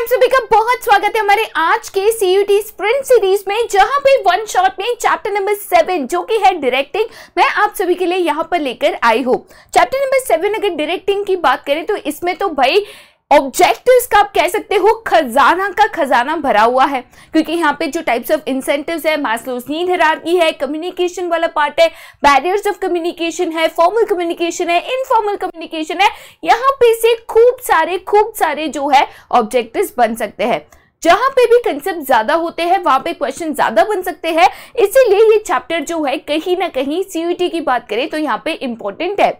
हम सभी का बहुत स्वागत है हमारे आज के सीयूटी स्प्रिंट सीरीज में जहां पे वन शॉट में चैप्टर नंबर सेवन जो कि है डायरेक्टिंग मैं आप सभी के लिए यहां पर लेकर आई हूँ चैप्टर नंबर सेवन अगर डायरेक्टिंग की बात करें तो इसमें तो भाई ऑब्जेक्टिव्स का आप कह सकते हो खजाना का खजाना भरा हुआ है क्योंकि यहाँ पे जो टाइप्स ऑफ इंसेंटिव्स है मास्लोस नीड हिरारकी है कम्युनिकेशन वाला पार्ट है बैरियर्स ऑफ कम्युनिकेशन है फॉर्मल कम्युनिकेशन है इनफॉर्मल कम्युनिकेशन है यहाँ पे से खूब सारे खूब सारे जो है ऑब्जेक्टिव बन सकते हैं जहां पे भी कंसेप्ट ज्यादा होते हैं वहां पे क्वेश्चन ज्यादा बन सकते हैं इसीलिए ये चैप्टर जो है कहीं ना कहीं सीयूटी की बात करें तो यहाँ पे इंपॉर्टेंट है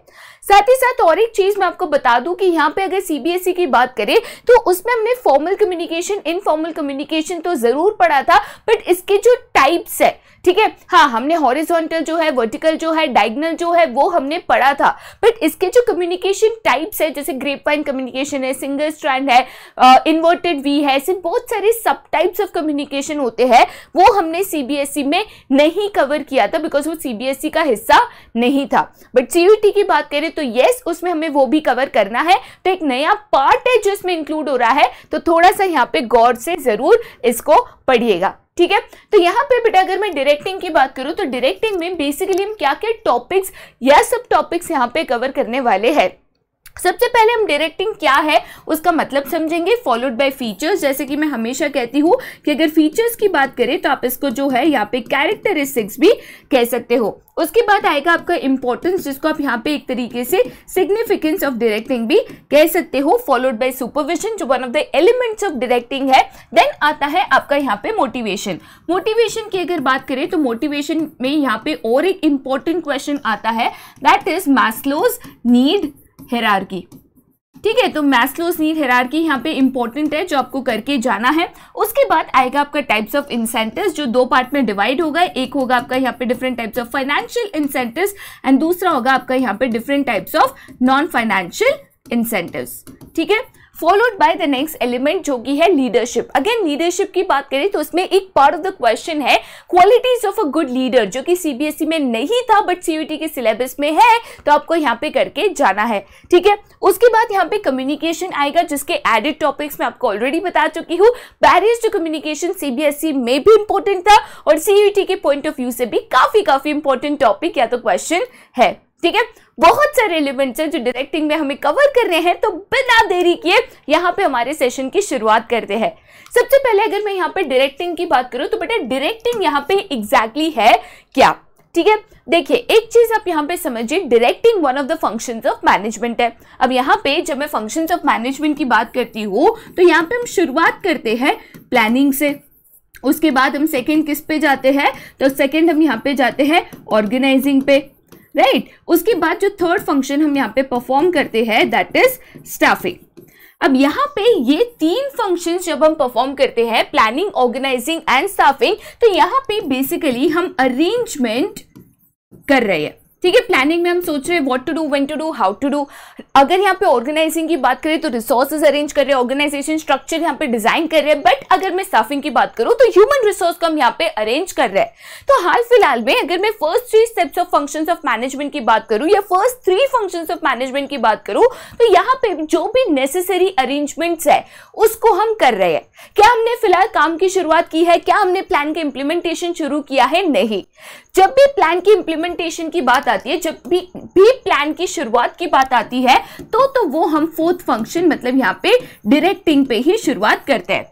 साथ ही साथ और एक चीज मैं आपको बता दूं कि यहाँ पे अगर सीबीएसई e की बात करें तो उसमें हमने फॉर्मल कम्युनिकेशन इनफॉर्मल कम्युनिकेशन तो जरूर पढ़ा था बट इसके जो टाइप्स है ठीक है हाँ हमने हॉरिजॉन्टल जो है वर्टिकल जो है डायगनल जो है वो हमने पढ़ा था बट इसके जो कम्युनिकेशन टाइप्स है जैसे ग्रेप वाइन कम्युनिकेशन है सिंगल स्ट्रैंड है इन्वर्टेड वी है ऐसे बहुत सारे सब टाइप्स ऑफ कम्युनिकेशन होते हैं वो हमने सीबीएसई e में नहीं कवर किया था बिकॉज वो सीबीएसई e का हिस्सा नहीं था बट सी की बात करें हुए तो यस उसमें हमें वो भी कवर करना है तो एक नया पार्ट है जो इसमें इंक्लूड हो रहा है तो थोड़ा सा यहाँ पे गौर से जरूर इसको पढ़िएगा ठीक है तो यहाँ पे बेटा अगर मैं डायरेक्टिंग की बात करूँ तो डायरेक्टिंग में बेसिकली हम क्या क्या टॉपिक्स या सब टॉपिक्स यहाँ पे कवर करने वाले हैं सबसे पहले हम डायरेक्टिंग क्या है उसका मतलब समझेंगे फॉलोड बाय फीचर्स जैसे कि मैं हमेशा कहती हूँ कि अगर फीचर्स की बात करें तो आप इसको जो है यहाँ पे कैरेक्टरिस्टिक्स भी कह सकते हो उसके बाद आएगा आपका इंपॉर्टेंस जिसको आप यहाँ पे एक तरीके से सिग्निफिकेंस ऑफ डायरेक्टिंग भी कह सकते हो फॉलोड बाय सुपरविजन जो one of the elements of directing है देन आता है आपका यहाँ पे मोटिवेशन मोटिवेशन की अगर बात करें तो मोटिवेशन में यहाँ पे और एक इंपॉर्टेंट क्वेश्चन आता है that is Maslow's need hierarchy ठीक है तो मैस्लोस नीड हेरारकी यहाँ पे इंपॉर्टेंट है जो आपको करके जाना है उसके बाद आएगा आपका टाइप्स ऑफ इंसेंटिव जो दो पार्ट में डिवाइड होगा एक होगा आपका यहाँ पे different types of financial incentive and दूसरा होगा आपका यहाँ पे different types of non financial incentive ठीक है followed by the next element जो कि है लीडरशिप अगेन लीडरशिप की बात करें तो इसमें एक पार्ट ऑफ द क्वेश्चन है qualities of a good leader जो कि सीबीएसई e में नहीं था बट सीयूटी के सिलेबस में है तो आपको यहाँ पे करके जाना है ठीक है उसके बाद यहाँ पे कम्युनिकेशन आएगा जिसके एडेड टॉपिक्स में आपको ऑलरेडी बता चुकी हूँ बैरियर्स टू कम्युनिकेशन सीबीएसई में भी इंपॉर्टेंट था और सीयूटी के पॉइंट ऑफ व्यू से भी काफी काफी इंपॉर्टेंट टॉपिक या तो क्वेश्चन है ठीक है बहुत सारे एलिमेंट्स हैं जो डायरेक्टिंग में हमें कवर करने हैं तो बिना देरी किए यहाँ पे हमारे सेशन की शुरुआत करते हैं सबसे पहले अगर मैं यहाँ पे डायरेक्टिंग की बात करूँ तो बेटा डायरेक्टिंग यहाँ पे एग्जैक्टली है क्या ठीक है देखिए एक चीज आप यहाँ पे समझिए directing one of the functions of management है अब यहाँ पे जब मैं फंक्शंस ऑफ मैनेजमेंट की बात करती हूँ तो यहाँ पे हम शुरुआत करते हैं प्लानिंग से उसके बाद हम सेकंड किस पे जाते हैं तो सेकंड हम यहाँ पे जाते हैं ऑर्गेनाइजिंग पे राइट right? उसके बाद जो थर्ड फंक्शन हम यहाँ पे परफॉर्म करते हैं दैट इज स्टाफिंग अब यहाँ पे ये तीन फंक्शन जब हम परफॉर्म करते हैं प्लानिंग ऑर्गेनाइजिंग एंड स्टाफिंग तो यहाँ पे बेसिकली हम अरेंजमेंट कर रहे हैं ठीक है प्लानिंग में हम सोच रहे हैं what to do when to do how to do अगर यहाँ पे ऑर्गेनाइजिंग की बात करें तो रिसोर्सेज अरेंज कर रहे हैं ऑर्गेनाइजेशन स्ट्रक्चर यहाँ पे डिजाइन कर रहे हैं बट अगर मैं स्टाफिंग की बात करूँ तो ह्यूमन रिसोर्स को हम यहाँ पे अरेंज कर रहे हैं तो हाल फिलहाल में अगर मैं first three steps of function of management की बात करूँ या first three function of management की बात करूँ तो यहाँ पे जो भी नेसेसरी अरेंजमेंट्स है उसको हम कर रहे हैं क्या हमने फिलहाल काम की शुरुआत की है क्या हमने प्लान का इंप्लीमेंटेशन शुरू किया है नहीं जब भी प्लान की इंप्लीमेंटेशन की बात आती है जब भी भी प्लान की शुरुआत की बात आती है तो तो वो हम फोर्थ फंक्शन मतलब यहाँ पे डायरेक्टिंग पे ही शुरुआत करते हैं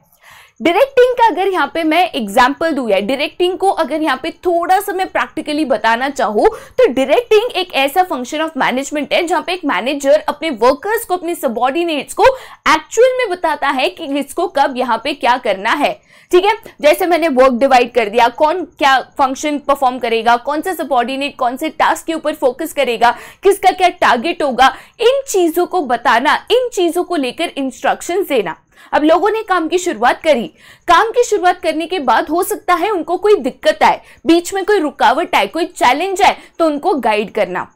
डायरेक्टिंग का अगर यहाँ पे मैं एग्जाम्पल दू या डायरेक्टिंग को अगर यहाँ पे थोड़ा सा मैं प्रैक्टिकली बताना चाहूँ तो डायरेक्टिंग एक ऐसा फंक्शन ऑफ मैनेजमेंट है जहाँ पे एक मैनेजर अपने वर्कर्स को अपने सबॉर्डिनेट्स को एक्चुअल में बताता है कि इसको कब यहाँ पे क्या करना है ठीक है जैसे मैंने वर्क डिवाइड कर दिया कौन क्या फंक्शन परफॉर्म करेगा कौन सा सबॉर्डिनेट कौन से टास्क के ऊपर फोकस करेगा किसका क्या टारगेट होगा इन चीजों को बताना इन चीजों को लेकर इंस्ट्रक्शन देना अब लोगों ने काम की शुरुआत करी काम की शुरुआत करने के बाद हो सकता है उनको कोई दिक्कत आए बीच में कोई रुकावट आए कोई चैलेंज आए तो उनको गाइड करना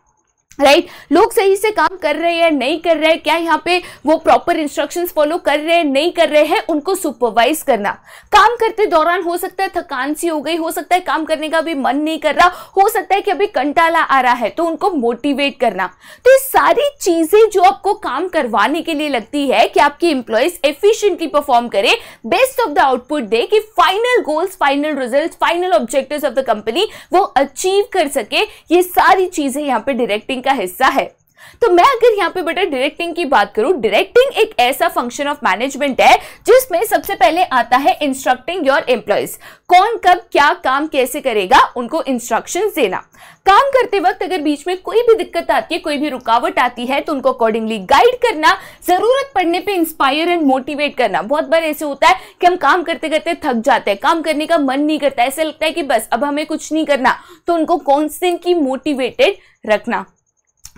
राइट right? लोग सही से काम कर रहे हैं नहीं कर रहे हैं क्या यहाँ पे वो प्रॉपर इंस्ट्रक्शंस फॉलो कर रहे हैं नहीं कर रहे हैं उनको सुपरवाइज करना काम करते दौरान हो सकता है थकान सी हो गई हो सकता है काम करने का भी मन नहीं कर रहा हो सकता है कि अभी कंटाला आ रहा है तो उनको मोटिवेट करना तो ये सारी चीजें जो आपको काम करवाने के लिए लगती है कि आपकी इंप्लॉयज एफिशियंटली परफॉर्म करें बेस्ट ऑफ द आउटपुट दे कि final goals final result final objective of the company वो अचीव कर सके ये सारी चीजें यहाँ पे डायरेक्टिंग का हिस्सा है तो मैं अगर यहाँ पे बेटा डायरेक्टिंग की बात करूं डायरेक्टिंग एक ऐसा फंक्शन ऑफ मैनेजमेंट है जिसमें सबसे पहले आता है इंस्ट्रक्टिंग योर एम्प्लॉयज कौन कब क्या काम कैसे करेगा उनको इंस्ट्रक्शन देना काम करते वक्त अगर बीच में कोई भी दिक्कत आती है कोई भी रुकावट आती है तो उनको अकॉर्डिंगली गाइड करना जरूरत पड़ने पे इंस्पायर एंड मोटिवेट करना बहुत बार ऐसे होता है कि हम काम करते करते थक जाते हैं काम करने का मन नहीं करता ऐसा लगता है कि बस अब हमें कुछ नहीं करना तो उनको कॉन्स्टेंटली मोटिवेटेड रखना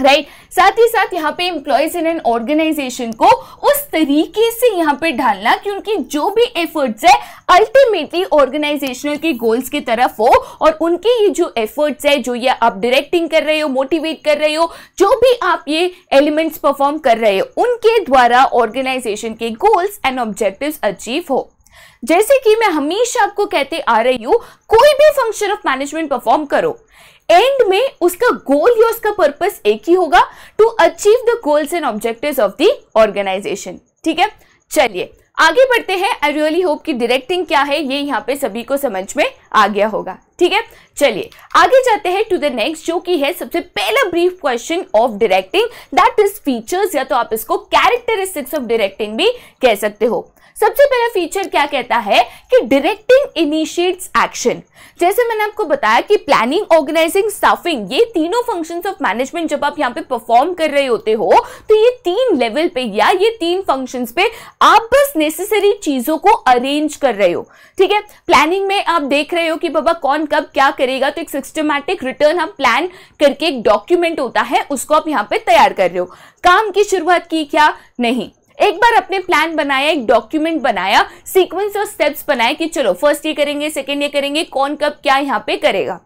राइट right? साथ ही साथ यहाँ पे एम्प्लॉयज इन एन ऑर्गेनाइजेशन को उस तरीके से यहाँ पे ढालना कि उनकी जो भी एफर्ट्स है अल्टीमेटली ऑर्गेनाइजेशनल के गोल्स की तरफ हो और उनके ये जो एफर्ट्स है जो ये आप डायरेक्टिंग कर रहे हो मोटिवेट कर रहे हो जो भी आप ये एलिमेंट्स परफॉर्म कर रहे हो उनके द्वारा ऑर्गेनाइजेशन के गोल्स एंड ऑब्जेक्टिव अचीव हो जैसे कि मैं हमेशा आपको कहते आ रही हूँ कोई भी फंक्शन ऑफ मैनेजमेंट परफॉर्म करो एंड में उसका गोल या उसका पर्पस एक ही होगा to achieve the goals and objectives of the organisation ठीक है चलिए आगे बढ़ते हैं आई रियली होप कि डायरेक्टिंग क्या है ये यहाँ पे सभी को समझ में आ गया होगा ठीक है चलिए आगे जाते हैं टू द नेक्स्ट जो कि है सबसे पहला brief question of directing that is features या तो आप इसको कैरेक्टरिस्टिक्स ऑफ डायरेक्टिंग भी कह सकते हो सबसे पहला फीचर क्या कहता है कि डायरेक्टिंग इनिशिएट्स एक्शन जैसे मैंने आपको बताया कि प्लानिंग ऑर्गेनाइजिंग स्टाफिंग ये तीनों फंक्शंस ऑफ मैनेजमेंट जब आप यहाँ पे परफॉर्म कर रहे होते हो तो ये तीन लेवल पे या ये तीन फंक्शंस पे आप बस नेसेसरी चीजों को अरेंज कर रहे हो ठीक है प्लानिंग में आप देख रहे हो कि बाबा कौन कब क्या करेगा तो एक सिस्टमैटिक रिटर्न आप प्लान करके एक डॉक्यूमेंट होता है उसको आप यहाँ पे तैयार कर रहे हो काम की शुरुआत की क्या नहीं एक बार अपने प्लान बनाया एक डॉक्यूमेंट बनाया सीक्वेंस और स्टेप्स बनाए कि चलो फर्स्ट ये करेंगे सेकेंड ये करेंगे कौन कब क्या यहाँ पे करेगा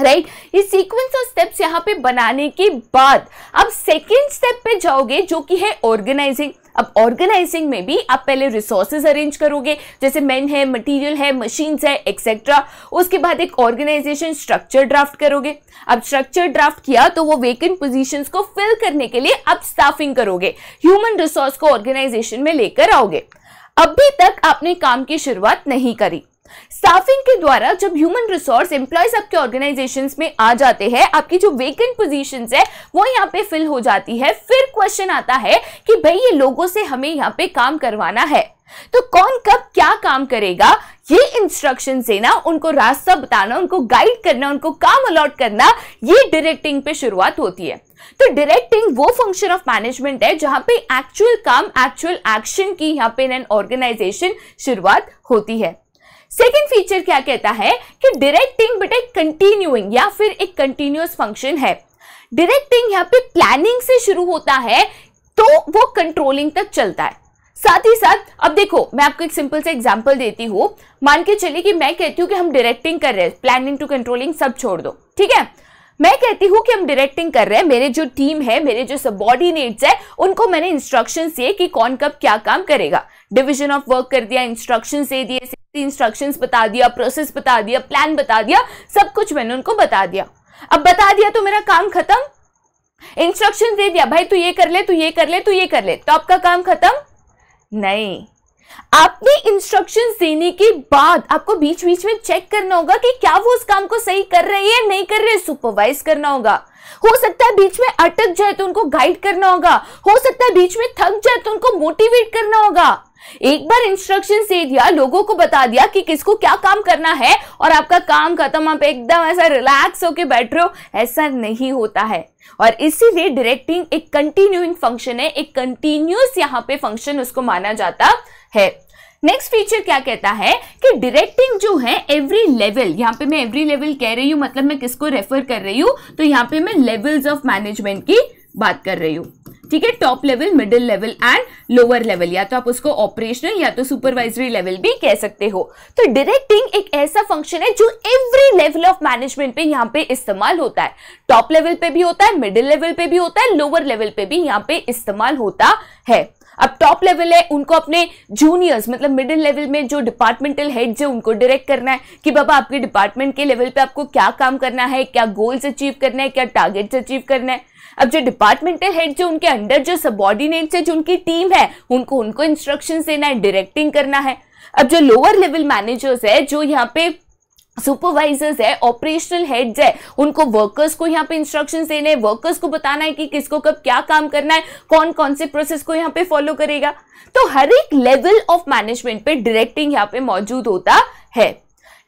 राइट right? ये सीक्वेंस और स्टेप्स यहाँ पे बनाने के बाद अब सेकेंड स्टेप पे जाओगे जो कि है ऑर्गेनाइजिंग अब ऑर्गेनाइजिंग में भी आप पहले रिसोर्सेज अरेंज करोगे जैसे मेन है मटीरियल है मशीन्स है एक्सेट्रा उसके बाद एक ऑर्गेनाइजेशन स्ट्रक्चर ड्राफ्ट करोगे अब स्ट्रक्चर ड्राफ्ट किया तो वो वेकेंट पोजिशन को फिल करने के लिए आप स्टाफिंग करोगे ह्यूमन रिसोर्स को ऑर्गेनाइजेशन में लेकर आओगे अभी तक आपने काम की शुरुआत नहीं करी स्टाफिंग के द्वारा जब ह्यूमन रिसोर्स एम्प्लॉयज आपके ऑर्गेनाइजेशंस में आ जाते हैं आपकी जो वेकेंट पोजीशन है वो यहाँ पे फिल हो जाती है फिर क्वेश्चन आता है कि भाई ये लोगों से हमें यहाँ पे काम करवाना है तो कौन कब क्या काम करेगा ये इंस्ट्रक्शन देना उनको रास्ता बताना उनको गाइड करना उनको काम अलॉट करना ये डायरेक्टिंग पे शुरुआत होती है तो डायरेक्टिंग वो फंक्शन ऑफ मैनेजमेंट है जहां पे एक्चुअल काम एक्चुअल एक्शन की यहां पे इन एन ऑर्गेनाइजेशन शुरुआत होती है सेकेंड फीचर क्या कहता है कि डिरेक्टिंग बेटा एक कंटिन्यूइंग या फिर एक कंटिन्यूस फंक्शन है डिरेक्टिंग यहाँ पे प्लानिंग से शुरू होता है तो वो कंट्रोलिंग तक चलता है साथ ही साथ अब देखो मैं आपको एक सिंपल से एग्जांपल देती हूँ मान के चलिए कि मैं कहती हूँ कि हम डायरेक्टिंग कर रहे हैं प्लानिंग टू कंट्रोलिंग सब छोड़ दो ठीक है मैं कहती हूँ कि हम डायरेक्टिंग कर रहे हैं मेरे जो टीम है मेरे जो सबॉर्डिनेट्स है उनको मैंने इंस्ट्रक्शन दिए कि कौन कब क्या काम करेगा डिविजन ऑफ वर्क कर दिया इंस्ट्रक्शन दे दिए इंस्ट्रक्शंस बता दिया प्रोसेस बता दिया प्लान बता दिया सब कुछ मैंने उनको बता दिया अब बता दिया तो मेरा काम खत्म इंस्ट्रक्शन दे दिया भाई तू ये कर ले तू ये कर ले तू ये कर ले तो आपका काम खत्म नहीं आपने इंस्ट्रक्शन देने के बाद आपको बीच बीच में चेक करना होगा कि क्या वो उस काम को सही कर रही है नहीं कर रही है सुपरवाइज करना होगा हो सकता है बीच में अटक जाए तो उनको गाइड करना होगा हो सकता है बीच में थक जाए तो उनको मोटिवेट करना होगा एक बार इंस्ट्रक्शन दे दिया लोगों को बता दिया कि किसको क्या काम करना है और आपका काम खत्म आप एकदम ऐसा रिलैक्स होके बैठ रहे हो ऐसा नहीं होता है और इसीलिए डायरेक्टिंग एक कंटिन्यूइंग फंक्शन है एक कंटिन्यूस यहाँ पे फंक्शन उसको माना जाता है नेक्स्ट फीचर क्या कहता है कि डायरेक्टिंग जो है एवरी लेवल यहाँ पे मैं एवरी लेवल कह रही हूं मतलब मैं किसको रेफर कर रही हूं तो यहाँ पे मैं लेवल्स ऑफ मैनेजमेंट की बात कर रही हूँ ठीक है top level middle level and lower level या तो आप उसको ऑपरेशनल या तो सुपरवाइजरी लेवल भी कह सकते हो तो डायरेक्टिंग एक ऐसा फंक्शन है जो एवरी लेवल ऑफ मैनेजमेंट पे यहाँ पे इस्तेमाल होता है टॉप लेवल पे भी होता है मिडिल लेवल पे भी होता है लोअर लेवल पे भी यहाँ पे इस्तेमाल होता है अब टॉप लेवल है उनको अपने जूनियर्स मतलब मिडिल लेवल में जो डिपार्टमेंटल हेड है उनको डायरेक्ट करना है कि बाबा आपके डिपार्टमेंट के लेवल पे आपको क्या काम करना है क्या गोल्स अचीव करना है क्या टारगेट्स अचीव करना है अब जो डिपार्टमेंटल हेड जो उनके अंडर जो सबॉर्डिनेट है जो उनकी टीम है उनको उनको इंस्ट्रक्शन देना है डायरेक्टिंग करना है अब जो लोअर लेवल मैनेजर्स है जो यहाँ पे सुपरवाइजर्स है ऑपरेशनल हेड्स है उनको वर्कर्स को यहाँ पे इंस्ट्रक्शन देने हैं वर्कर्स को बताना है कि किसको कब क्या काम करना है कौन कौन से प्रोसेस को यहाँ पे फॉलो करेगा तो हर एक लेवल ऑफ मैनेजमेंट पे डायरेक्टिंग यहाँ पे मौजूद होता है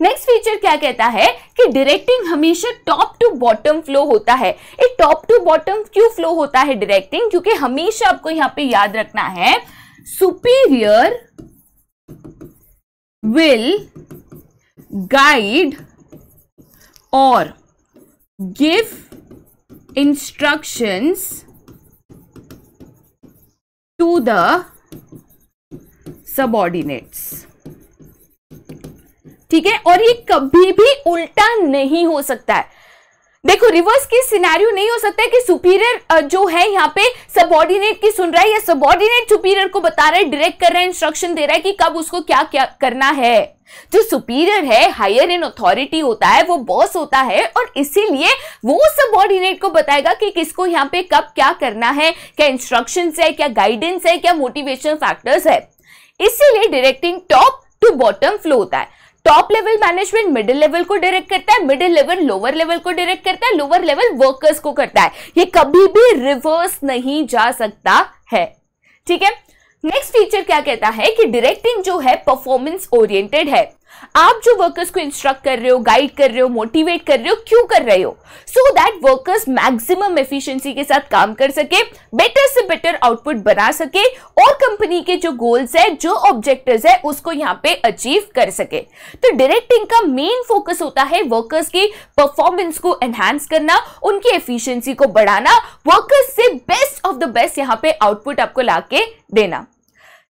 नेक्स्ट फीचर क्या कहता है कि डायरेक्टिंग हमेशा टॉप टू बॉटम फ्लो होता है एक टॉप टू बॉटम क्यों फ्लो होता है डायरेक्टिंग क्योंकि हमेशा आपको यहां पे याद रखना है सुपीरियर विल गाइड और give instructions to the subordinates ठीक है और ये कभी भी उल्टा नहीं हो सकता है देखो रिवर्स की सिनेरियो नहीं हो सकता है कि सुपीरियर जो है यहाँ पे सबॉर्डिनेट की सुन रहा है या सबॉर्डिनेट सुपीरियर को बता रहा है डायरेक्ट कर रहा है इंस्ट्रक्शन दे रहा है कि कब उसको क्या क्या करना है जो सुपीरियर है हायर इन अथॉरिटी होता है वो बॉस होता है और इसीलिए वो सबॉर्डिनेट को बताएगा कि किसको यहाँ पे कब क्या करना है क्या इंस्ट्रक्शन है क्या गाइडेंस है क्या मोटिवेशन फैक्टर्स है इसीलिए directing top to bottom flow होता है top level management middle level को डायरेक्ट करता है मिडिल लेवल लोअर लेवल को डायरेक्ट करता है लोअर लेवल वर्कर्स को करता है ये कभी भी रिवर्स नहीं जा सकता है ठीक है नेक्स्ट फीचर क्या कहता है कि डायरेक्टिंग जो है परफॉर्मेंस ओरिएंटेड है आप जो वर्कर्स को इंस्ट्रक्ट कर रहे हो गाइड कर रहे हो मोटिवेट कर रहे हो क्यों कर रहे हो so that workers maximum efficiency के साथ काम कर सके बेटर से बेटर आउटपुट बना सके और कंपनी के जो गोल्स है जो ऑब्जेक्टिव्स है उसको यहाँ पे अचीव कर सके तो डायरेक्टिंग का मेन फोकस होता है वर्कर्स की परफॉर्मेंस को एनहांस करना उनकी एफिशियंसी को बढ़ाना वर्कर्स से बेस्ट ऑफ द बेस्ट यहाँ पे आउटपुट आपको लाके देना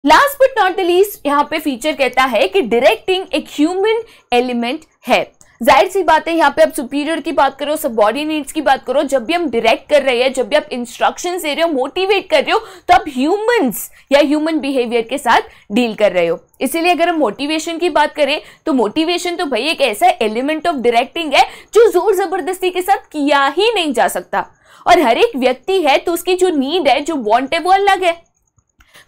last but not the least यहाँ पे फीचर कहता है कि डायरेक्टिंग एक ह्यूमन एलिमेंट है जाहिर सी बात है यहाँ पे आप सुपीरियर की बात करो सबॉर्डिनेट्स की बात करो जब भी हम डायरेक्ट कर रहे हैं जब भी आप इंस्ट्रक्शन दे रहे हो मोटिवेट कर रहे हो तो आप ह्यूमंस या ह्यूमन बिहेवियर के साथ डील कर रहे हो इसीलिए अगर हम मोटिवेशन की बात करें तो मोटिवेशन तो भाई एक ऐसा एलिमेंट ऑफ डायरेक्टिंग है जो जोर जबरदस्ती के साथ किया ही नहीं जा सकता और हर एक व्यक्ति है तो उसकी जो नीड है जो वॉन्ट है वो अलग है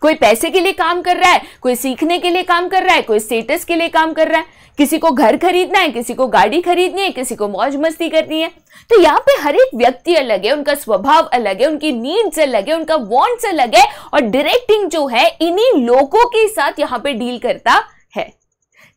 कोई पैसे के लिए काम कर रहा है कोई सीखने के लिए काम कर रहा है कोई स्टेटस के लिए काम कर रहा है किसी को घर खरीदना है किसी को गाड़ी खरीदनी है किसी को मौज मस्ती करनी है तो यहाँ पे हर एक व्यक्ति अलग है उनका स्वभाव अलग है उनकी नीड्स अलग है उनका वॉन्ट्स अलग है और डायरेक्टिंग जो है इन्हीं लोगों के साथ यहाँ पे डील करता है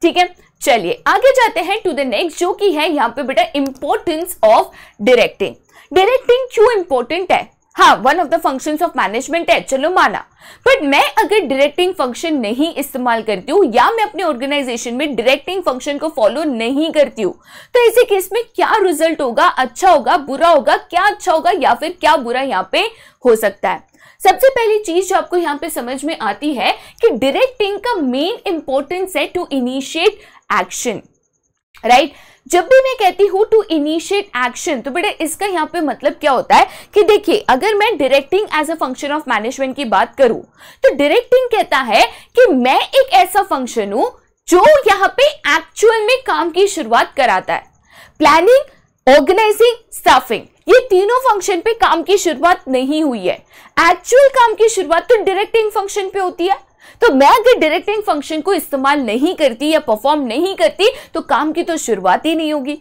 ठीक है चलिए आगे जाते हैं टू द नेक्स्ट जो कि है यहाँ पे बेटा इंपॉर्टेंस ऑफ डायरेक्टिंग डायरेक्टिंग क्यों इंपॉर्टेंट है हाँ one of the functions of management है चलो माना बट मैं अगर डायरेक्टिंग फंक्शन नहीं इस्तेमाल करती हूँ या मैं अपने ऑर्गेनाइजेशन में डायरेक्टिंग फंक्शन को फॉलो नहीं करती हूँ तो ऐसे केस में क्या रिजल्ट होगा अच्छा होगा बुरा होगा क्या अच्छा होगा या फिर क्या बुरा यहाँ पे हो सकता है सबसे पहली चीज जो आपको यहाँ पे समझ में आती है कि डायरेक्टिंग का मेन इंपॉर्टेंस है टू इनिशिएट एक्शन राइट जब भी मैं कहती हूँ टू इनिशिएट एक्शन तो बेटा इसका यहाँ पे मतलब क्या होता है कि देखिए अगर मैं directing as a function of management की बात करूं तो डायरेक्टिंग कहता है कि मैं एक ऐसा फंक्शन हूं जो यहाँ पे एक्चुअल में काम की शुरुआत कराता है प्लानिंग ऑर्गेनाइजिंग स्टाफिंग ये तीनों फंक्शन पे काम की शुरुआत नहीं हुई है एक्चुअल काम की शुरुआत तो डायरेक्टिंग फंक्शन पे होती है तो मैं अगर डायरेक्टिंग फंक्शन को इस्तेमाल नहीं करती या परफॉर्म नहीं करती तो काम की तो शुरुआत ही नहीं होगी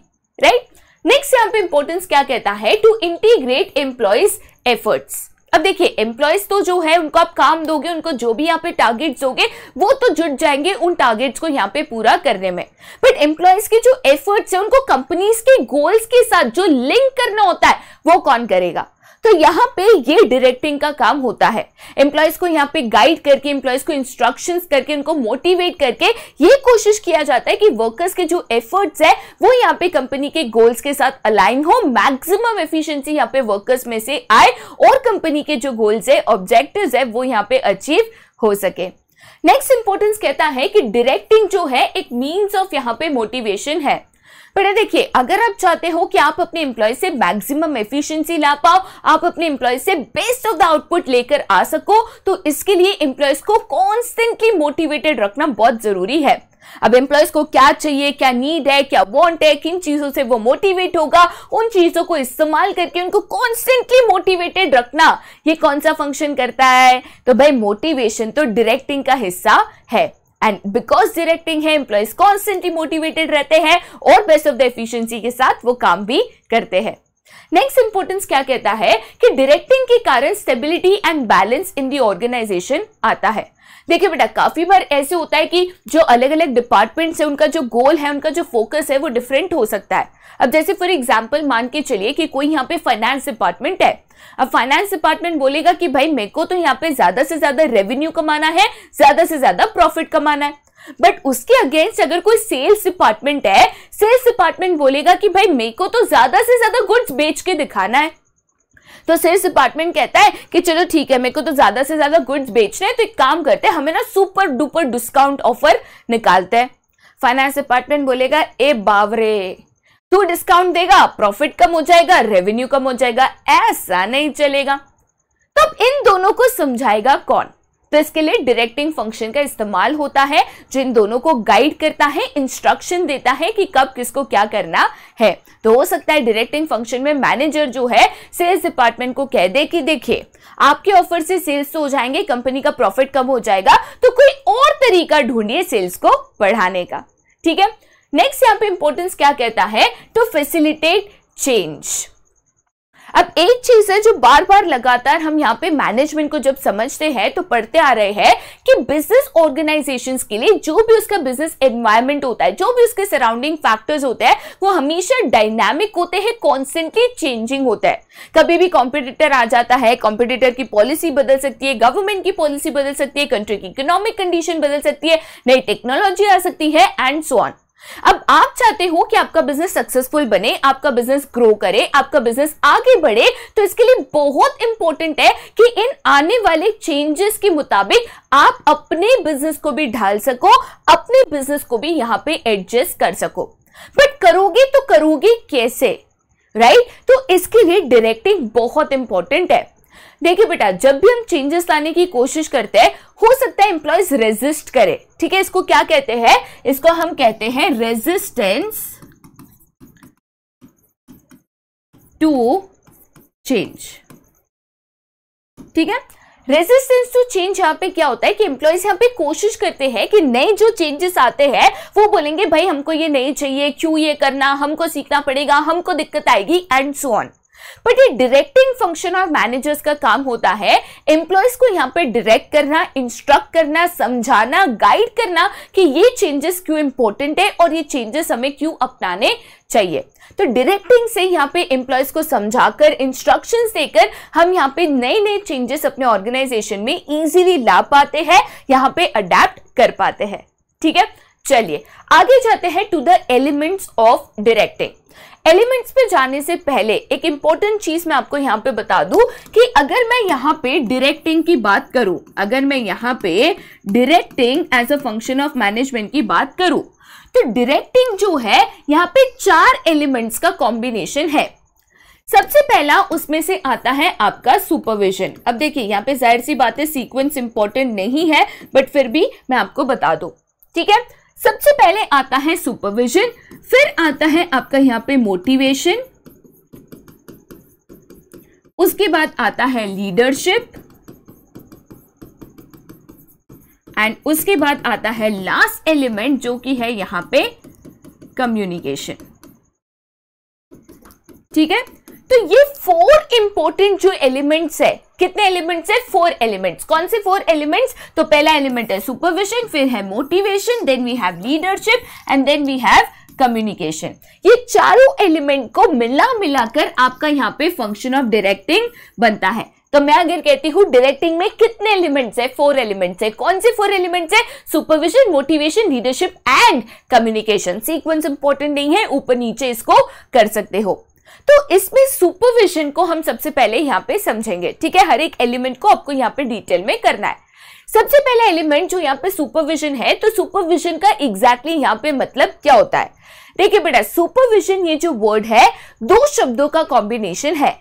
राइट नेक्स्ट यहां पे इंपॉर्टेंस क्या कहता है टू इंटीग्रेट एम्प्लॉयज एफर्ट्स अब देखिए एम्प्लॉयज तो जो है उनको आप काम दोगे उनको जो भी यहाँ पे टारगेट्स दोगे वो तो जुट जाएंगे उन टारगेट्स को यहाँ पे पूरा करने में बट एम्प्लॉयज के जो एफर्ट्स है उनको कंपनीज के गोल्स के साथ जो लिंक करना होता है वो कौन करेगा तो यहाँ पे ये डायरेक्टिंग का काम होता है एम्प्लॉयज को यहाँ पे गाइड करके एम्प्लॉयज को इंस्ट्रक्शन करके उनको मोटिवेट करके ये कोशिश किया जाता है कि वर्कर्स के जो एफर्ट्स है वो यहाँ पे कंपनी के गोल्स के साथ अलाइन हो मैक्सिमम एफिशिएंसी यहाँ पे वर्कर्स में से आए और कंपनी के जो गोल्स है ऑब्जेक्टिव है वो यहाँ पे अचीव हो सके नेक्स्ट इंपोर्टेंस कहता है कि डायरेक्टिंग जो है एक मीन्स ऑफ यहाँ पे मोटिवेशन है बेटा देखिए अगर आप चाहते हो कि आप अपने एम्प्लॉय से मैक्सिमम एफिशिएंसी ला पाओ आप अपने एम्प्लॉय से बेस्ट ऑफ द आउटपुट लेकर आ सको तो इसके लिए एम्प्लॉयज को कॉन्स्टेंटली मोटिवेटेड रखना बहुत जरूरी है अब एम्प्लॉयज को क्या चाहिए क्या नीड है क्या वांट है किन चीजों से वो मोटिवेट होगा उन चीजों को इस्तेमाल करके उनको कॉन्स्टेंटली मोटिवेटेड रखना ये कौन सा फंक्शन करता है तो भाई मोटिवेशन तो डायरेक्टिंग का हिस्सा है एंड बिकॉज डायरेक्टिंग है एम्प्लॉयज कॉन्स्टेंटली मोटिवेटेड रहते हैं और बेस्ट ऑफ द एफिशियंसी के साथ वो काम भी करते हैं नेक्स्ट इंपोर्टेंस क्या कहता है कि डायरेक्टिंग के कारण stability and balance in the organisation आता है देखिए बेटा काफी बार ऐसे होता है कि जो अलग अलग डिपार्टमेंट्स है उनका जो गोल है उनका जो फोकस है वो डिफरेंट हो सकता है अब जैसे फॉर एग्जाम्पल मान के चलिए कि कोई यहाँ पे फाइनेंस डिपार्टमेंट है अब फाइनेंस डिपार्टमेंट बोलेगा कि भाई मेरे को तो यहाँ पे ज्यादा से ज्यादा रेवेन्यू कमाना है ज्यादा से ज्यादा प्रॉफिट कमाना है बट उसके अगेंस्ट अगर कोई सेल्स डिपार्टमेंट है सेल्स डिपार्टमेंट बोलेगा कि भाई मेरे को तो ज्यादा से ज्यादा गुड्स बेच के दिखाना है तो सेल्स डिपार्टमेंट कहता है कि चलो ठीक है मेरे को तो ज्यादा से ज्यादा गुड्स बेचने हैं तो एक काम करते हैं हमें ना सुपर डुपर डिस्काउंट ऑफर निकालते हैं फाइनेंस डिपार्टमेंट बोलेगा ए बावरे तू डिस्काउंट देगा प्रॉफिट कम हो जाएगा रेवेन्यू कम हो जाएगा ऐसा नहीं चलेगा तो इन दोनों को समझाएगा कौन तो इसके लिए डायरेक्टिंग फंक्शन का इस्तेमाल होता है जिन दोनों को गाइड करता है इंस्ट्रक्शन देता है कि कब किसको क्या करना है तो हो सकता है डायरेक्टिंग फंक्शन में मैनेजर जो है सेल्स डिपार्टमेंट को कह दे कि देखिए आपके ऑफर से सेल्स तो हो जाएंगे कंपनी का प्रॉफिट कम हो जाएगा तो कोई और तरीका ढूंढिए सेल्स को बढ़ाने का ठीक है नेक्स्ट यहां पे इंपोर्टेंस क्या कहता है टू फेसिलिटेट चेंज अब एक चीज है जो बार बार लगातार हम यहाँ पे मैनेजमेंट को जब समझते हैं तो पढ़ते आ रहे हैं कि बिजनेस ऑर्गेनाइजेशन के लिए जो भी उसका बिजनेस एनवायरमेंट होता है जो भी उसके सराउंडिंग फैक्टर्स होते हैं वो हमेशा डायनामिक होते हैं कॉन्स्टेंटली चेंजिंग होता है कभी भी कॉम्पिटिटर आ जाता है कॉम्पिटिटर की पॉलिसी बदल सकती है गवर्नमेंट की पॉलिसी बदल सकती है कंट्री की इकोनॉमिक कंडीशन बदल सकती है नई टेक्नोलॉजी आ सकती है एंड सो ऑन अब आप चाहते हो कि आपका बिजनेस सक्सेसफुल बने आपका बिजनेस ग्रो करे आपका बिजनेस आगे बढ़े तो इसके लिए बहुत इंपॉर्टेंट है कि इन आने वाले चेंजेस के मुताबिक आप अपने बिजनेस को भी ढाल सको अपने बिजनेस को भी यहां पे एडजस्ट कर सको बट करोगे तो करोगे कैसे राइट right? तो इसके लिए डायरेक्टिंग बहुत इंपॉर्टेंट है देखिए बेटा जब भी हम चेंजेस लाने की कोशिश करते हैं हो सकता है इंप्लॉयज रेजिस्ट करे ठीक है इसको क्या कहते हैं इसको हम कहते हैं रेजिस्टेंस टू चेंज ठीक है रेजिस्टेंस टू चेंज यहाँ पे क्या होता है कि एम्प्लॉयज यहाँ पे कोशिश करते हैं कि नए जो चेंजेस आते हैं वो बोलेंगे भाई हमको ये नहीं चाहिए क्यों ये करना हमको सीखना पड़ेगा हमको दिक्कत आएगी एंड सो ऑन बट ये डायरेक्टिंग फंक्शन ऑफ मैनेजर्स का काम होता है एम्प्लॉयज को यहाँ पर डायरेक्ट करना इंस्ट्रक्ट करना समझाना गाइड करना कि ये चेंजेस क्यों इंपॉर्टेंट है और ये चेंजेस हमें क्यों अपनाने चाहिए तो डायरेक्टिंग से यहाँ पे एम्प्लॉयज को समझाकर इंस्ट्रक्शंस देकर हम यहाँ पे नए नए चेंजेस अपने ऑर्गेनाइजेशन में इजीली ला पाते हैं यहाँ पे अडेप्ट कर पाते हैं ठीक है चलिए आगे जाते हैं to the elements of directing elements पे जाने से पहले एक इंपॉर्टेंट चीज मैं आपको यहाँ पे बता दू कि अगर मैं यहाँ पे डिरेक्टिंग की बात करूं अगर मैं यहाँ पे directing as a function of management की बात करूं तो डिरेक्टिंग जो है यहाँ पे चार एलिमेंट्स का कॉम्बिनेशन है सबसे पहला उसमें से आता है आपका सुपरविजन अब देखिए यहाँ पे जाहिर सी बात है सीक्वेंस इंपॉर्टेंट नहीं है बट फिर भी मैं आपको बता दू ठीक है सबसे पहले आता है सुपरविजन फिर आता है आपका यहाँ पे मोटिवेशन उसके बाद आता है लीडरशिप एंड उसके बाद आता है लास्ट एलिमेंट जो कि है यहां पे कम्युनिकेशन ठीक है तो ये फोर इंपॉर्टेंट जो एलिमेंट्स है कितने एलिमेंट्स है फोर एलिमेंट्स कौन से फोर एलिमेंट्स तो पहला एलिमेंट है सुपरविजन फिर है motivation then we have leadership and then we have communication ये चारों एलिमेंट को मिला मिलाकर आपका यहाँ पे फंक्शन ऑफ डायरेक्टिंग बनता है तो मैं अगर कहती हूं डायरेक्टिंग में कितने एलिमेंट्स है फोर एलिमेंट्स है कौन से फोर एलिमेंट्स है supervision motivation leadership and communication sequence important नहीं है ऊपर नीचे इसको कर सकते हो तो इसमें सुपरविजन को हम सबसे पहले यहाँ पे समझेंगे ठीक है हर एक एलिमेंट को आपको यहाँ पे डिटेल में करना है सबसे पहले एलिमेंट जो यहाँ पे सुपरविजन है तो सुपरविजन का एग्जैक्टली exactly यहाँ पे मतलब क्या होता है देखिए बेटा सुपरविजन ये जो वर्ड है दो शब्दों का कॉम्बिनेशन है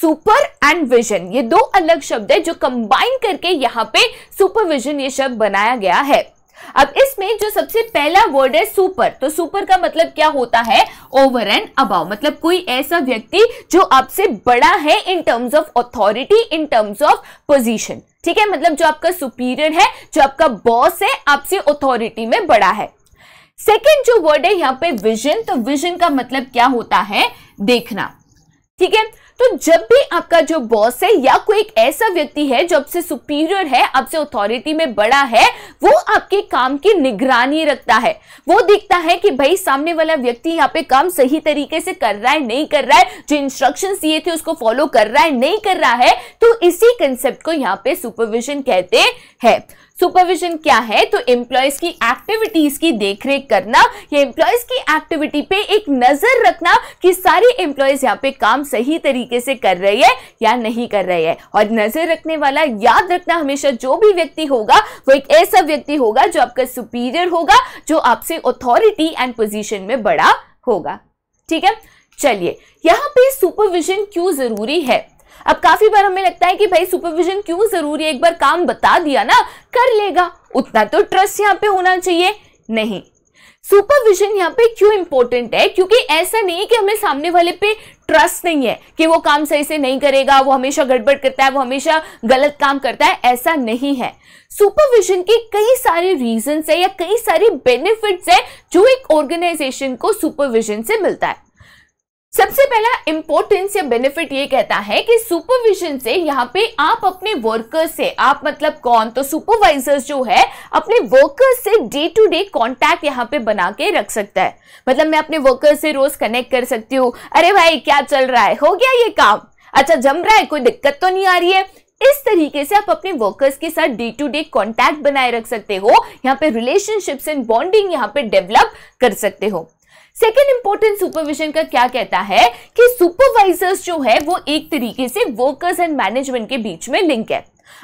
सुपर एंड विजन ये दो अलग शब्द है जो कंबाइन करके यहाँ पे सुपरविजन ये शब्द बनाया गया है अब इसमें जो सबसे पहला वर्ड है सुपर तो सुपर का मतलब क्या होता है ओवर एंड अबाव मतलब कोई ऐसा व्यक्ति जो आपसे बड़ा है in terms of authority in terms of position ठीक है मतलब जो आपका सुपीरियर है जो आपका बॉस है आपसे अथॉरिटी में बड़ा है सेकेंड जो वर्ड है यहां पे विजन तो विजन का मतलब क्या होता है देखना ठीक है तो जब भी आपका जो बॉस है या कोई एक ऐसा व्यक्ति है जो आपसे सुपीरियर है आपसे अथॉरिटी में बड़ा है वो आपके काम की निगरानी रखता है वो देखता है कि भाई सामने वाला व्यक्ति यहाँ पे काम सही तरीके से कर रहा है नहीं कर रहा है जो इंस्ट्रक्शन दिए थे उसको फॉलो कर रहा है नहीं कर रहा है तो इसी कंसेप्ट को यहाँ पे सुपरविजन कहते हैं सुपरविजन क्या है तो एम्प्लॉयज की एक्टिविटीज की देखरेख करना या एम्प्लॉयज की एक्टिविटी पे एक नजर रखना कि सारे एम्प्लॉयज यहाँ पे काम सही तरीके से कर रही है या नहीं कर रही है और नजर रखने वाला याद रखना हमेशा जो भी व्यक्ति होगा वो एक ऐसा व्यक्ति होगा जो आपका सुपीरियर होगा जो आपसे अथॉरिटी एंड पोजिशन में बड़ा होगा ठीक है चलिए यहाँ पे सुपरविजन क्यों जरूरी है अब काफी बार हमें लगता है कि भाई सुपरविजन क्यों जरूरी है एक बार काम बता दिया ना कर लेगा उतना तो ट्रस्ट यहाँ पे होना चाहिए नहीं सुपरविजन यहाँ पे क्यों इंपॉर्टेंट है क्योंकि ऐसा नहीं कि हमें सामने वाले पे ट्रस्ट नहीं है कि वो काम सही से नहीं करेगा वो हमेशा गड़बड़ करता है वो हमेशा गलत काम करता है ऐसा नहीं है सुपरविजन के कई सारे रीजन है या कई सारे बेनिफिट्स है जो एक ऑर्गेनाइजेशन को सुपरविजन से मिलता है सबसे पहला इम्पोर्टेंस या बेनिफिट ये कहता है कि सुपरविजन से यहाँ पे आप अपने वर्कर्स से आप मतलब कौन तो सुपरवाइजर्स जो है अपने वर्कर्स से डे टू डे कांटेक्ट यहाँ पे बना के रख सकता है मतलब मैं अपने वर्कर्स से रोज कनेक्ट कर सकती हूँ अरे भाई क्या चल रहा है हो गया ये काम अच्छा जम रहा है कोई दिक्कत तो नहीं आ रही है इस तरीके से आप अपने वर्कर्स के साथ डे टू डे कॉन्टैक्ट बनाए रख सकते हो यहाँ पे रिलेशनशिप्स एंड बॉन्डिंग यहाँ पे डेवलप कर सकते हो सेकेंड इंपॉर्टेंट सुपरविजन का क्या कहता है कि सुपरवाइजर्स जो है वो एक तरीके से वर्कर्स एंड मैनेजमेंट के बीच में लिंक है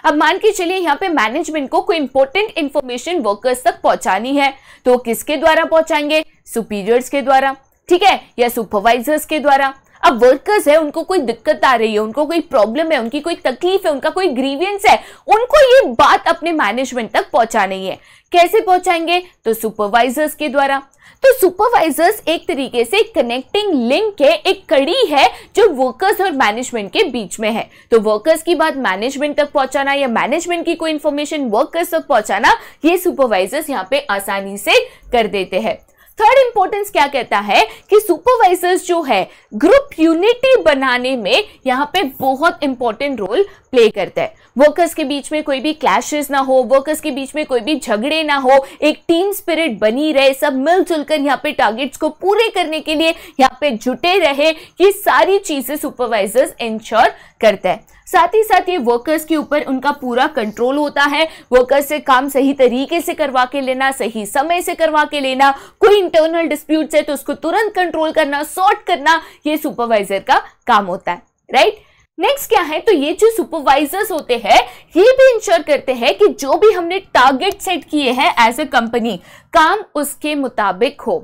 अब मान के चलिए यहाँ पे मैनेजमेंट को कोई इंपॉर्टेंट इंफॉर्मेशन वर्कर्स तक पहुंचानी है तो किसके द्वारा पहुंचाएंगे सुपीरियर्स के द्वारा ठीक है या सुपरवाइजर्स के द्वारा अब वर्कर्स है उनको कोई दिक्कत आ रही है उनको कोई प्रॉब्लम है उनकी कोई तकलीफ है उनका कोई ग्रीवियंस है उनको ये बात अपने मैनेजमेंट तक पहुंचानी है कैसे पहुंचाएंगे तो सुपरवाइजर्स के द्वारा तो सुपरवाइजर्स एक तरीके से कनेक्टिंग लिंक है एक कड़ी है जो वर्कर्स और मैनेजमेंट के बीच में है तो वर्कर्स की बात मैनेजमेंट तक पहुंचाना या मैनेजमेंट की कोई इंफॉर्मेशन वर्कर्स तक पहुंचाना ये सुपरवाइजर्स यहाँ पे आसानी से कर देते हैं थर्ड इंपॉर्टेंस क्या कहता है कि सुपरवाइजर्स जो है ग्रुप यूनिटी बनाने में यहाँ पे बहुत इंपॉर्टेंट रोल प्ले करता है वर्कर्स के बीच में कोई भी क्लैशेस ना हो वर्कर्स के बीच में कोई भी झगड़े ना हो एक टीम स्पिरिट बनी रहे सब मिलजुल कर यहाँ पे टारगेट्स को पूरे करने के लिए यहाँ पे जुटे रहे ये सारी चीजें सुपरवाइजर्स इंश्योर करता है साथ ही साथ ये वर्कर्स के ऊपर उनका पूरा कंट्रोल होता है वर्कर्स से काम सही तरीके से करवा के लेना सही समय से करवा के लेना कोई इंटरनल डिस्प्यूट है तो उसको तुरंत कंट्रोल करना सॉर्ट करना ये सुपरवाइजर का काम होता है राइट नेक्स्ट क्या है तो ये जो सुपरवाइजर्स होते हैं ये भी इंश्योर करते हैं कि जो भी हमने टारगेट सेट किए हैं एज ए कंपनी काम उसके मुताबिक हो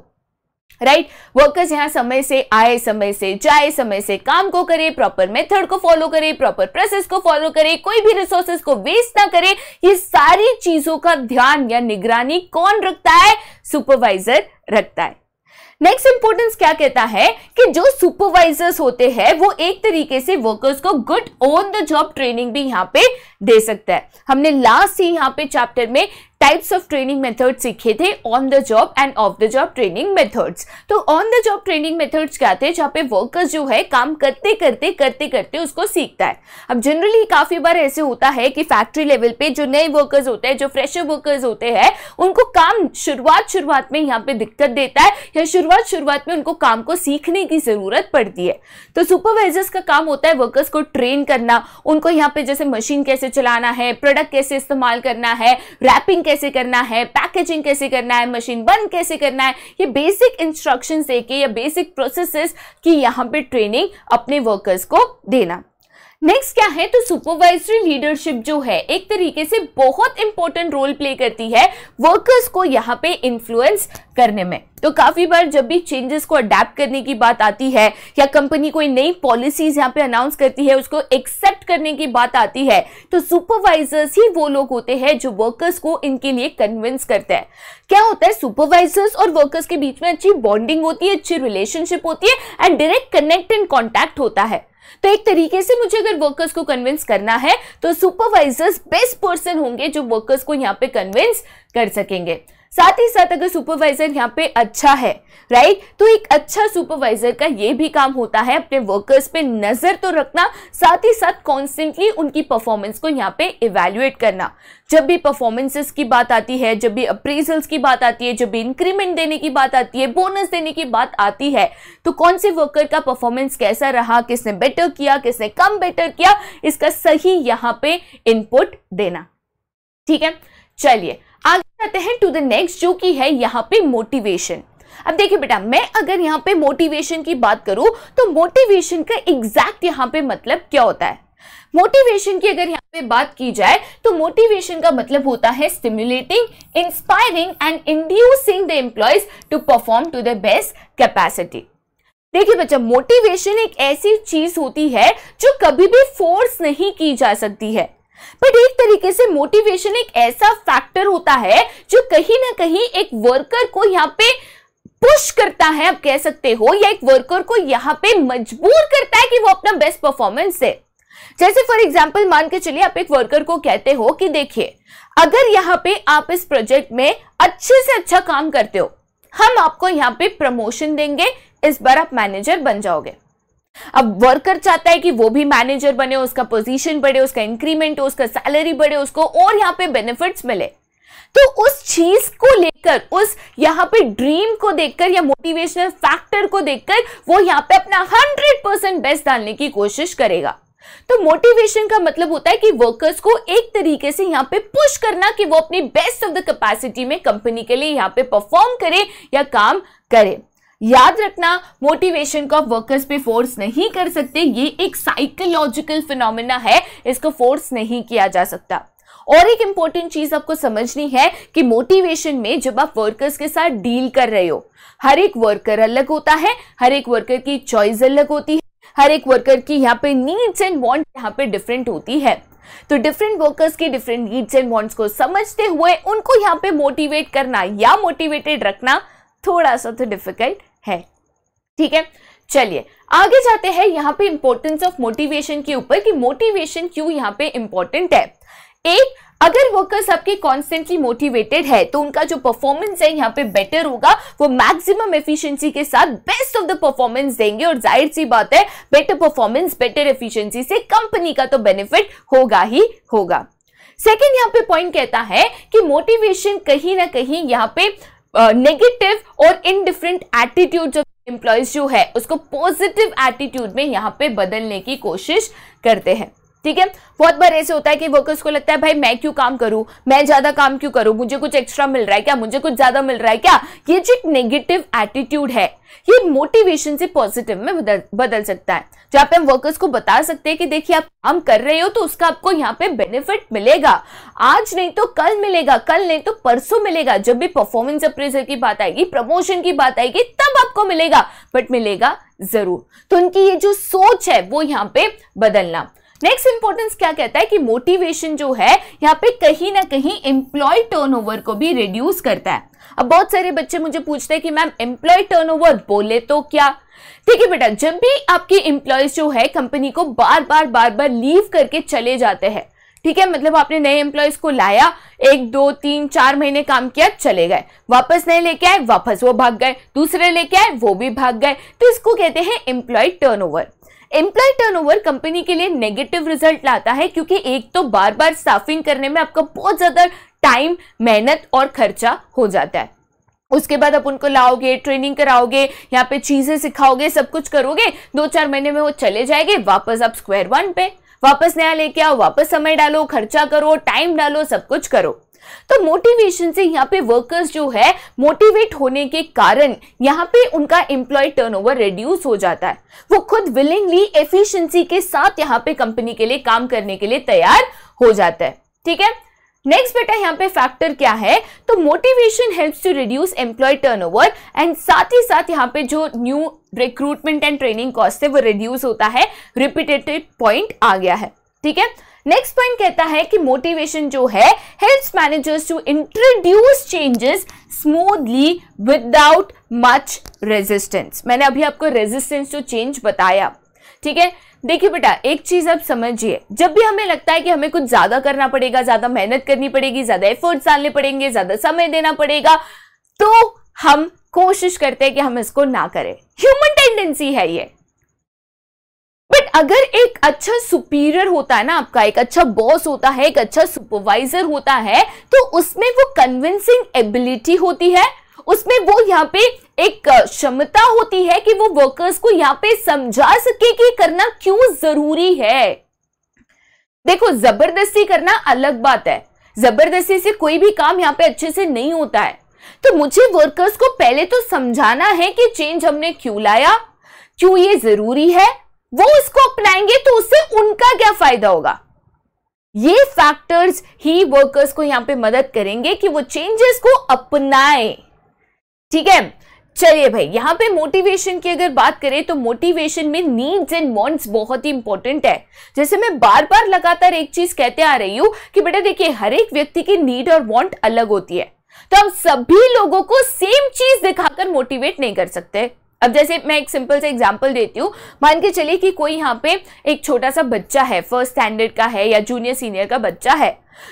राइट वर्कर्स यहाँ समय से आए समय से जाए समय से काम को करे प्रॉपर मेथड को फॉलो करे प्रॉपर प्रोसेस को फॉलो करे कोई भी रिसोर्सेस को वेस्ट ना करे ये सारी चीजों का ध्यान या निगरानी कौन रखता है सुपरवाइजर रखता है नेक्स्ट इंपोर्टेंस क्या कहता है कि जो सुपरवाइजर्स होते हैं वो एक तरीके से वर्कर्स को good on the job training भी यहाँ पे दे सकता है हमने लास्ट ही यहाँ पे चैप्टर में टाइप्स ऑफ ट्रेनिंग मेथड सीखे थे on the job and off the job training methods तो on the job training methods क्या थे जहाँ पे वर्कर्स जो है काम करते करते करते करते उसको सीखता है अब जनरली काफी बार ऐसे होता है कि फैक्ट्री लेवल पे जो नए वर्कर्स होते हैं जो फ्रेशर वर्कर्स होते हैं उनको काम शुरुआत शुरुआत में यहाँ पे दिक्कत देता है या शुरुआत शुरुआत में उनको काम को सीखने की जरूरत पड़ती है तो सुपरवाइजर्स का काम होता है वर्कर्स को ट्रेन करना उनको यहाँ पे जैसे मशीन कैसे चलाना है प्रोडक्ट कैसे इस्तेमाल करना है रैपिंग कैसे करना है पैकेजिंग कैसे करना है मशीन बंद कैसे करना है ये बेसिक इंस्ट्रक्शन देके या बेसिक प्रोसेसेस की यहाँ पे ट्रेनिंग अपने वर्कर्स को देना नेक्स्ट क्या है तो सुपरवाइजरी लीडरशिप जो है एक तरीके से बहुत इंपॉर्टेंट रोल प्ले करती है वर्कर्स को यहाँ पे इन्फ्लुएंस करने में तो काफी बार जब भी चेंजेस को अडेप्ट करने की बात आती है या कंपनी कोई नई पॉलिसीज यहाँ पे अनाउंस करती है उसको एक्सेप्ट करने की बात आती है तो सुपरवाइजर्स ही वो लोग होते हैं जो वर्कर्स को इनके लिए कन्विंस करते हैं क्या होता है सुपरवाइजर्स और वर्कर्स के बीच में अच्छी बॉन्डिंग होती है अच्छी रिलेशनशिप होती है and direct connect and contact होता है तो एक तरीके से मुझे अगर वर्कर्स को कन्विंस करना है तो सुपरवाइजर्स बेस्ट पर्सन होंगे जो वर्कर्स को यहाँ पे कन्विंस कर सकेंगे साथ ही साथ अगर सुपरवाइजर यहाँ पे अच्छा है राइट तो एक अच्छा सुपरवाइजर का ये भी काम होता है अपने वर्कर्स पे नजर तो रखना साथ ही साथ कॉन्स्टेंटली उनकी परफॉर्मेंस को यहाँ पे इवेल्युएट करना जब भी परफॉर्मेंसेस की बात आती है जब भी अप्रेजल्स की बात आती है जब भी इंक्रीमेंट देने की बात आती है बोनस देने की बात आती है तो कौन से वर्कर का परफॉर्मेंस कैसा रहा किसने बेटर किया किसने कम बेटर किया इसका सही यहाँ पे इनपुट देना ठीक है चलिए आगे आते हैं टू द नेक्स्ट जो कि है यहाँ पे मोटिवेशन अब देखिए बेटा मैं अगर यहाँ पे मोटिवेशन की बात करूं तो मोटिवेशन का एग्जैक्ट यहाँ पे मतलब क्या होता है मोटिवेशन की अगर यहाँ पे बात की जाए तो मोटिवेशन का मतलब होता है stimulating inspiring and inducing the employees to perform to the best capacity देखिए बच्चा मोटिवेशन एक ऐसी चीज होती है जो कभी भी फोर्स नहीं की जा सकती है बट एक तरीके से मोटिवेशन एक ऐसा फैक्टर होता है जो कहीं ना कहीं एक वर्कर को यहाँ पे पुश करता है आप कह सकते हो या एक वर्कर को यहाँ पे मजबूर करता है कि वो अपना बेस्ट परफॉर्मेंस दे जैसे फॉर एग्जाम्पल मान के चलिए आप एक वर्कर को कहते हो कि देखिए अगर यहाँ पे आप इस प्रोजेक्ट में अच्छे से अच्छा काम करते हो हम आपको यहाँ पे प्रमोशन देंगे इस बार आप मैनेजर बन जाओगे अब वर्कर चाहता है कि वो भी मैनेजर बने उसका पोजीशन बढ़े उसका इंक्रीमेंट हो उसका सैलरी बढ़े उसको और यहाँ पे बेनिफिट्स मिले तो उस चीज को लेकर उस यहाँ पे ड्रीम को देखकर या मोटिवेशनल फैक्टर को देखकर वो यहाँ पे अपना हंड्रेड परसेंट बेस्ट डालने की कोशिश करेगा तो मोटिवेशन का मतलब होता है कि वर्कर्स को एक तरीके से यहाँ पे पुश करना कि वो अपनी बेस्ट ऑफ द कैपेसिटी में कंपनी के लिए यहाँ पे परफॉर्म करे या काम करे याद रखना मोटिवेशन को आप वर्कर्स पे फोर्स नहीं कर सकते ये एक साइकोलॉजिकल फिनोमिना है इसको फोर्स नहीं किया जा सकता और एक इंपॉर्टेंट चीज आपको समझनी है कि मोटिवेशन में जब आप वर्कर्स के साथ डील कर रहे हो हर एक वर्कर अलग होता है हर एक वर्कर की चॉइस अलग होती है हर एक वर्कर की यहाँ पे नीड्स एंड वॉन्ट यहाँ पे डिफरेंट होती है तो डिफरेंट वर्कर्स के डिफरेंट नीड्स एंड वॉन्ट्स को समझते हुए उनको यहाँ पे मोटिवेट करना या मोटिवेटेड रखना थोड़ा सा तो डिफिकल्ट है ठीक है चलिए आगे जाते हैं यहाँ पे इंपॉर्टेंस ऑफ मोटिवेशन के ऊपर कि मोटिवेशन क्यों यहाँ पे इंपॉर्टेंट है एक अगर वर्कर्स आपके कॉन्स्टेंटली मोटिवेटेड है तो उनका जो परफॉर्मेंस है यहाँ पे बेटर होगा वो मैक्सिमम एफिशिएंसी के साथ बेस्ट ऑफ द परफॉर्मेंस देंगे और जाहिर सी बात है बेटर परफॉर्मेंस बेटर एफिशिएंसी से कंपनी का तो बेनिफिट होगा ही होगा सेकेंड यहाँ पे पॉइंट कहता है कि मोटिवेशन कहीं ना कहीं यहाँ पे नेगेटिव और इनडिफरेंट एटीट्यूड जो एम्प्लॉयज जो है उसको पॉजिटिव एटीट्यूड में यहाँ पे बदलने की कोशिश करते हैं ठीक है बहुत बार ऐसे होता है कि वर्कर्स को लगता है भाई मैं क्यों काम करूं मैं ज्यादा काम क्यों करूं मुझे कुछ एक्स्ट्रा मिल रहा है क्या मुझे कुछ ज्यादा मिल रहा है क्या ये जो एक नेगेटिव एटीट्यूड है ये मोटिवेशन से पॉजिटिव में बदल बदल सकता है जहाँ पे हम वर्कर्स को बता सकते हैं कि देखिए आप काम कर रहे हो तो उसका आपको यहाँ पे बेनिफिट मिलेगा आज नहीं तो कल मिलेगा कल नहीं तो परसों मिलेगा जब भी परफॉर्मेंस अप्रेजर की बात आएगी प्रमोशन की बात आएगी तब आपको मिलेगा बट मिलेगा जरूर तो उनकी ये जो सोच है वो यहाँ पे बदलना नेक्स्ट इंपोर्टेंस क्या कहता है कि मोटिवेशन जो है यहाँ पे कहीं ना कहीं एम्प्लॉय टर्नओवर को भी रिड्यूस करता है अब बहुत सारे बच्चे मुझे पूछते हैं कि मैम एम्प्लॉय टर्नओवर बोले तो क्या ठीक है बेटा जब भी आपके एम्प्लॉयज जो है कंपनी को बार बार बार बार लीव करके चले जाते हैं ठीक है मतलब आपने नए एम्प्लॉयज को लाया एक दो तीन चार महीने काम किया चले गए वापस नए लेके आए वापस वो भाग गए दूसरे लेके आए वो भी भाग गए तो इसको कहते हैं employ turnover employ turnover company के लिए नेगेटिव रिजल्ट लाता है क्योंकि एक तो बार बार स्टाफिंग करने में आपका बहुत ज़्यादा टाइम मेहनत और खर्चा हो जाता है उसके बाद आप उनको लाओगे ट्रेनिंग कराओगे यहाँ पे चीज़ें सिखाओगे सब कुछ करोगे दो चार महीने में वो चले जाएंगे वापस आप स्क्वायर वन पे वापस नया लेके आओ वापस समय डालो खर्चा करो टाइम डालो सब कुछ करो तो मोटिवेशन से यहाँ पे वर्कर्स जो है मोटिवेट होने के कारण यहाँ पे उनका एम्प्लॉय टर्नओवर रिड्यूस हो जाता है वो खुद विलिंगली एफिशिएंसी के साथ यहाँ पे कंपनी के लिए काम करने के लिए तैयार हो जाता है ठीक है नेक्स्ट बेटा यहाँ पे फैक्टर क्या है तो motivation helps to reduce employ turnover and साथ ही साथ यहाँ पे जो new recruitment and training cost है वो रिड्यूस होता है रिपीटेटिव पॉइंट आ गया है ठीक है नेक्स्ट पॉइंट कहता है कि मोटिवेशन जो है helps managers to introduce changes smoothly without much resistance मैंने अभी आपको रेजिस्टेंस टू चेंज बताया ठीक है देखिए बेटा एक चीज आप समझिए जब भी हमें लगता है कि हमें कुछ ज्यादा करना पड़ेगा ज्यादा मेहनत करनी पड़ेगी ज्यादा एफर्ट्स डालने पड़ेंगे ज्यादा समय देना पड़ेगा तो हम कोशिश करते हैं कि हम इसको ना करें ह्यूमन टेंडेंसी है ये बट अगर एक अच्छा सुपीरियर होता है ना आपका एक अच्छा बॉस होता है एक अच्छा सुपरवाइजर होता है तो उसमें वो कन्विंसिंग एबिलिटी होती है उसमें वो यहाँ पे एक क्षमता होती है कि वो वर्कर्स को यहाँ पे समझा सके कि करना क्यों जरूरी है देखो जबरदस्ती करना अलग बात है जबरदस्ती से कोई भी काम यहाँ पे अच्छे से नहीं होता है तो मुझे वर्कर्स को पहले तो समझाना है कि चेंज हमने क्यों लाया क्यों ये जरूरी है वो उसको अपनाएंगे तो उससे उनका क्या फायदा होगा ये फैक्टर्स ही वर्कर्स को यहां पे मदद करेंगे कि वो चेंजेस को अपनाए ठीक है चलिए भाई यहां पे मोटिवेशन की अगर बात करें तो मोटिवेशन में नीड्स एंड वॉन्ट्स बहुत ही इंपॉर्टेंट है जैसे मैं बार बार लगातार एक चीज कहते आ रही हूं कि बेटा देखिए हर एक व्यक्ति की नीड और वॉन्ट अलग होती है तो हम सभी लोगों को सेम चीज दिखाकर मोटिवेट नहीं कर सकते अब जैसे मैं एक सिंपल से एग्जाम्पल देती हूँ मान के चलिए कि कोई यहाँ पे एक छोटा सा बच्चा है फर्स्ट स्टैंडर्ड का है या जूनियर सीनियर का बच्चा है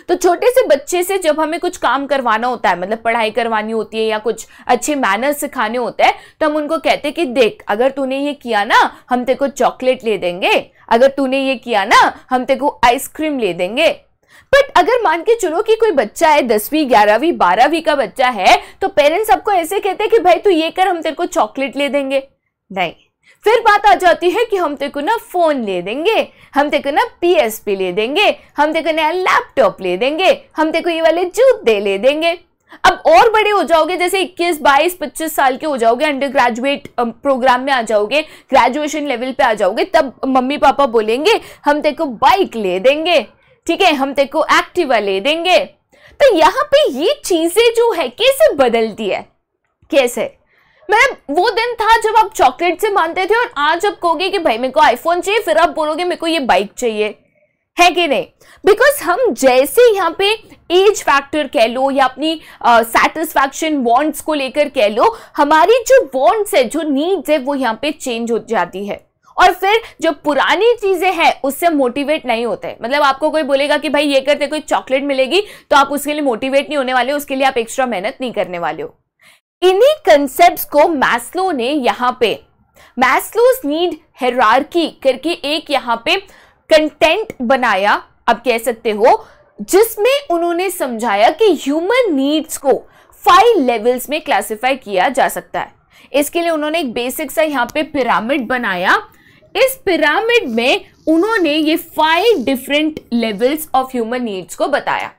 तो छोटे से बच्चे से जब हमें कुछ काम करवाना होता है मतलब पढ़ाई करवानी होती है या कुछ अच्छे मैनर्स सिखाने होते हैं तो हम उनको कहते हैं कि देख अगर तूने ये किया ना हम तेको को चॉकलेट ले देंगे अगर तूने ये किया ना हम तेको आइसक्रीम ले देंगे बट अगर मान के चलो कि कोई बच्चा है दसवीं ग्यारहवीं बारहवीं का बच्चा है तो पेरेंट्स आपको ऐसे कहते हैं कि भाई तू ये कर हम तेरे को चॉकलेट ले देंगे नहीं फिर बात आ जाती है कि हम तेरे को ना फोन ले देंगे हम तेरे को ना पीएसपी ले देंगे हम तेरे को नया लैपटॉप ले देंगे हम तेरे को ये वाले जूते ले देंगे अब और बड़े हो जाओगे जैसे 21, 22, 25 साल के हो जाओगे अंडर ग्रेजुएट प्रोग्राम में आ जाओगे ग्रेजुएशन लेवल पे आ जाओगे तब मम्मी पापा बोलेंगे हम तेरे को बाइक ले देंगे ठीक है हम तेरे को एक्टिवा ले देंगे तो यहाँ पे ये चीजें जो है कैसे बदलती है कैसे मैं वो दिन था जब आप चॉकलेट से मानते थे और आज आप कहोगे कि भाई मेरे को आईफोन चाहिए फिर आप बोलोगे मेरे को ये बाइक चाहिए है कि नहीं बिकॉज हम जैसे यहाँ पे एज फैक्टर कह लो या अपनी सेटिस्फैक्शन uh, वॉन्ट्स को लेकर कह लो हमारी जो वॉन्ट्स है जो नीड्स है वो यहाँ पे चेंज हो जाती है और फिर जो पुरानी चीजें हैं उससे मोटिवेट नहीं होते मतलब आपको कोई बोलेगा कि भाई ये करते कोई चॉकलेट मिलेगी तो आप उसके लिए मोटिवेट नहीं होने वाले उसके लिए आप एक्स्ट्रा मेहनत नहीं करने वाले हो इन्हीं कंसेप्ट को मैस्लो ने यहाँ पे मैस्लोस नीड हेरारकी करके एक यहां पे कंटेंट बनाया आप कह सकते हो जिसमें उन्होंने समझाया कि ह्यूमन नीड्स को फाइव लेवल्स में क्लासिफाई किया जा सकता है इसके लिए उन्होंने एक बेसिक सा यहाँ पे पिरामिड बनाया इस पिरामिड में उन्होंने ये five different levels of human needs को बताया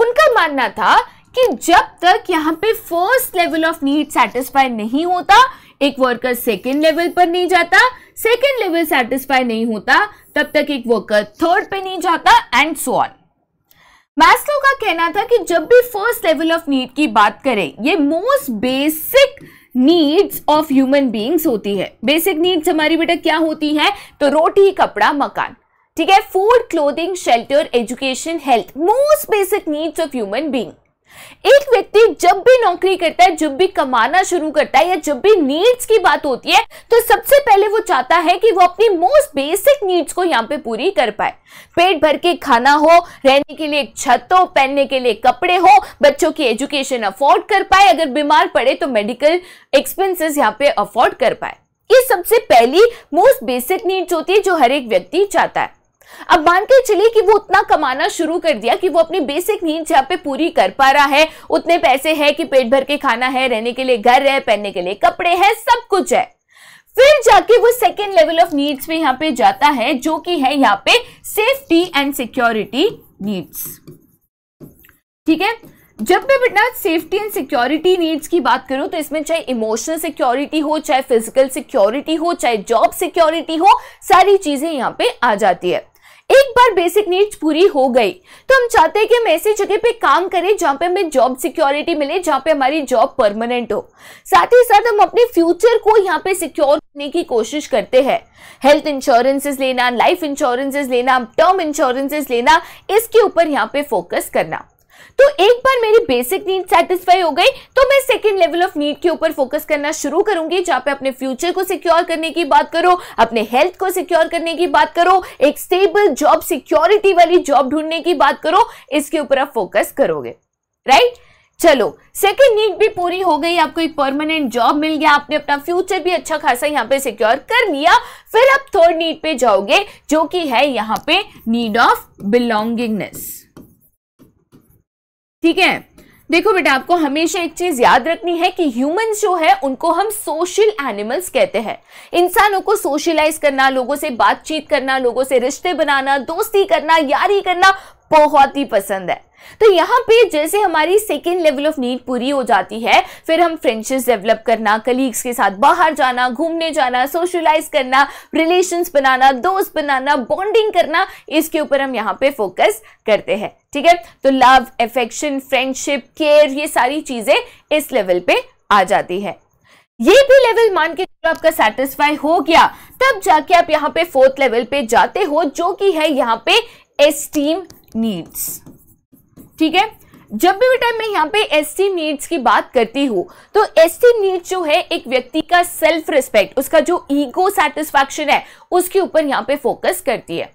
उनका मानना था कि जब तक यहाँ पे first level of need satisfy नहीं होता एक वर्कर सेकेंड लेवल पर नहीं जाता सेकेंड लेवल सेटिस्फाई नहीं होता तब तक एक वर्कर थर्ड पे नहीं जाता एंड सो ऑन मैस्लो का कहना था कि जब भी फर्स्ट लेवल ऑफ नीड की बात करें ये most basic needs of human beings होती है बेसिक नीड्स हमारी बेटा क्या होती है तो रोटी कपड़ा मकान ठीक है food clothing shelter education health most basic needs of human being एक व्यक्ति जब भी नौकरी करता है जब भी कमाना शुरू करता है या जब भी नीड्स की बात होती है तो सबसे पहले वो चाहता है कि वो अपनी मोस्ट बेसिक नीड्स को यहाँ पे पूरी कर पाए पेट भर के खाना हो रहने के लिए छत हो पहनने के लिए कपड़े हो बच्चों की एजुकेशन अफोर्ड कर पाए अगर बीमार पड़े तो मेडिकल एक्सपेंसेस यहाँ पे अफोर्ड कर पाए ये सबसे पहली मोस्ट बेसिक नीड्स होती है जो हर एक व्यक्ति चाहता है अब मान के चलिए कि वो उतना कमाना शुरू कर दिया कि वो अपनी बेसिक नीड यहाँ पे पूरी कर पा रहा है उतने पैसे है कि पेट भर के खाना है रहने के लिए घर है पहनने के लिए कपड़े है सब कुछ है फिर जाके वो सेकेंड लेवल ऑफ नीड्स में यहाँ पे जाता है जो कि है यहाँ पे सेफ्टी एंड सिक्योरिटी नीड्स ठीक है जब मैं बेटा सेफ्टी एंड सिक्योरिटी नीड्स की बात करूं तो इसमें चाहे इमोशनल सिक्योरिटी हो चाहे फिजिकल सिक्योरिटी हो चाहे जॉब सिक्योरिटी हो सारी चीजें यहाँ पे आ जाती है एक बार बेसिक नीड्स पूरी हो गई तो हम चाहते हैं कि हम ऐसी जगह पे काम करें जहाँ पे हमें जॉब सिक्योरिटी मिले जहाँ पे हमारी जॉब परमानेंट हो साथ ही साथ हम अपने फ्यूचर को यहाँ पे सिक्योर करने की कोशिश करते हैं हेल्थ इंश्योरेंसेस लेना लाइफ इंश्योरेंसेस लेना टर्म इंश्योरेंसेस लेना इसके ऊपर यहाँ पे फोकस करना तो एक बार मेरी बेसिक नीड सेटिस्फाई हो गई तो मैं सेकेंड लेवल ऑफ नीड के ऊपर फोकस करना शुरू करूंगी जहां पे अपने फ्यूचर को सिक्योर करने की बात करो अपने हेल्थ को सिक्योर करने की बात करो एक स्टेबल जॉब सिक्योरिटी वाली जॉब ढूंढने की बात करो इसके ऊपर आप फोकस करोगे राइट चलो सेकेंड नीड भी पूरी हो गई आपको एक परमानेंट जॉब मिल गया आपने अपना फ्यूचर भी अच्छा खासा यहाँ पे सिक्योर कर लिया फिर आप थर्ड नीड पे जाओगे जो कि है यहाँ पे नीड ऑफ बिलोंगिंगनेस ठीक है देखो बेटा आपको हमेशा एक चीज याद रखनी है कि ह्यूमन जो है उनको हम सोशल एनिमल्स कहते हैं इंसानों को सोशलाइज करना लोगों से बातचीत करना लोगों से रिश्ते बनाना दोस्ती करना यारी करना बहुत ही पसंद है तो यहाँ पे जैसे हमारी सेकेंड लेवल ऑफ नीड पूरी हो जाती है फिर हम फ्रेंडशिप डेवलप करना कलीग्स के साथ बाहर जाना घूमने जाना सोशलाइज करना रिलेशंस बनाना दोस्त बनाना बॉन्डिंग करना इसके ऊपर हम यहाँ पे फोकस करते हैं ठीक है तो लव एफेक्शन फ्रेंडशिप केयर ये सारी चीजें इस लेवल पे आ जाती है ये भी लेवल मान के तो आपका सेटिस्फाई हो गया तब जाके आप यहाँ पे फोर्थ लेवल पे जाते हो जो कि है यहाँ पे एस्टीम नीड्स ठीक है जब भी बेटा मैं यहाँ पे एस टी नीड्स की बात करती हूँ तो एस टी नीड्स जो है एक व्यक्ति का सेल्फ रिस्पेक्ट उसका जो ईगो सेटिस्फैक्शन है उसके ऊपर यहाँ पे फोकस करती है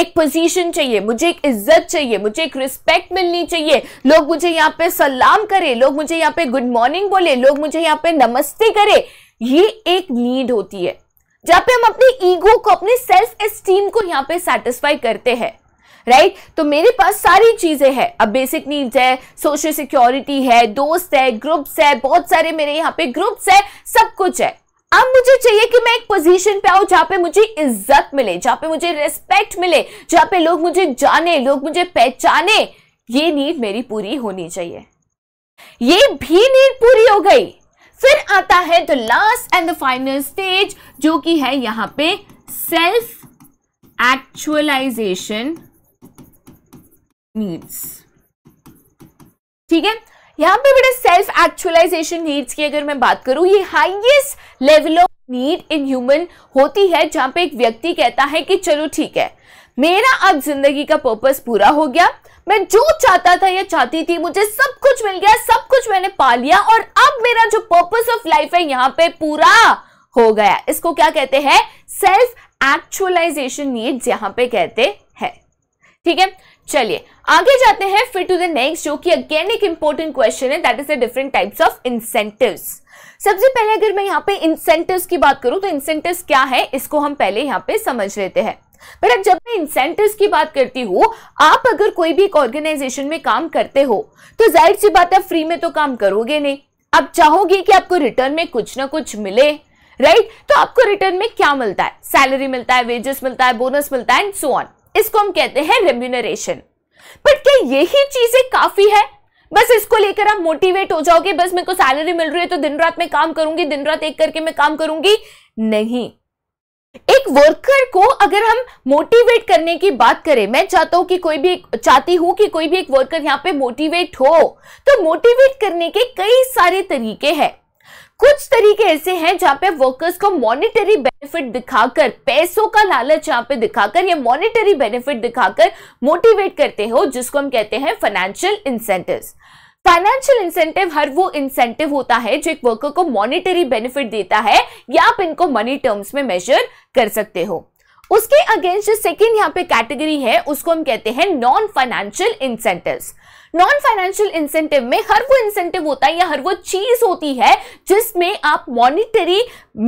एक पोजीशन चाहिए मुझे एक इज्जत चाहिए मुझे एक रिस्पेक्ट मिलनी चाहिए लोग मुझे यहाँ पे सलाम करें लोग मुझे यहाँ पे गुड मॉर्निंग बोले लोग मुझे यहाँ पे नमस्ते करें ये एक नीड होती है जहाँ पे हम अपने ईगो को अपने सेल्फ एस्टीम को यहाँ पे सेटिस्फाई करते हैं राइट तो मेरे पास सारी चीजें हैं अब बेसिक नीड्स है सोशल सिक्योरिटी है दोस्त है ग्रुप्स है बहुत सारे मेरे यहाँ पे ग्रुप्स है सब कुछ है अब मुझे चाहिए कि मैं एक पोजीशन पे आऊं जहां पे मुझे इज्जत मिले जहां पे मुझे रिस्पेक्ट मिले जहां पे लोग मुझे जाने लोग मुझे पहचाने ये नीड मेरी पूरी होनी चाहिए ये भी नीड पूरी हो गई फिर आता है the last and the final stage जो कि है यहां पे सेल्फ एक्चुअलाइजेशन नीड्स ठीक है यहाँ पे बेटा सेल्फ एक्चुअलाइजेशन नीड्स की अगर मैं बात करूं ये highest level of need in human होती है जहां पे एक व्यक्ति कहता है कि चलो ठीक है मेरा अब जिंदगी का पर्पस पूरा हो गया मैं जो चाहता था या चाहती थी मुझे सब कुछ मिल गया सब कुछ मैंने पा लिया और अब मेरा जो पर्पस ऑफ लाइफ है यहाँ पे पूरा हो गया इसको क्या कहते हैं सेल्फ एक्चुअलाइजेशन नीड्स यहाँ पे कहते हैं ठीक है चलिए आगे जाते हैं फिर टू द नेक्स्ट जो कि अगेन एक इंपॉर्टेंट क्वेश्चन है that is the different types of incentives सबसे पहले अगर मैं यहाँ पे इंसेंटिव्स की बात करूं तो इंसेंटिव्स क्या है इसको हम पहले यहाँ पे समझ लेते हैं पर अब जब मैं इंसेंटिव की बात करती हूँ आप अगर कोई भी एक ऑर्गेनाइजेशन में काम करते हो तो जाहिर सी बात है फ्री में तो काम करोगे नहीं आप चाहोगे कि आपको रिटर्न में कुछ ना कुछ मिले राइट right? तो आपको रिटर्न में क्या मिलता है सैलरी मिलता है वेजेस मिलता है बोनस मिलता है एंड सो ऑन इसको हम कहते हैं रेम्यूनरेशन बट क्या यही चीजें काफी है बस इसको लेकर आप मोटिवेट हो जाओगे बस मेरे को सैलरी मिल रही है तो दिन रात में काम करूंगी दिन रात एक करके मैं काम करूंगी नहीं एक वर्कर को अगर हम मोटिवेट करने की बात करें मैं चाहता हूं कि कोई भी चाहती हूं कि कोई भी एक वर्कर यहां पे मोटिवेट हो तो मोटिवेट करने के कई सारे तरीके हैं कुछ तरीके ऐसे हैं जहां पे वर्कर्स को मॉनेटरी बेनिफिट दिखाकर पैसों का लालच यहाँ पे दिखाकर या मॉनेटरी बेनिफिट दिखाकर मोटिवेट करते हो जिसको हम कहते हैं फाइनेंशियल इंसेंटिव फाइनेंशियल इंसेंटिव हर वो इंसेंटिव होता है जो एक वर्कर को मॉनेटरी बेनिफिट देता है या आप इनको मनी टर्म्स में मेजर कर सकते हो उसके अगेंस्ट जो सेकेंड यहाँ पे कैटेगरी है उसको हम कहते हैं non financial incentive non financial incentive में हर वो इंसेंटिव होता है या हर वो चीज होती है जिसमें आप मॉनिटरी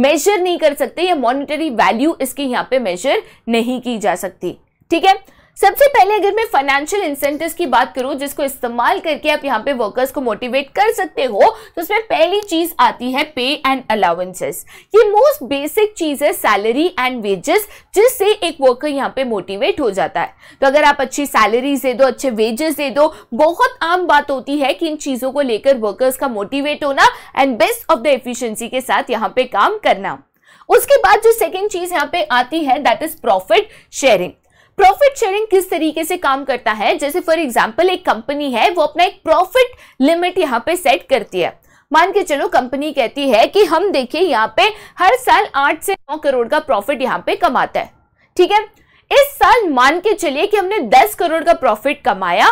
मेजर नहीं कर सकते या मॉनिटरी वैल्यू इसकी यहाँ पे मेजर नहीं की जा सकती ठीक है सबसे पहले अगर मैं फाइनेंशियल इंसेंटिव की बात करूं जिसको इस्तेमाल करके आप यहाँ पे वर्कर्स को मोटिवेट कर सकते हो तो उसमें पहली चीज आती है पे एंड अलाउंसेस ये मोस्ट बेसिक चीज है सैलरी एंड वेजेस जिससे एक वर्कर यहाँ पे मोटिवेट हो जाता है तो अगर आप अच्छी सैलरीज दे दो अच्छे वेजेस दे दो बहुत आम बात होती है कि इन चीजों को लेकर वर्कर्स का मोटिवेट होना and best of the efficiency के साथ यहाँ पे काम करना उसके बाद जो सेकेंड चीज यहाँ पे आती है that is profit sharing profit sharing किस तरीके से काम करता है जैसे फॉर एग्जाम्पल एक कंपनी है वो अपना एक प्रॉफिट लिमिट यहाँ पे सेट करती है मान के चलो कंपनी कहती है कि हम देखिए यहाँ पे हर साल आठ से नौ करोड़ का प्रॉफिट यहाँ पे कमाता है ठीक है इस साल मान के चलिए कि हमने दस करोड़ का प्रॉफिट कमाया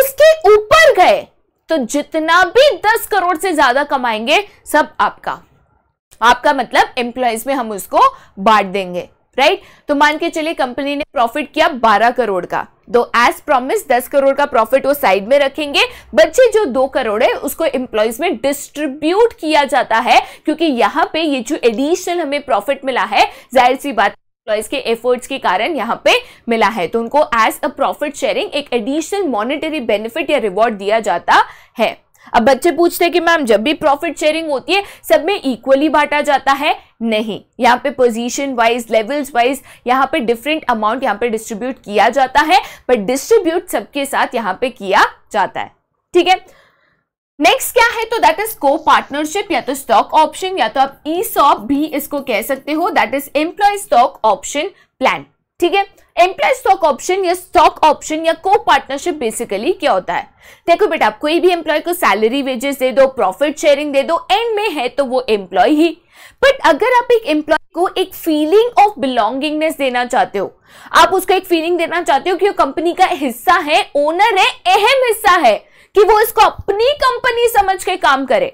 उसके ऊपर गए तो जितना भी दस करोड़ से ज्यादा कमाएंगे सब आपका आपका मतलब एम्प्लॉयज में हम उसको बांट देंगे राइट तो मान के चलिए कंपनी ने प्रॉफिट किया बारह करोड़ का दो एज प्रॉमिस दस करोड़ का प्रॉफिट वो साइड में रखेंगे बच्चे जो दो करोड़ है उसको एम्प्लॉयज में डिस्ट्रीब्यूट किया जाता है क्योंकि यहाँ पे ये जो एडिशनल हमें प्रॉफिट मिला है जाहिर सी बात के एफर्ट्स के कारण यहाँ पे मिला है तो उनको एज अ प्रॉफिट शेयरिंग एक एडिशनल मॉनिटरी बेनिफिट या रिवॉर्ड दिया जाता है अब बच्चे पूछते हैं कि मैम जब भी प्रॉफिट शेयरिंग होती है सब में इक्वली बांटा जाता है नहीं यहाँ पे पोजीशन वाइज लेवल्स वाइज यहाँ पे डिफरेंट अमाउंट यहाँ पे डिस्ट्रीब्यूट किया जाता है बट डिस्ट्रीब्यूट सबके साथ यहाँ पे किया जाता है ठीक है नेक्स्ट क्या है तो दैट इज को पार्टनरशिप या तो स्टॉक ऑप्शन या तो आप ई सॉप भी इसको कह सकते हो that is employ stock option plan ठीक है एम्प्लॉय स्टॉक ऑप्शन या स्टॉक ऑप्शन या को पार्टनरशिप बेसिकली क्या होता है देखो बेटा कोई भी एम्प्लॉय को सैलरी वेजेस दे दो प्रॉफिट शेयरिंग दे दो एंड में है तो वो एम्प्लॉय ही बट अगर आप एक एम्प्लॉय को एक फीलिंग ऑफ बिलोंगिंगनेस देना चाहते हो आप उसको एक फीलिंग देना चाहते हो कि वो कंपनी का हिस्सा है ओनर है अहम हिस्सा है कि वो इसको अपनी कंपनी समझ के काम करे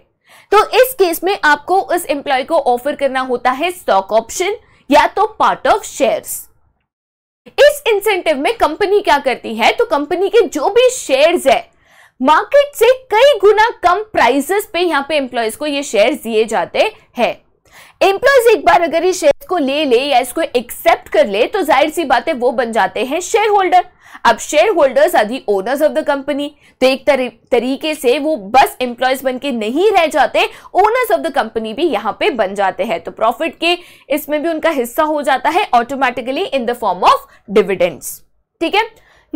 तो इस केस में आपको उस एम्प्लॉय को ऑफर करना होता है स्टॉक ऑप्शन या तो पार्ट ऑफ शेयर्स इस इंसेंटिव में कंपनी क्या करती है तो कंपनी के जो भी शेयर्स है मार्केट से कई गुना कम प्राइसेस पे यहाँ पे एम्प्लॉयज को ये शेयर्स दिए जाते हैं एम्प्लॉयज एक बार अगर इस शेयर को ले ले या इसको एक्सेप्ट कर ले तो जाहिर सी बात है वो बन जाते हैं शेयर होल्डर अब shareholders are the owners of the company तो एक तर, तरीके से वो बस एम्प्लॉयज बन के नहीं रह जाते ओनर्स ऑफ द कंपनी भी यहां पे बन जाते हैं तो प्रॉफिट के इसमें भी उनका हिस्सा हो जाता है automatically in the form of dividends ठीक है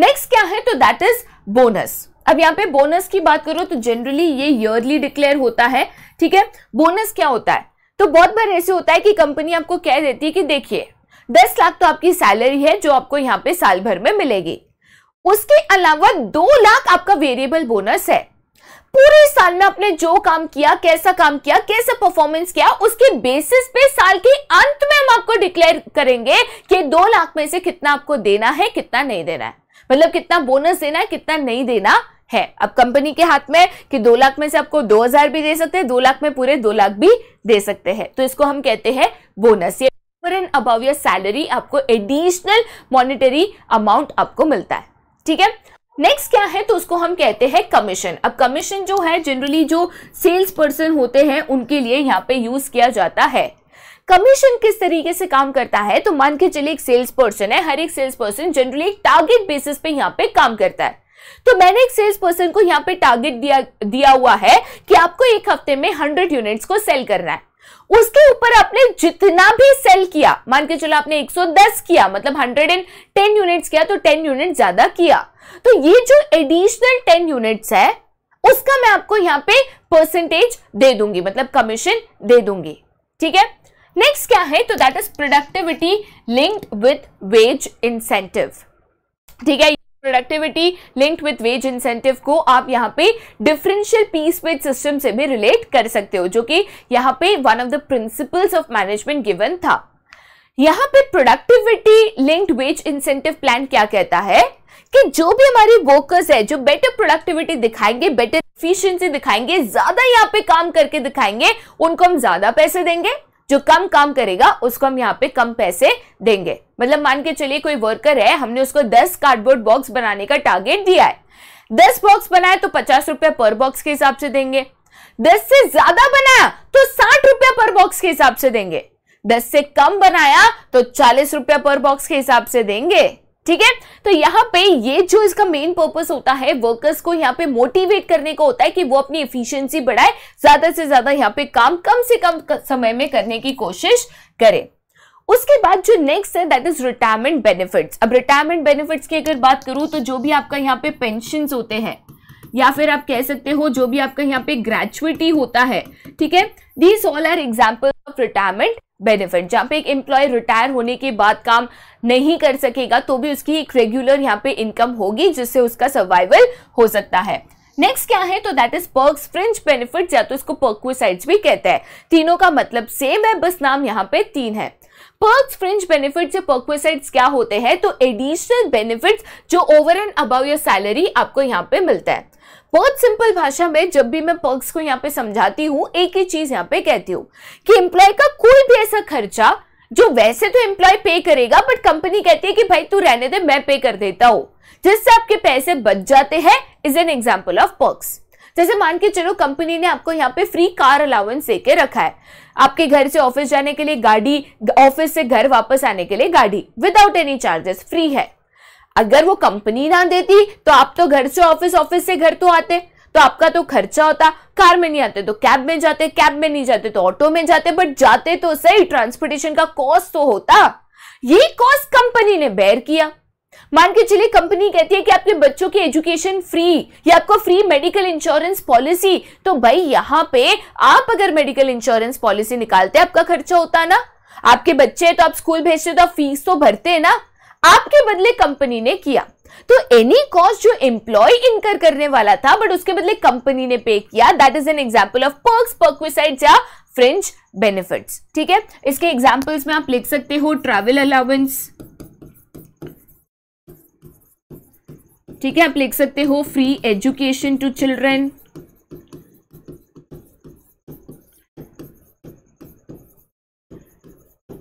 नेक्स्ट क्या है तो दैट इज बोनस अब यहाँ पे बोनस की बात करो तो जनरली ये ईयरली डिक्लेयर होता है ठीक है बोनस क्या होता है तो बहुत बार ऐसे होता है कि कंपनी आपको कह देती है कि देखिए दस लाख तो आपकी सैलरी है जो आपको यहाँ पे साल भर में मिलेगी उसके अलावा दो लाख आपका वेरिएबल बोनस है पूरे साल में आपने जो काम किया कैसा काम किया कैसा परफॉर्मेंस किया उसके बेसिस पे साल के अंत में हम आपको डिक्लेयर करेंगे कि दो लाख में से कितना आपको देना है कितना नहीं देना है मतलब कितना बोनस देना है कितना नहीं देना है अब कंपनी के हाथ में कि दो लाख में से आपको दो हजार भी दे सकते हैं दो लाख में पूरे दो लाख भी दे सकते हैं तो इसको हम कहते हैं बोनस ये एंड अब योर सैलरी आपको एडिशनल मॉनिटरी अमाउंट आपको मिलता है ठीक है नेक्स्ट क्या है तो उसको हम कहते हैं कमीशन अब कमीशन जो है जनरली जो सेल्स पर्सन होते हैं उनके लिए यहाँ पे यूज किया जाता है कमीशन किस तरीके से काम करता है तो मान के चलिए एक सेल्स पर्सन है हर एक सेल्स पर्सन जनरली एक टारगेट बेसिस पे यहाँ पे काम करता है तो मैंने एक सेल्स पर्सन को यहाँ पे टारगेट दिया दिया हुआ है कि आपको एक हफ्ते में हंड्रेड यूनिट्स को सेल करना है उसके ऊपर आपने जितना भी सेल किया मान के चलो आपने 110 किया मतलब 110 यूनिट्स किया तो 10 यूनिट ज्यादा किया तो ये जो एडिशनल 10 यूनिट्स है उसका मैं आपको यहां पे परसेंटेज दे दूंगी मतलब कमीशन दे दूंगी ठीक है नेक्स्ट क्या है तो that is productivity linked with wage incentive ठीक है productivity linked with wage incentive को आप यहाँ पे डिफरेंशियल पीस वेज सिस्टम से भी रिलेट कर सकते हो जो कि यहाँ पे one of the principles of management given था यहाँ पे productivity linked wage incentive plan क्या कहता है कि जो भी हमारे वर्कर्स है जो बेटर प्रोडक्टिविटी दिखाएंगे बेटर इफिशियंसी दिखाएंगे ज्यादा यहाँ पे काम करके दिखाएंगे उनको हम ज्यादा पैसे देंगे जो कम काम करेगा उसको हम यहाँ पे कम पैसे देंगे मतलब मान के चलिए कोई वर्कर है हमने उसको दस कार्डबोर्ड बॉक्स बनाने का टारगेट दिया है दस बॉक्स बनाए तो पचास रुपया पर बॉक्स के हिसाब से देंगे दस से ज्यादा बनाया तो साठ रुपया पर बॉक्स के हिसाब से देंगे दस से कम बनाया तो चालीस रुपया पर बॉक्स के हिसाब से देंगे ठीक है तो यहाँ पे ये जो इसका मेन पर्पस होता है वर्कर्स को यहाँ पे मोटिवेट करने को होता है कि वो अपनी एफिशिएंसी बढ़ाए ज्यादा से ज्यादा यहाँ पे काम कम से कम समय में करने की कोशिश करें उसके बाद जो नेक्स्ट है दैट इज रिटायरमेंट बेनिफिट्स अब रिटायरमेंट बेनिफिट्स की अगर बात करूं तो जो भी आपका यहाँ पे पेंशन होते हैं या फिर आप कह सकते हो जो भी आपका यहाँ पे ग्रेचुएटी होता है ठीक है these all are example of retirement benefit जहाँ पे एक एम्प्लॉय रिटायर होने के बाद काम नहीं कर सकेगा तो भी उसकी एक रेगुलर यहाँ पे इनकम होगी जिससे उसका सर्वाइवल हो सकता है नेक्स्ट क्या है तो that is perks fringe benefit या तो इसको पर्कुसाइड भी कहते हैं तीनों का मतलब सेम है बस नाम यहाँ पे तीन है पर्क्स फ्रिंज बेनिफिट्स या पर्क्विसाइड्स क्या होते हैं तो एडिशनल बेनिफिट्स जो over and above your salary आपको यहाँ पे मिलता है बहुत सिंपल भाषा में जब भी मैं पर्क्स को यहाँ पे समझाती हूँ एक ही चीज यहाँ पे कहती हूँ कि एम्प्लॉय का कोई भी ऐसा खर्चा जो वैसे तो एम्प्लॉय पे करेगा बट कंपनी कहती है कि भाई तू रहने दे मैं पे कर देता हूँ जिससे आपके पैसे बच जाते हैं is an example of perks जैसे मान के चलो कंपनी ने आपको यहाँ पे फ्री कार अलाउंस दे के रखा है आपके घर से ऑफिस जाने के लिए गाड़ी ऑफिस से घर वापस आने के लिए गाड़ी विदाउट एनी चार्जेस फ्री है अगर वो कंपनी ना देती तो आप तो घर से ऑफिस ऑफिस से घर तो आते तो आपका तो खर्चा होता कार में नहीं आते तो कैब में जाते कैब में नहीं जाते तो ऑटो में जाते बट जाते तो सही ट्रांसपोर्टेशन का कॉस्ट तो होता ये कॉस्ट कंपनी ने बेयर किया मान के चलिए कंपनी कहती है कि आपके बच्चों की एजुकेशन फ्री या आपको फ्री मेडिकल इंश्योरेंस पॉलिसी तो भाई यहां पे आप अगर मेडिकल इंश्योरेंस पॉलिसी निकालते आपका खर्चा होता ना आपके बच्चे तो आप स्कूल भेजते तो फीस तो भरते हैं ना आपके बदले कंपनी ने किया तो एनी कॉस्ट जो एम्प्लॉय इनकर करने वाला था बट उसके बदले कंपनी ने पे किया that is an example of perks perquisite या फ्रेंच बेनिफिट्स ठीक है इसके एग्जाम्पल्स में आप लिख सकते हो ट्रैवल अलाउंस ठीक है आप लिख सकते हो free education to children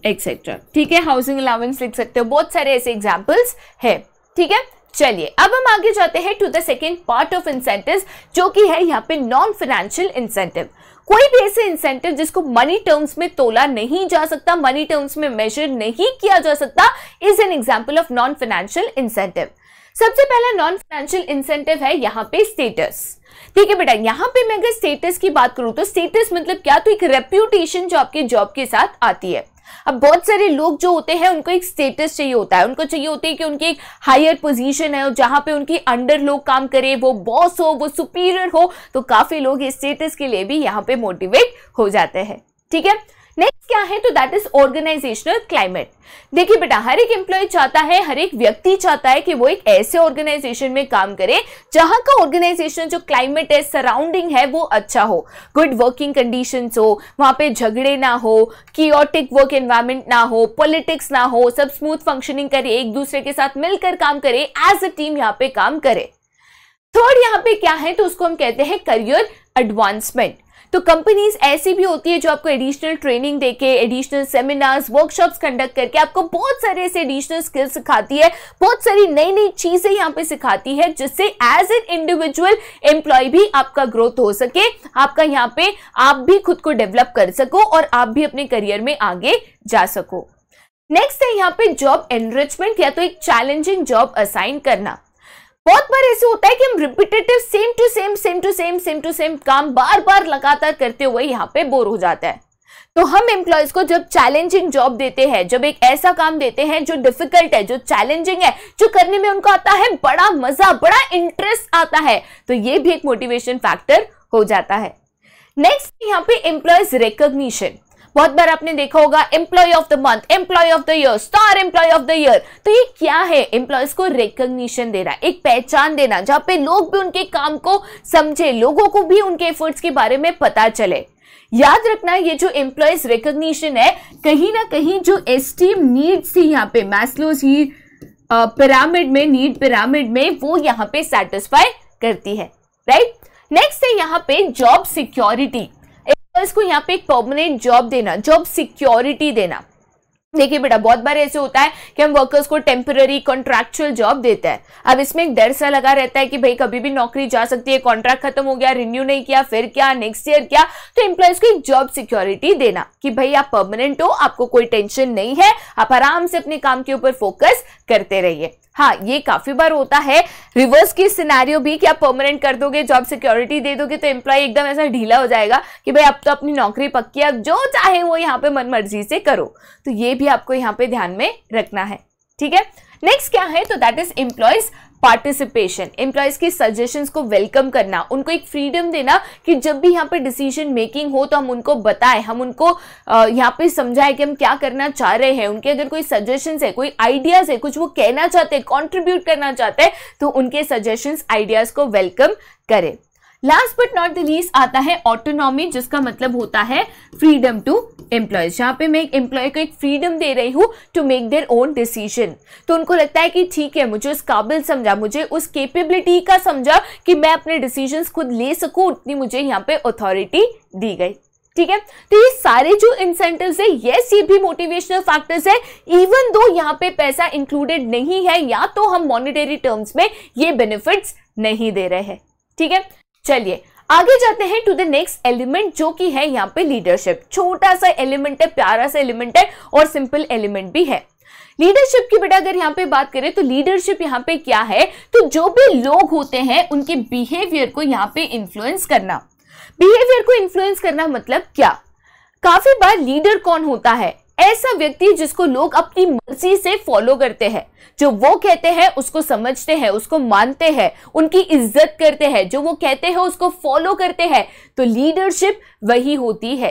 etcetera ठीक है हाउसिंग अलाउंस लिख सकते हो बहुत सारे ऐसे एग्जाम्पल्स है ठीक है चलिए अब हम आगे जाते हैं to the second part of incentive जो कि है यहाँ पे नॉन फाइनेंशियल इंसेंटिव कोई भी ऐसे इंसेंटिव जिसको मनी टर्म्स में तोला नहीं जा सकता मनी टर्म्स में मेजर नहीं किया जा सकता is an example of non financial incentive सबसे पहला नॉन फाइनेंशियल इंसेंटिव है यहाँ पे स्टेटस ठीक है बेटा यहाँ पे मैं अगर स्टेटस की बात करूँ तो स्टेटस मतलब क्या तो एक रेप्यूटेशन जो आपके जॉब के साथ आती है अब बहुत सारे लोग जो होते हैं उनको एक स्टेटस चाहिए होता है उनको चाहिए होती है कि उनकी एक हायर पोजीशन है जहां पे उनकी अंडर लोग काम करे वो बॉस हो वो सुपीरियर हो तो काफी लोग इस स्टेटस के लिए भी यहाँ पे मोटिवेट हो जाते हैं ठीक है नेक्स्ट क्या है तो दैट इज ऑर्गेनाइजेशनल क्लाइमेट देखिए बेटा हर एक एम्प्लॉय चाहता है हर एक व्यक्ति चाहता है कि वो एक ऐसे ऑर्गेनाइजेशन में काम करे जहां का ऑर्गेनाइजेशन जो क्लाइमेट है सराउंडिंग है वो अच्छा हो गुड वर्किंग कंडीशन हो वहां पे झगड़े ना हो कियोटिक वर्क एनवायरमेंट ना हो पॉलिटिक्स ना हो सब स्मूथ फंक्शनिंग करे एक दूसरे के साथ मिलकर काम करे एज अ टीम यहाँ पे काम करे थर्ड यहाँ पे क्या है तो उसको हम कहते हैं करियर एडवांसमेंट तो कंपनीज ऐसी भी होती है जो आपको एडिशनल ट्रेनिंग देके एडिशनल सेमिनार्स वर्कशॉप्स कंडक्ट करके आपको बहुत सारे ऐसे एडिशनल स्किल्स सिखाती है बहुत सारी नई नई चीजें यहाँ पे सिखाती है जिससे एज एन इंडिविजुअल एम्प्लॉय भी आपका ग्रोथ हो सके आपका यहाँ पे आप भी खुद को डेवलप कर सको और आप भी अपने करियर में आगे जा सको नेक्स्ट है यहाँ पे जॉब एनरिचमेंट या तो एक चैलेंजिंग जॉब असाइन करना बहुत बार ऐसे होता है कि हम repetitive same to same same to same same to same काम बार बार लगातार करते हुए यहाँ पे बोर हो जाता है तो हम एम्प्लॉयज को जब चैलेंजिंग जॉब देते हैं जब एक ऐसा काम देते हैं जो डिफिकल्ट है जो चैलेंजिंग है जो करने में उनको आता है बड़ा मजा बड़ा इंटरेस्ट आता है तो ये भी एक मोटिवेशन फैक्टर हो जाता है नेक्स्ट यहाँ पे एम्प्लॉयज रिकोग्निशन बहुत बार आपने देखा होगा employ of the month employ of the year star employ of the year तो ये क्या है एम्प्लॉयज को रिकग्निशन देना एक पहचान देना जहां पे लोग भी उनके काम को समझे लोगों को भी उनके एफर्ट्स के बारे में पता चले याद रखना ये जो एम्प्लॉयज रिकग्निशन है कहीं ना कहीं जो एस्टीम नीड्स थी यहाँ पे मैस्लोज ही पिरामिड में नीड पिरामिड में वो यहाँ पे सेटिस्फाई करती है राइट नेक्स्ट है यहाँ पे जॉब सिक्योरिटी गर्ल्स तो को यहाँ पे एक परमानेंट जॉब देना जॉब सिक्योरिटी देना देखिए बेटा बहुत बार ऐसे होता है कि हम वर्कर्स को टेम्पररी कॉन्ट्रैक्चुअल जॉब देते हैं अब इसमें एक डर सा लगा रहता है कि भाई कभी भी नौकरी जा सकती है कॉन्ट्रैक्ट खत्म हो गया रिन्यू नहीं किया फिर क्या नेक्स्ट ईयर क्या तो एम्प्लॉयज को एक जॉब सिक्योरिटी देना कि भाई आप परमानेंट हो आपको कोई टेंशन नहीं है आप आराम से अपने काम के ऊपर फोकस करते रहिए हाँ ये काफी बार होता है रिवर्स की सिनेरियो भी कि आप परमानेंट कर दोगे जॉब सिक्योरिटी दे दोगे तो एम्प्लॉय एकदम ऐसा ढीला हो जाएगा कि भाई अब तो अपनी नौकरी पक्की है जो चाहे वो यहाँ पे मन मर्जी से करो तो ये भी आपको यहाँ पे ध्यान में रखना है ठीक है नेक्स्ट क्या है तो that is employees participation employees की सजेशंस को वेलकम करना उनको एक फ्रीडम देना कि जब भी यहाँ पे डिसीजन मेकिंग हो तो हम उनको बताएं हम उनको यहाँ पे समझाएं कि हम क्या करना चाह रहे हैं उनके अगर कोई सजेशंस है कोई आइडियाज़ है कुछ वो कहना चाहते हैं कॉन्ट्रीब्यूट करना चाहते हैं तो उनके सजेशंस आइडियाज़ को वेलकम करें last but not the least आता है ऑटोनॉमी जिसका मतलब होता है फ्रीडम टू एम्प्लॉयज जहाँ पे मैं एक एम्प्लॉय को एक फ्रीडम दे रही हूँ to make their own decision तो उनको लगता है कि ठीक है मुझे उस काबिल समझा मुझे उस केपेबिलिटी का समझा कि मैं अपने डिसीजन खुद ले सकूँ उतनी मुझे यहाँ पे अथॉरिटी दी गई ठीक है तो ये सारे जो इंसेंटिव है यस ये भी मोटिवेशनल फैक्टर्स है इवन दो यहाँ पे पैसा इंक्लूडेड नहीं है या तो हम मॉनिटरी टर्म्स में ये बेनिफिट्स नहीं दे रहे हैं ठीक है चलिए आगे जाते हैं टू द नेक्स्ट एलिमेंट जो कि है यहाँ पे लीडरशिप छोटा सा एलिमेंट है प्यारा सा एलिमेंट है और सिंपल एलिमेंट भी है लीडरशिप की बेटा अगर यहाँ पे बात करें तो लीडरशिप यहाँ पे क्या है तो जो भी लोग होते हैं उनके बिहेवियर को यहाँ पे इन्फ्लुएंस करना बिहेवियर को इन्फ्लुएंस करना मतलब क्या काफी बार लीडर कौन होता है ऐसा व्यक्ति जिसको लोग अपनी मर्जी से फॉलो करते हैं जो वो कहते हैं उसको समझते हैं उसको मानते हैं उनकी इज्जत करते हैं जो वो कहते हैं उसको फॉलो करते हैं तो लीडरशिप वही होती है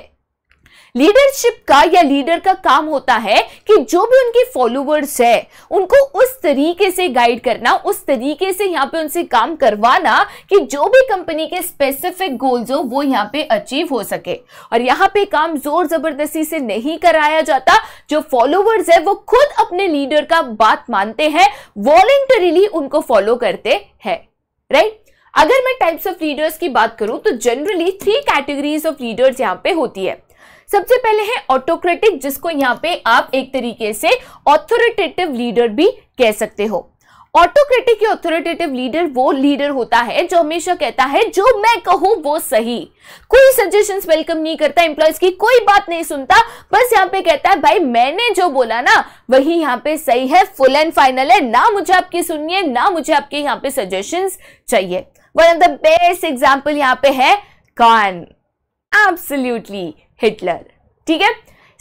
लीडरशिप का या लीडर का काम होता है कि जो भी उनके फॉलोवर्स है उनको उस तरीके से गाइड करना उस तरीके से यहाँ पे उनसे काम करवाना कि जो भी कंपनी के स्पेसिफिक गोल्स हो वो यहाँ पे अचीव हो सके और यहाँ पे काम जोर जबरदस्ती से नहीं कराया जाता जो फॉलोवर्स है वो खुद अपने लीडर का बात मानते हैं वॉलेंटरीली उनको फॉलो करते हैं राइट right? अगर मैं टाइप्स ऑफ लीडर्स की बात करूं तो generally three categories of leaders यहाँ पे होती है सबसे पहले है ऑटोक्रेटिक जिसको यहाँ पे आप एक तरीके से ऑथोरिटेटिव लीडर भी कह सकते हो ऑटोक्रेटिक या ऑथोरिटेटिव लीडर वो लीडर होता है जो हमेशा कहता है जो मैं कहूं वो सही कोई सजेशंस वेलकम नहीं करता एम्प्लॉयज की कोई बात नहीं सुनता बस यहाँ पे कहता है भाई मैंने जो बोला ना वही यहाँ पे सही है फुल एंड फाइनल है ना मुझे आपकी सुनिए ना मुझे आपके यहाँ पे सजेशंस चाहिए one of the best example यहाँ पे है कॉन एब्सोल्यूटली हिटलर ठीक है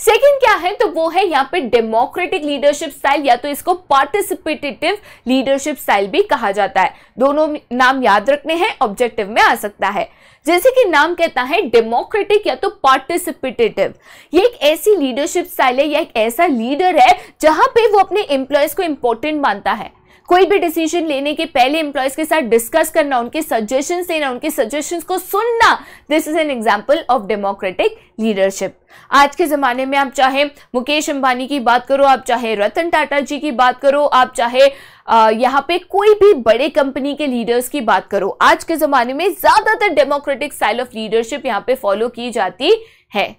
सेकेंड क्या है तो वो है यहाँ पे डेमोक्रेटिक लीडरशिप स्टाइल या तो इसको पार्टिसिपेटेटिव लीडरशिप स्टाइल भी कहा जाता है दोनों नाम याद रखने हैं ऑब्जेक्टिव में आ सकता है जैसे कि नाम कहता है डेमोक्रेटिक या तो पार्टिसिपेटेटिव ये एक ऐसी लीडरशिप स्टाइल है या एक ऐसा लीडर है जहां पे वो अपने एम्प्लॉयज को इंपॉर्टेंट मानता है कोई भी डिसीजन लेने के पहले एम्प्लॉयज के साथ डिस्कस करना उनके सजेशन देना उनके सजेशन को सुनना this is an example of democratic leadership आज के ज़माने में आप चाहे मुकेश अंबानी की बात करो आप चाहे रतन टाटा जी की बात करो आप चाहे यहाँ पे कोई भी बड़े कंपनी के लीडर्स की बात करो आज के ज़माने में ज़्यादातर डेमोक्रेटिक स्टाइल ऑफ लीडरशिप यहाँ पे फॉलो की जाती है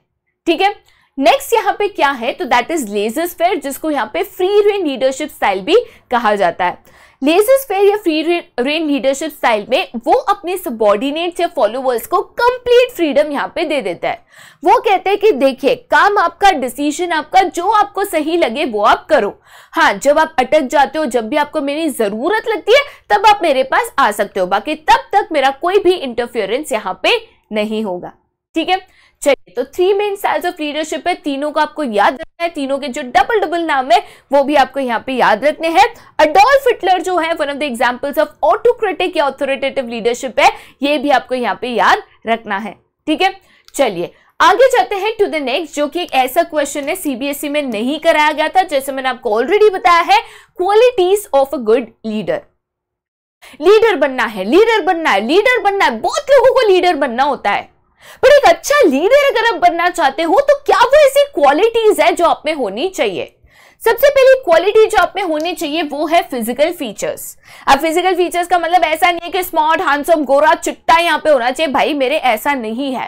ठीक है नेक्स्ट यहाँ पे क्या है तो दैट इज लेजर्स फेयर जिसको यहाँ पे फ्री रेन लीडरशिप स्टाइल भी कहा जाता है लेजर्स फेयर या फ्री रेन लीडरशिप स्टाइल में वो अपने सबॉर्डिनेट्स या फॉलोवर्स को कंप्लीट फ्रीडम यहाँ पे दे देता है वो कहते हैं कि देखिए काम आपका डिसीजन आपका जो आपको सही लगे वो आप करो हाँ जब आप अटक जाते हो जब भी आपको मेरी ज़रूरत लगती है तब आप मेरे पास आ सकते हो बाकी तब तक मेरा कोई भी इंटरफियरेंस यहाँ पे नहीं होगा ठीक है चलिए तो three main styles of leadership है तीनों को आपको याद रखना है तीनों के जो डबल डबल नाम है वो भी आपको यहाँ पे याद रखने हैं अडोल्फ हिटलर जो है one of the examples of autocratic या ऑथोरिटेटिव लीडरशिप है ये भी आपको यहाँ पे याद रखना है ठीक है चलिए आगे जाते हैं टू द नेक्स्ट जो कि एक ऐसा क्वेश्चन है सीबीएसई e में नहीं कराया गया था जैसे मैंने आपको ऑलरेडी बताया है qualities of a good leader leader बनना है लीडर बनना है लीडर बनना है बहुत लोगों को लीडर बनना होता है पर एक अच्छा लीडर अगर आप बनना चाहते हो तो क्या वो ऐसी क्वालिटीज है जो आप में होनी चाहिए सबसे पहली क्वालिटी जो आप में होनी चाहिए वो है फिजिकल फीचर्स अब फिजिकल फीचर्स का मतलब ऐसा नहीं है कि स्मार्ट हैंडसम गोरा चिट्टा यहाँ पे होना चाहिए भाई मेरे ऐसा नहीं है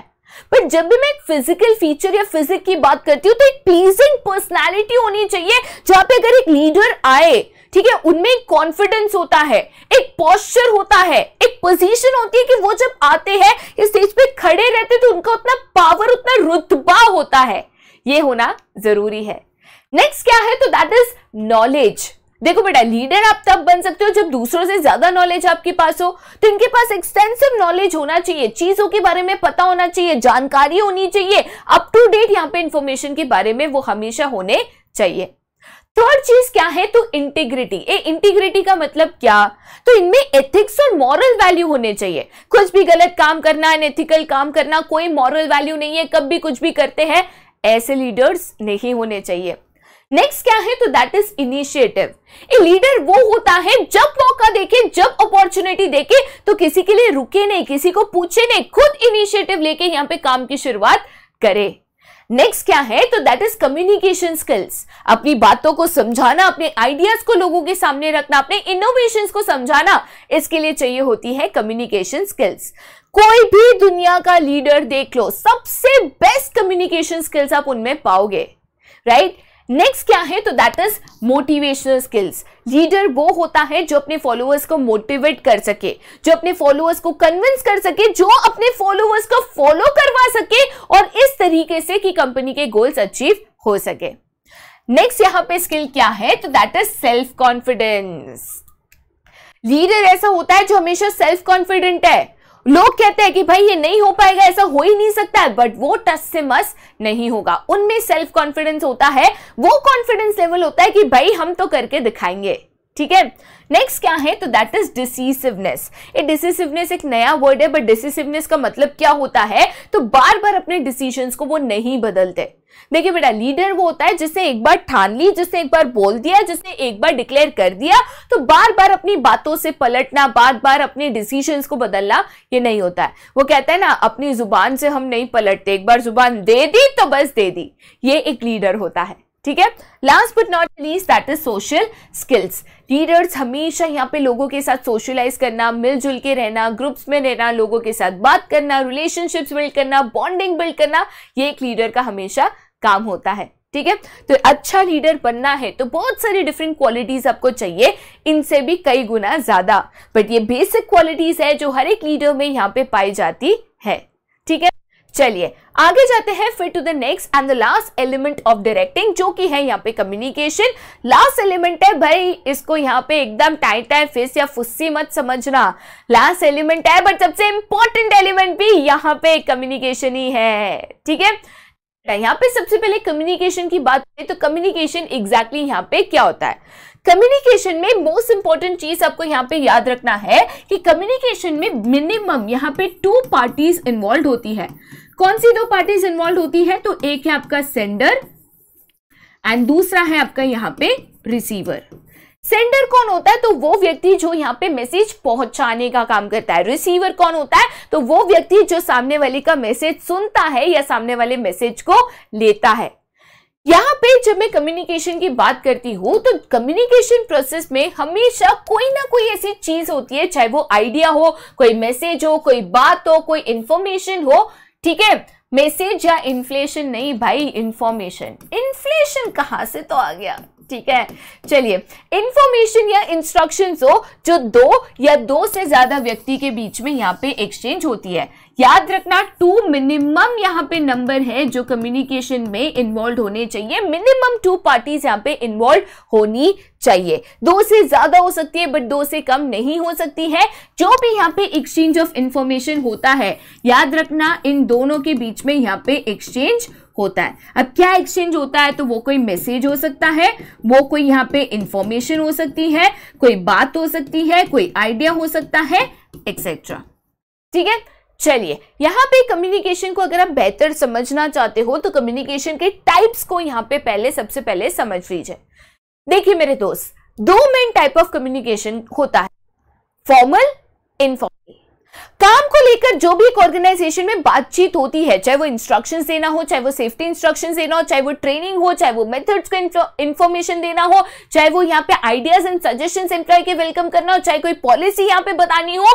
पर जब भी मैं फिजिकल फीचर या फिजिक की बात करती हूं तो एक प्लीजिंग पर्सनैलिटी होनी चाहिए जहां पे अगर एक लीडर आए ठीक है उनमें एक कॉन्फिडेंस होता है एक पॉस्चर होता है पोजीशन होती है कि वो जब आते हैं या स्टेज पे खड़े रहते तो उनका उतना पावर उतना रुतबा होता है ये होना जरूरी है नेक्स्ट क्या है तो दैट इज नॉलेज देखो बेटा लीडर आप तब बन सकते हो जब दूसरों से ज्यादा नॉलेज आपके पास हो तो इनके पास एक्सटेंसिव नॉलेज होना चाहिए चीजों के बारे में पता होना चाहिए जानकारी होनी चाहिए अप टू डेट यहाँ पे इंफॉर्मेशन के बारे में वो हमेशा होने चाहिए थर्ड तो चीज क्या है तो इंटीग्रिटी ए इंटीग्रिटी का मतलब क्या तो इनमें एथिक्स और मॉरल वैल्यू होने चाहिए कुछ भी गलत काम करना अनएथिकल काम करना कोई मॉरल वैल्यू नहीं है कब भी कुछ भी करते हैं ऐसे लीडर्स नहीं होने चाहिए नेक्स्ट क्या है तो that is initiative a leader वो होता है जब मौका देखे जब अपॉर्चुनिटी देखे तो किसी के लिए रुके नहीं किसी को पूछे नहीं खुद इनिशिएटिव लेके यहां पे काम की शुरुआत करे नेक्स्ट क्या है तो दैट इज कम्युनिकेशन स्किल्स अपनी बातों को समझाना अपने आइडियाज को लोगों के सामने रखना अपने इनोवेशन को समझाना इसके लिए चाहिए होती है कम्युनिकेशन स्किल्स कोई भी दुनिया का लीडर देख लो सबसे बेस्ट कम्युनिकेशन स्किल्स आप उनमें पाओगे राइट right? नेक्स्ट क्या है तो that is motivational skills leader वो होता है जो अपने फॉलोअर्स को मोटिवेट कर सके जो अपने फॉलोअर्स को कन्विंस कर सके जो अपने फॉलोअर्स को फॉलो करवा सके और इस तरीके से कि कंपनी के गोल्स अचीव हो सके नेक्स्ट यहां पे स्किल क्या है तो that is self confidence leader ऐसा होता है जो हमेशा सेल्फ कॉन्फिडेंट है लोग कहते हैं कि भाई ये नहीं हो पाएगा ऐसा हो ही नहीं सकता है बट वो टस से मस नहीं होगा उनमें सेल्फ कॉन्फिडेंस होता है वो कॉन्फिडेंस लेवल होता है कि भाई हम तो करके दिखाएंगे ठीक है नेक्स्ट क्या है तो दैट इज डिसीसिवनेस ये डिसीसिवनेस एक नया वर्ड है बट डिसीसिवनेस का मतलब क्या होता है तो बार बार अपने डिसीजन को वो नहीं बदलते देखिए बेटा लीडर वो होता है जिसने एक बार ठान ली जिसने एक बार बोल दिया जिसने एक बार डिक्लेयर कर दिया तो बार बार अपनी बातों से पलटना बार बार अपने डिसीजन को बदलना ये नहीं होता है वो कहता है ना अपनी जुबान से हम नहीं पलटते एक बार जुबान दे दी तो बस दे दी ये एक लीडर होता है ठीक है last but not least that is social skills leaders हमेशा यहाँ पे लोगों के साथ सोशलाइज करना मिलजुल के रहना ग्रुप्स में रहना लोगों के साथ बात करना रिलेशनशिप्स बिल्ड करना बॉन्डिंग बिल्ड करना ये एक लीडर का हमेशा काम होता है ठीक है तो अच्छा लीडर बनना है तो बहुत सारी डिफरेंट क्वालिटीज आपको चाहिए इनसे भी कई गुना ज्यादा बट ये बेसिक क्वालिटीज है जो हर एक लीडर में यहाँ पे पाई जाती है ठीक है चलिए आगे जाते हैं फिर to the next and the last element of directing जो कि है यहाँ पे कम्युनिकेशन लास्ट एलिमेंट है भाई इसको यहाँ पे एकदम टाइट है फेस या फुस्सी मत समझना लास्ट एलिमेंट है बट सबसे इंपॉर्टेंट एलिमेंट भी यहाँ पे कम्युनिकेशन ही है ठीक है यहाँ पे सबसे पहले कम्युनिकेशन की बात करें तो कम्युनिकेशन एग्जैक्टली यहाँ पे क्या होता है कम्युनिकेशन में मोस्ट इंपॉर्टेंट चीज आपको यहाँ पे याद रखना है कि कम्युनिकेशन में मिनिमम यहाँ पे टू पार्टीज इन्वॉल्व होती है कौन सी दो पार्टीज इन्वॉल्व होती है तो एक है आपका सेंडर एंड दूसरा है आपका यहाँ पे रिसीवर सेंडर कौन होता है तो वो व्यक्ति जो यहाँ पे मैसेज पहुंचाने का काम करता है रिसीवर कौन होता है तो वो व्यक्ति जो सामने वाले का मैसेज सुनता है या सामने वाले मैसेज को लेता है यहाँ पे जब मैं कम्युनिकेशन की बात करती हूँ तो कम्युनिकेशन प्रोसेस में हमेशा कोई ना कोई ऐसी चीज होती है चाहे वो आइडिया हो कोई मैसेज हो कोई बात हो कोई इंफॉर्मेशन हो ठीक है मैसेज या इन्फ्लेशन नहीं भाई इन्फॉर्मेशन इन्फ्लेशन कहां से तो आ गया ठीक है चलिए इंफॉर्मेशन या इंस्ट्रक्शन हो जो दो या दो से ज्यादा व्यक्ति के बीच में यहाँ पे एक्सचेंज होती है याद रखना टू मिनिमम यहाँ पे नंबर है जो कम्युनिकेशन में इन्वॉल्व होने चाहिए मिनिमम टू पार्टीज यहाँ पे इन्वॉल्व होनी चाहिए दो से ज्यादा हो सकती है बट दो से कम नहीं हो सकती है जो भी यहाँ पे एक्सचेंज ऑफ इंफॉर्मेशन होता है याद रखना इन दोनों के बीच में यहाँ पे एक्सचेंज होता है अब क्या एक्सचेंज होता है तो वो कोई मैसेज हो सकता है वो कोई यहाँ पे इंफॉर्मेशन हो सकती है कोई बात हो सकती है कोई आइडिया हो सकता है एक्सेट्रा ठीक है चलिए यहाँ पे कम्युनिकेशन को अगर आप बेहतर समझना चाहते हो तो कम्युनिकेशन के टाइप्स को यहाँ पे पहले सबसे पहले समझ लीजिए देखिए मेरे दोस्त दो मेन टाइप ऑफ कम्युनिकेशन होता है फॉर्मल इनफॉर्मल काम को लेकर जो भी एक ऑर्गेनाइजेशन में बातचीत होती है चाहे वो इंस्ट्रक्शंस देना हो चाहे वो सेफ्टी इंस्ट्रक्शंस देना हो चाहे वो ट्रेनिंग हो चाहे वो मेथड्स को इंफॉर्मेशन देना हो चाहे वो यहाँ पे आइडियाज एंड सजेशन एम्प्लॉय के वेलकम करना हो चाहे कोई पॉलिसी यहाँ पे बतानी हो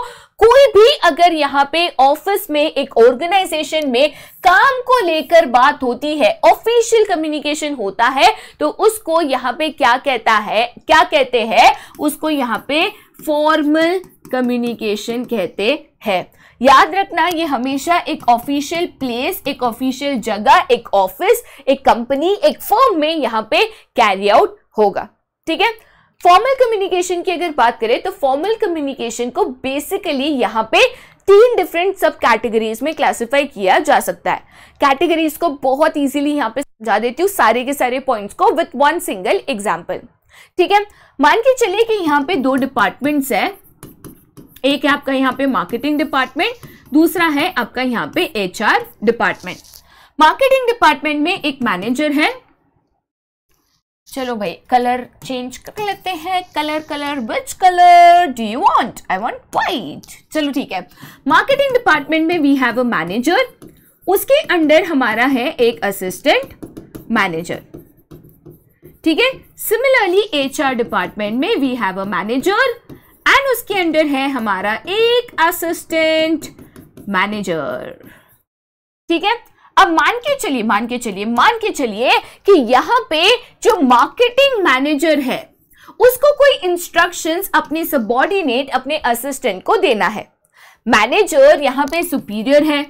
कोई भी अगर यहाँ पे ऑफिस में एक ऑर्गेनाइजेशन में काम को लेकर बात होती है ऑफिशियल कम्युनिकेशन होता है तो उसको यहाँ पे क्या कहता है क्या कहते हैं उसको यहाँ पे फॉर्मल कम्युनिकेशन कहते हैं याद रखना ये हमेशा एक ऑफिशियल प्लेस एक ऑफिशियल जगह एक ऑफिस एक कंपनी एक फॉर्म में यहाँ पे कैरी आउट होगा ठीक है फॉर्मल कम्युनिकेशन की अगर बात करें तो फॉर्मल कम्युनिकेशन को बेसिकली यहाँ पे तीन डिफरेंट सब कैटेगरीज में क्लासिफाई किया जा सकता है कैटेगरीज को बहुत इजीली यहाँ पे समझा देती हूँ सारे के सारे पॉइंट्स को विथ वन सिंगल एग्जाम्पल ठीक है मान के चलिए कि यहाँ पे दो डिपार्टमेंट्स हैं एक है आपका यहाँ पे मार्केटिंग डिपार्टमेंट दूसरा है आपका यहाँ पे आर डिपार्टमेंट मार्केटिंग डिपार्टमेंट में एक मैनेजर है चलो भाई कलर चेंज कर लेते हैं colour colour which colour do you want I want white चलो ठीक है मार्केटिंग डिपार्टमेंट में वी हैव अ मैनेजर उसके अंडर हमारा है एक असिस्टेंट मैनेजर ठीक है सिमिलरली एचआर डिपार्टमेंट में we have a manager and उसके अंडर है हमारा एक असिस्टेंट मैनेजर ठीक है अब मान के चलिए मान के चलिए मान के चलिए कि यहां पे जो मार्केटिंग मैनेजर है उसको कोई इंस्ट्रक्शंस अपने सबॉर्डिनेट अपने असिस्टेंट को देना है मैनेजर यहां पे सुपीरियर है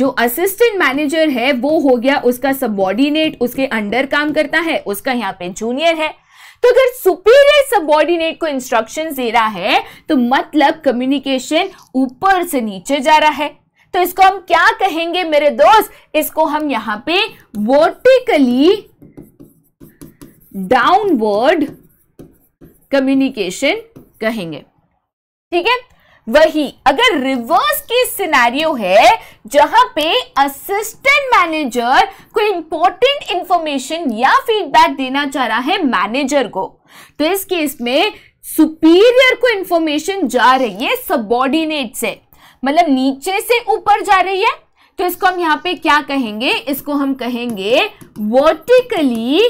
जो असिस्टेंट मैनेजर है वो हो गया उसका सबॉर्डिनेट उसके अंडर काम करता है उसका यहाँ पे जूनियर है तो अगर सुपीरियर सबॉर्डिनेट को इंस्ट्रक्शन दे रहा है तो मतलब कम्युनिकेशन ऊपर से नीचे जा रहा है तो इसको हम क्या कहेंगे मेरे दोस्त इसको हम यहां पे वर्टिकली डाउनवर्ड कम्युनिकेशन कहेंगे ठीक है वही अगर रिवर्स की सिनेरियो है जहां पे असिस्टेंट मैनेजर कोई इंपॉर्टेंट इंफॉर्मेशन या फीडबैक देना चाह रहा है मैनेजर को तो इस केस में सुपीरियर को इंफॉर्मेशन जा रही है सबॉर्डिनेट से मतलब नीचे से ऊपर जा रही है तो इसको हम यहां पे क्या कहेंगे इसको हम कहेंगे वर्टिकली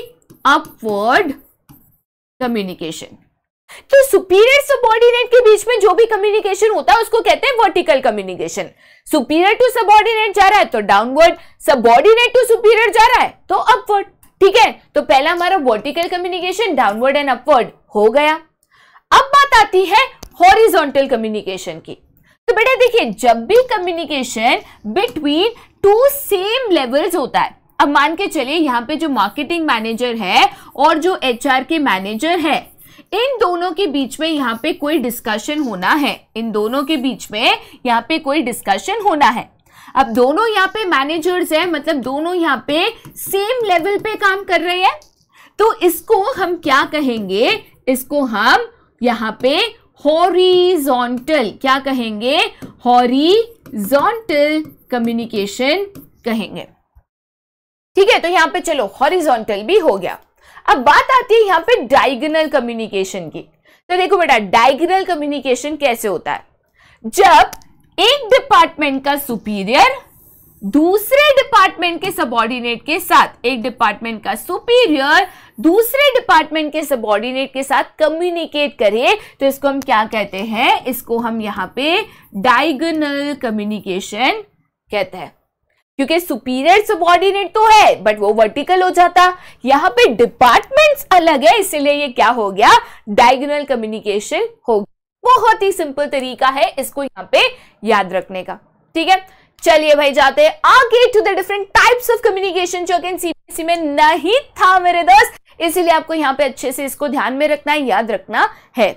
अपवर्ड कम्युनिकेशन तो सुपीरियर सबॉर्डिनेट के बीच में जो भी कम्युनिकेशन होता है उसको कहते हैं vertical communication superior to subordinate जा रहा है तो डाउनवर्ड सबॉर्डिनेट टू सुपीरियर जा रहा है तो अपवर्ड ठीक है तो पहला हमारा vertical communication downward and upward हो गया अब बात आती है हॉरिजॉन्टल कम्युनिकेशन की तो बेटा देखिए जब भी communication between two same levels होता है अब मान के चलिए यहाँ पे जो मार्केटिंग मैनेजर है और जो एचआर के मैनेजर है इन दोनों के बीच में यहाँ पे कोई डिस्कशन होना है इन दोनों के बीच में यहाँ पे कोई डिस्कशन होना है अब दोनों यहाँ पे मैनेजर्स हैं मतलब दोनों यहाँ पे सेम लेवल पे काम कर रहे हैं तो इसको हम क्या कहेंगे इसको हम यहाँ पे हॉरिजॉन्टल क्या कहेंगे हॉरिजॉन्टल कम्युनिकेशन कहेंगे ठीक है तो यहाँ पे चलो हॉरिजॉन्टल भी हो गया अब बात आती है यहाँ पे डायगनल कम्युनिकेशन की तो देखो बेटा डायगनल कम्युनिकेशन कैसे होता है जब एक डिपार्टमेंट का सुपीरियर दूसरे डिपार्टमेंट के सबॉर्डिनेट के साथ एक डिपार्टमेंट का सुपीरियर दूसरे डिपार्टमेंट के सबॉर्डिनेट के साथ कम्युनिकेट करे तो इसको हम क्या कहते हैं इसको हम यहां पे डायगनल कम्युनिकेशन कहते हैं क्योंकि सुपीरियर सबॉर्डिनेट तो है बट वो वर्टिकल हो जाता यहाँ पे डिपार्टमेंट्स अलग है इसीलिए ये क्या हो गया डायगोनल कम्युनिकेशन हो गया बहुत ही सिंपल तरीका है इसको यहाँ पे याद रखने का ठीक है चलिए भाई जाते हैं आगे to the different types of communication जो कि सीबीएसई में नहीं था मेरे दोस्त इसीलिए आपको यहाँ पे अच्छे से इसको ध्यान में रखना है याद रखना है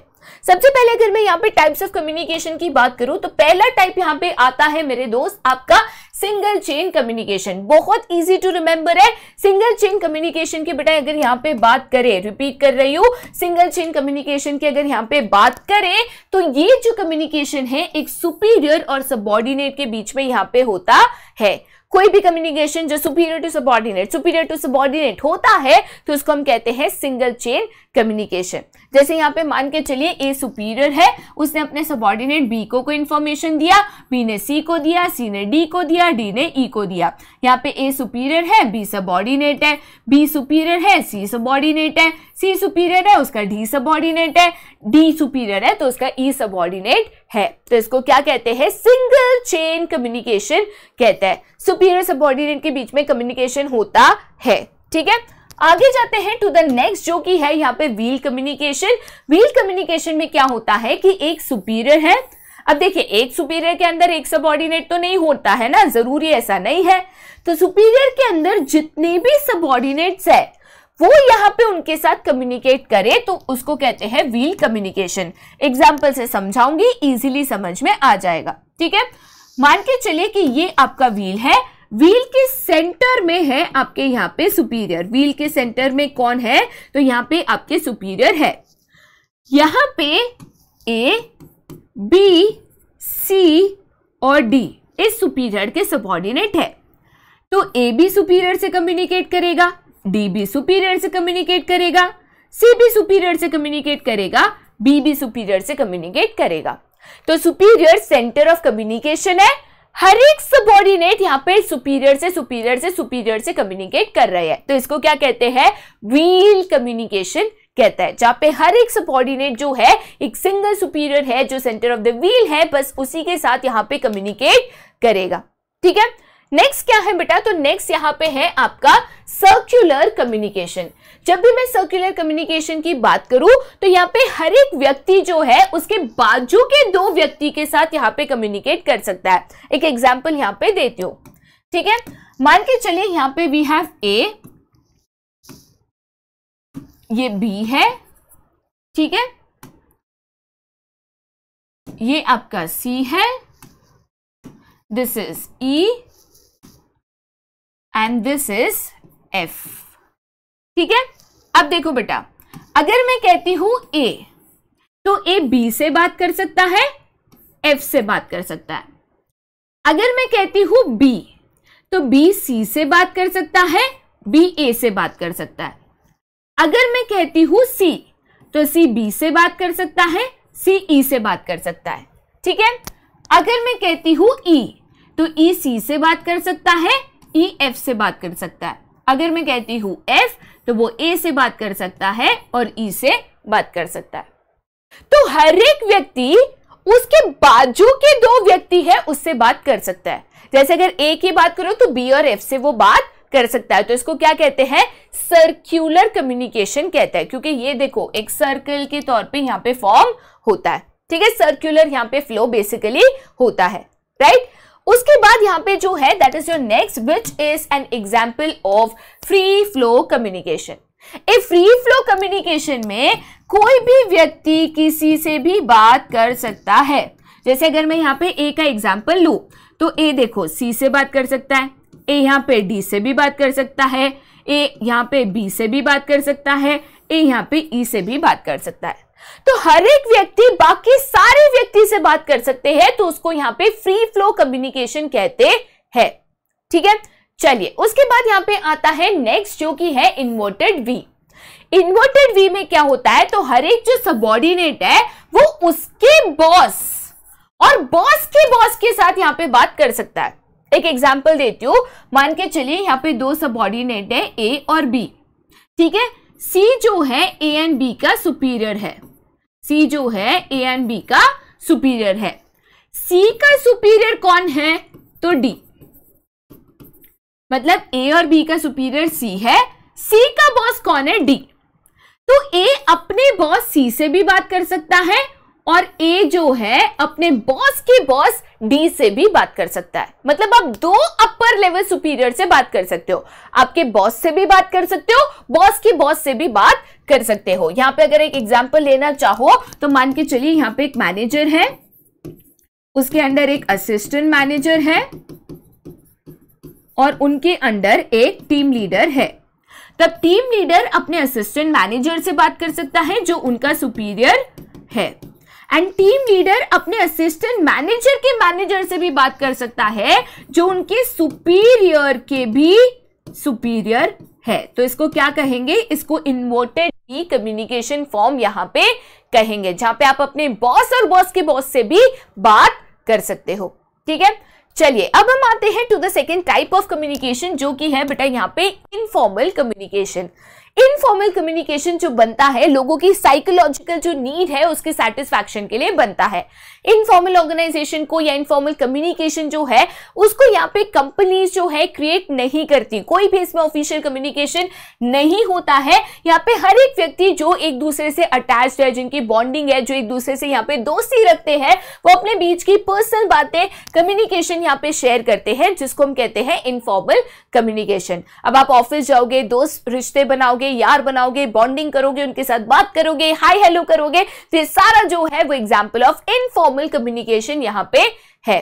सबसे पहले अगर मैं यहाँ पे टाइप्स ऑफ कम्युनिकेशन की बात करूं तो पहला टाइप यहाँ पे आता है मेरे दोस्त आपका सिंगल चेन कम्युनिकेशन बहुत इजी टू रिमेंबर है सिंगल चेन कम्युनिकेशन की बेटा अगर यहाँ पे बात करें रिपीट कर रही हूँ सिंगल चेन कम्युनिकेशन की अगर यहाँ पे बात करें तो ये जो कम्युनिकेशन है एक सुपीरियर और सबॉर्डिनेट के बीच में यहाँ पे होता है कोई भी कम्युनिकेशन जो superior to subordinate superior to subordinate होता है तो उसको हम कहते हैं सिंगल चेन कम्युनिकेशन जैसे यहाँ पे मान के चलिए ए सुपीरियर है उसने अपने सबॉर्डिनेट बी को कोई इन्फॉर्मेशन दिया बी ने सी को दिया सी ने डी को दिया डी ने ई e को दिया यहाँ पे ए सुपीरियर है बी सबॉर्डिनेट है बी सुपीरियर है सी सबॉर्डिनेट है सी सुपीरियर है उसका डी सबॉर्डिनेट है डी सुपीरियर है तो उसका ई e सबॉर्डिनेट है तो इसको क्या कहते हैं सिंगल चेन कम्युनिकेशन कहता है सुपीरियर सबॉर्डिनेट के बीच में कम्युनिकेशन होता है ठीक है आगे जाते हैं टू द नेक्स्ट जो कि है यहाँ पे व्हील कम्युनिकेशन व्हील कम्युनिकेशन में क्या होता है कि एक सुपीरियर है अब देखिए एक सुपीरियर के अंदर एक सबॉर्डिनेट तो नहीं होता है ना जरूरी ऐसा नहीं है तो सुपीरियर के अंदर जितने भी सबॉर्डिनेट्स है वो यहाँ पे उनके साथ कम्युनिकेट करे तो उसको कहते हैं व्हील कम्युनिकेशन एग्जाम्पल से समझाऊंगी इजिली समझ में आ जाएगा ठीक है मान के चलिए कि ये आपका व्हील है व्हील के सेंटर में है आपके यहाँ पे सुपीरियर व्हील के सेंटर में कौन है तो यहाँ पे आपके सुपीरियर है यहाँ पे ए बी सी और डी इस सुपीरियर के सबॉर्डिनेट है तो ए बी सुपीरियर से कम्युनिकेट करेगा डी बी सुपीरियर से कम्युनिकेट करेगा सी बी सुपीरियर से कम्युनिकेट करेगा बी बी सुपीरियर से कम्युनिकेट करेगा तो सुपीरियर सेंटर ऑफ कम्युनिकेशन है हर एक सबॉर्डिनेट यहाँ पे सुपीरियर से सुपीरियर से सुपीरियर से कम्युनिकेट कर रहे हैं तो इसको क्या कहते हैं व्हील कम्युनिकेशन कहता है जहां पे हर एक सबॉर्डिनेट जो है एक सिंगल सुपीरियर है जो सेंटर ऑफ द व्हील है बस उसी के साथ यहाँ पे कम्युनिकेट करेगा ठीक है नेक्स्ट क्या है बेटा तो नेक्स्ट यहाँ पे है आपका सर्क्यूलर कम्युनिकेशन जब भी मैं सर्कुलर कम्युनिकेशन की बात करूं तो यहाँ पे हर एक व्यक्ति जो है उसके बाजू के दो व्यक्ति के साथ यहाँ पे कम्युनिकेट कर सकता है एक एग्जाम्पल यहाँ पे देती हूँ ठीक है मान के चलिए यहाँ पे वी हैव ए ये बी है ठीक है ये आपका सी है this is E and this is F ठीक है अब देखो बेटा अगर मैं कहती हूं ए तो ए बी से बात कर सकता है एफ से बात कर सकता है अगर मैं कहती हूं बी तो बी सी से बात कर सकता है बी ए से बात कर सकता है अगर मैं कहती हूं सी तो सी बी से बात कर सकता है सी ई e से बात कर सकता है ठीक है अगर मैं कहती हूं ई e, तो ई e सी से बात कर सकता है ई एफ से बात कर सकता है अगर मैं कहती हूं एफ तो वो ए से बात कर सकता है और ई e से बात कर सकता है तो हर एक व्यक्ति उसके बाजू के दो व्यक्ति है उससे बात कर सकता है जैसे अगर ए की बात करो तो बी और एफ से वो बात कर सकता है तो इसको क्या कहते हैं सर्क्यूलर कम्युनिकेशन कहते हैं क्योंकि ये देखो एक सर्कल के तौर पे यहाँ पे फॉर्म होता है ठीक है सर्क्यूलर यहाँ पे फ्लो बेसिकली होता है राइट उसके बाद यहाँ पे जो है that is your next which is an example of free flow communication a free flow communication में कोई भी व्यक्ति किसी से भी बात कर सकता है जैसे अगर मैं यहाँ पे ए का एग्जाम्पल लू तो ए देखो सी से बात कर सकता है ए यहाँ पे डी से भी बात कर सकता है ए यहाँ पे बी से भी बात कर सकता है ए यहाँ पे ई e से भी बात कर सकता है तो हर एक व्यक्ति बाकी सारे व्यक्ति से बात कर सकते हैं तो उसको यहाँ पे फ्री फ्लो कम्युनिकेशन कहते हैं ठीक है चलिए उसके बाद यहाँ पे आता है नेक्स्ट जो कि है इन्वर्टेड वी इन्वर्टेड वी में क्या होता है तो हर एक जो सबॉर्डिनेट है वो उसके बॉस और बॉस के बॉस के साथ यहाँ पे बात कर सकता है एक एग्जाम्पल देती हूँ मान के चलिए यहाँ पे दो सबॉर्डिनेट है ए और बी ठीक है सी जो है ए एंड बी का सुपीरियर है सी जो है ए एंड बी का सुपीरियर है सी का सुपीरियर कौन है तो डी मतलब ए और बी का सुपीरियर सी है सी का बॉस कौन है डी तो ए अपने बॉस सी से भी बात कर सकता है और ए जो है अपने बॉस के बॉस डी से भी बात कर सकता है मतलब आप दो अपर लेवल सुपीरियर से बात कर सकते हो आपके बॉस से भी बात कर सकते हो बॉस के बॉस से भी बात कर सकते हो यहाँ पे अगर एक एग्जाम्पल लेना चाहो तो मान के चलिए यहाँ पे एक मैनेजर है उसके अंडर एक असिस्टेंट मैनेजर है और उनके अंडर एक टीम लीडर है तब टीम लीडर अपने असिस्टेंट मैनेजर से बात कर सकता है जो उनका सुपीरियर है एंड टीम लीडर अपने असिस्टेंट मैनेजर के मैनेजर से भी बात कर सकता है जो उनके सुपीरियर के भी सुपीरियर है तो इसको क्या कहेंगे इसको इन्वर्टेड ई कम्युनिकेशन फॉर्म यहाँ पे कहेंगे जहां पे आप अपने बॉस और बॉस के बॉस से भी बात कर सकते हो ठीक है चलिए अब हम आते हैं to the second type of communication जो कि है बेटा यहाँ पे इनफॉर्मल कम्युनिकेशन इनफॉर्मल कम्युनिकेशन जो बनता है लोगों की साइकोलॉजिकल जो नीड है उसके सेटिस्फैक्शन के लिए बनता है इनफॉर्मल ऑर्गेनाइजेशन को या इनफॉर्मल कम्युनिकेशन जो है उसको यहाँ पे कंपनीज जो है क्रिएट नहीं करती कोई भी इसमें ऑफिशियल कम्युनिकेशन नहीं होता है यहाँ पे हर एक व्यक्ति जो एक दूसरे से अटैच है जिनकी बॉन्डिंग है जो एक दूसरे से यहाँ पे दोस्ती रखते हैं वो अपने बीच की पर्सनल बातें कम्युनिकेशन यहाँ पे शेयर करते हैं जिसको हम कहते हैं इनफॉर्मल कम्युनिकेशन अब आप ऑफिस जाओगे दोस्त रिश्ते बनाओगे बनाओगे यार बनाओगे बॉन्डिंग करोगे उनके साथ बात करोगे हाई हेलो करोगे तो ये सारा जो है वो एग्जाम्पल ऑफ इनफॉर्मल कम्युनिकेशन यहाँ पे है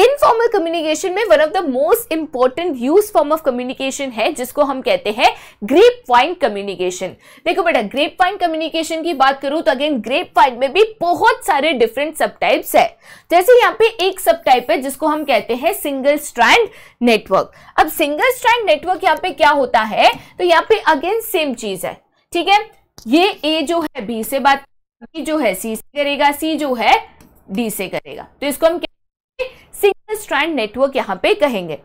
इनफॉर्मल कम्युनिकेशन में one of the most important use form of communication है जिसको हम कहते हैं ग्रेप वाइन कम्युनिकेशन देखो बेटा ग्रेप वाइन कम्युनिकेशन की बात करूं तो अगेन ग्रेप वाइन में भी बहुत सारे डिफरेंट सब टाइप्स है जैसे यहाँ पे एक सब टाइप है जिसको हम कहते हैं सिंगल स्ट्रैंड नेटवर्क अब सिंगल स्ट्रैंड नेटवर्क यहाँ पे क्या होता है तो यहाँ पे अगेन सेम चीज है ठीक है ये ए जो है बी से बात बी जो है सी से करेगा सी जो है डी से करेगा तो इसको हम क्या सिंगल स्ट्रैंड नेटवर्क यहाँ पे कहेंगे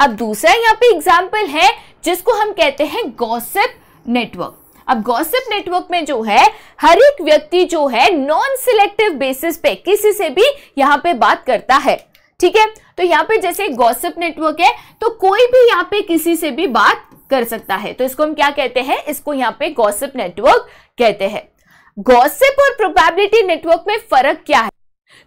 अब दूसरा यहाँ पे एग्जाम्पल है जिसको हम कहते हैं गॉसिप नेटवर्क अब गॉसिप नेटवर्क में जो है हर एक व्यक्ति जो है नॉन सिलेक्टिव बेसिस पे किसी से भी यहाँ पे बात करता है ठीक है तो यहाँ पे जैसे गॉसिप नेटवर्क है तो कोई भी यहाँ पे किसी से भी बात कर सकता है तो इसको हम क्या कहते हैं इसको यहाँ पे गॉसिप नेटवर्क कहते हैं गॉसिप और प्रोबेबिलिटी नेटवर्क में फर्क क्या है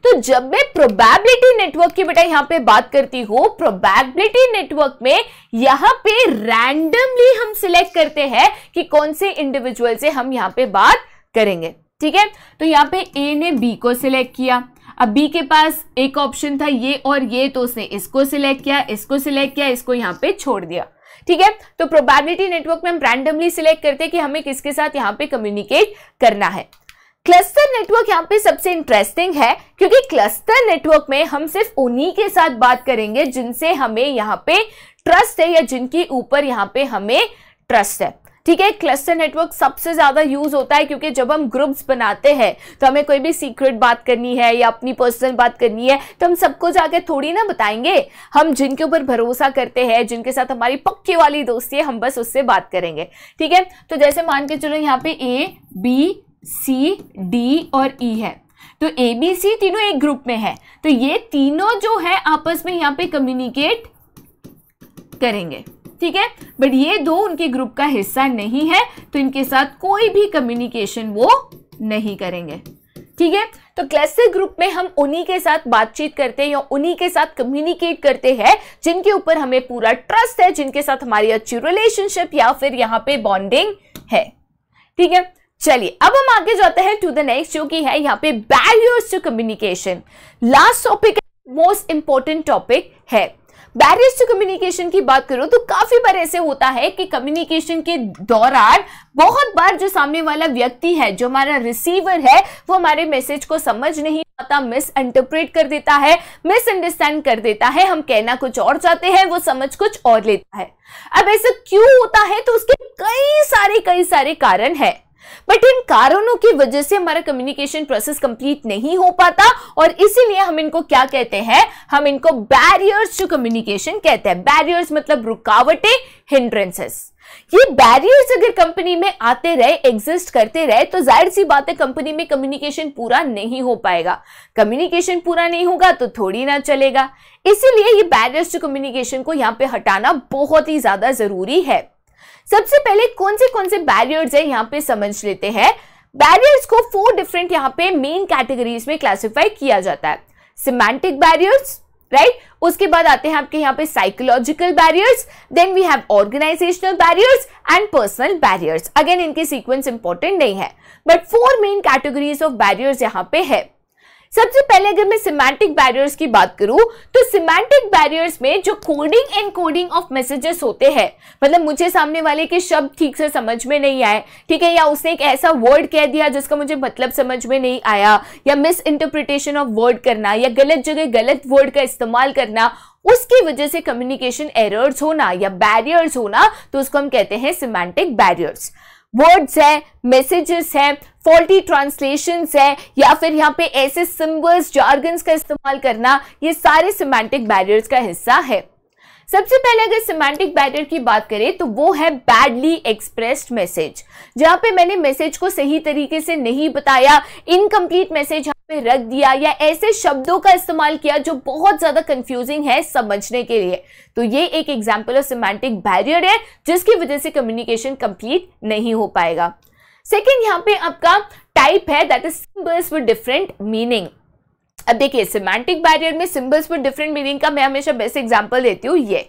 तो जब मैं प्रोबेबिलिटी नेटवर्क की बेटा यहां पे बात करती हूं प्रोबेबिलिटी नेटवर्क में यहां पे रैंडमली हम सिलेक्ट करते हैं कि कौन से इंडिविजुअल से हम यहां पे बात करेंगे ठीक है तो यहाँ पे ए ने बी को सिलेक्ट किया अब बी के पास एक ऑप्शन था ये और ये तो उसने इसको सिलेक्ट किया इसको सिलेक्ट किया इसको यहाँ पे छोड़ दिया ठीक है तो प्रोबेबिलिटी नेटवर्क में हम रैंडमली सिलेक्ट करते हैं कि हमें किसके साथ यहाँ पे कम्युनिकेट करना है क्लस्टर नेटवर्क यहाँ पे सबसे इंटरेस्टिंग है क्योंकि क्लस्टर नेटवर्क में हम सिर्फ उन्हीं के साथ बात करेंगे जिनसे हमें यहाँ पे ट्रस्ट है या जिनके ऊपर यहाँ पे हमें ट्रस्ट है ठीक है क्लस्टर नेटवर्क सबसे ज्यादा यूज होता है क्योंकि जब हम ग्रुप्स बनाते हैं तो हमें कोई भी सीक्रेट बात करनी है या अपनी पर्सनल बात करनी है तो हम सबको जाके थोड़ी ना बताएंगे हम जिनके ऊपर भरोसा करते हैं जिनके साथ हमारी पक्की वाली दोस्ती है हम बस उससे बात करेंगे ठीक है तो जैसे मान के चलो यहाँ पे ए बी सी डी और ई e है तो ए बी सी तीनों एक ग्रुप में है तो ये तीनों जो है आपस में यहाँ पे कम्युनिकेट करेंगे ठीक है बट ये दो उनके ग्रुप का हिस्सा नहीं है तो इनके साथ कोई भी कम्युनिकेशन वो नहीं करेंगे ठीक है तो क्लस्टर ग्रुप में हम उन्हीं के साथ बातचीत करते हैं या उन्हीं के साथ कम्युनिकेट करते हैं जिनके ऊपर हमें पूरा ट्रस्ट है जिनके साथ हमारी अच्छी रिलेशनशिप या फिर यहाँ पे बॉन्डिंग है ठीक है चलिए अब हम आगे जाते हैं टू द नेक्स्ट जो कि है यहाँ पे barriers to communication last topic most important topic है बैरियर्स टू कम्युनिकेशन की बात करूं तो काफी बार ऐसे होता है कि कम्युनिकेशन के दौरान बहुत बार जो सामने वाला व्यक्ति है जो हमारा रिसीवर है वो हमारे मैसेज को समझ नहीं पाता मिस इंटरप्रेट कर देता है मिस अंडरस्टैंड कर देता है हम कहना कुछ और चाहते हैं वो समझ कुछ और लेता है अब ऐसा क्यों होता है तो उसके कई सारे कई सारे कारण है बट इन कारणों की वजह से हमारा कम्युनिकेशन प्रोसेस कंप्लीट नहीं हो पाता और इसीलिए हम इनको क्या कहते हैं हम इनको बैरियर्स टू कम्युनिकेशन कहते हैं बैरियर्स मतलब रुकावटें हिंड्रेंसेस ये बैरियर्स अगर कंपनी में आते रहे एग्जिस्ट करते रहे तो जाहिर सी बात है कंपनी में कम्युनिकेशन पूरा नहीं हो पाएगा कम्युनिकेशन पूरा नहीं होगा तो थोड़ी ना चलेगा इसीलिए ये बैरियर्स टू कम्युनिकेशन को यहाँ पे हटाना बहुत ही ज्यादा जरूरी है सबसे पहले कौन से कौन से बैरियर्स है यहाँ पे समझ लेते हैं बैरियर्स को फोर डिफरेंट यहाँ पे मेन कैटेगरीज में क्लासिफाई किया जाता है सिमेंटिक बैरियर्स राइट right? उसके बाद आते हैं आपके यहाँ पे psychological barriers then we have organisational barriers and personal barriers again इनके सीक्वेंस इंपॉर्टेंट नहीं है but four main categories of barriers यहाँ पे है सबसे पहले अगर मैं सिमेंटिक बैरियर्स की बात करूं तो सिमेंटिक बैरियर्स में जो coding and coding of messages होते हैं मतलब मुझे सामने वाले के शब्द ठीक से समझ में नहीं आए ठीक है या उसने एक ऐसा वर्ड कह दिया जिसका मुझे मतलब समझ में नहीं आया या मिस इंटरप्रिटेशन ऑफ वर्ड करना या गलत जगह गलत वर्ड का इस्तेमाल करना उसकी वजह से कम्युनिकेशन एरर्स होना या बैरियर्स होना तो उसको हम कहते हैं सिमेंटिक बैरियर्स वर्ड्स है मैसेजेस है फॉल्टी ट्रांसलेशंस है या फिर यहाँ पे ऐसे सिम्बल्स जार्गन्स का इस्तेमाल करना ये सारे सिमेंटिक बैरियर्स का हिस्सा है सबसे पहले अगर सिमेंटिक बैरियर की बात करें तो वो है बैडली एक्सप्रेस्ड मैसेज जहां पे मैंने मैसेज को सही तरीके से नहीं बताया इनकम्प्लीट मैसेज पे रख दिया या ऐसे शब्दों का इस्तेमाल किया जो बहुत ज्यादा कंफ्यूजिंग है समझने के लिए तो ये एक एग्जाम्पल ऑफ सिमेंटिक बैरियर है जिसकी वजह से कम्युनिकेशन कंप्लीट नहीं हो पाएगा सेकेंड यहाँ पे आपका टाइप है that is symbols with different meaning अब देखिए सिमेंटिक बैरियर में सिंबल्स पर डिफरेंट मीनिंग का मैं हमेशा बेस्ट एग्जाम्पल देती हूँ ये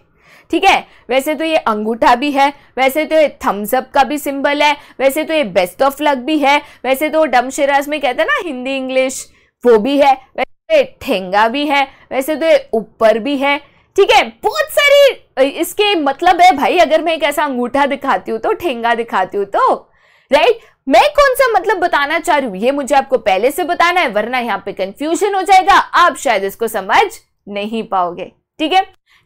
ठीक है वैसे तो ये अंगूठा भी है वैसे तो ये थम्सअप का भी सिंबल है वैसे तो ये बेस्ट ऑफ लक भी है वैसे तो डम शिराज में कहते हैं ना हिंदी इंग्लिश वो भी है वैसे तो ये ठेंगा भी है वैसे तो ये ऊपर भी है ठीक है बहुत सारी इसके मतलब है भाई अगर मैं एक ऐसा अंगूठा दिखाती हूँ तो ठेंगा दिखाती हूँ तो राइट मैं कौन सा मतलब बताना चाह रही हूँ ये मुझे आपको पहले से बताना है वरना यहाँ पे कंफ्यूजन हो जाएगा आप शायद इसको समझ नहीं पाओगे ठीक है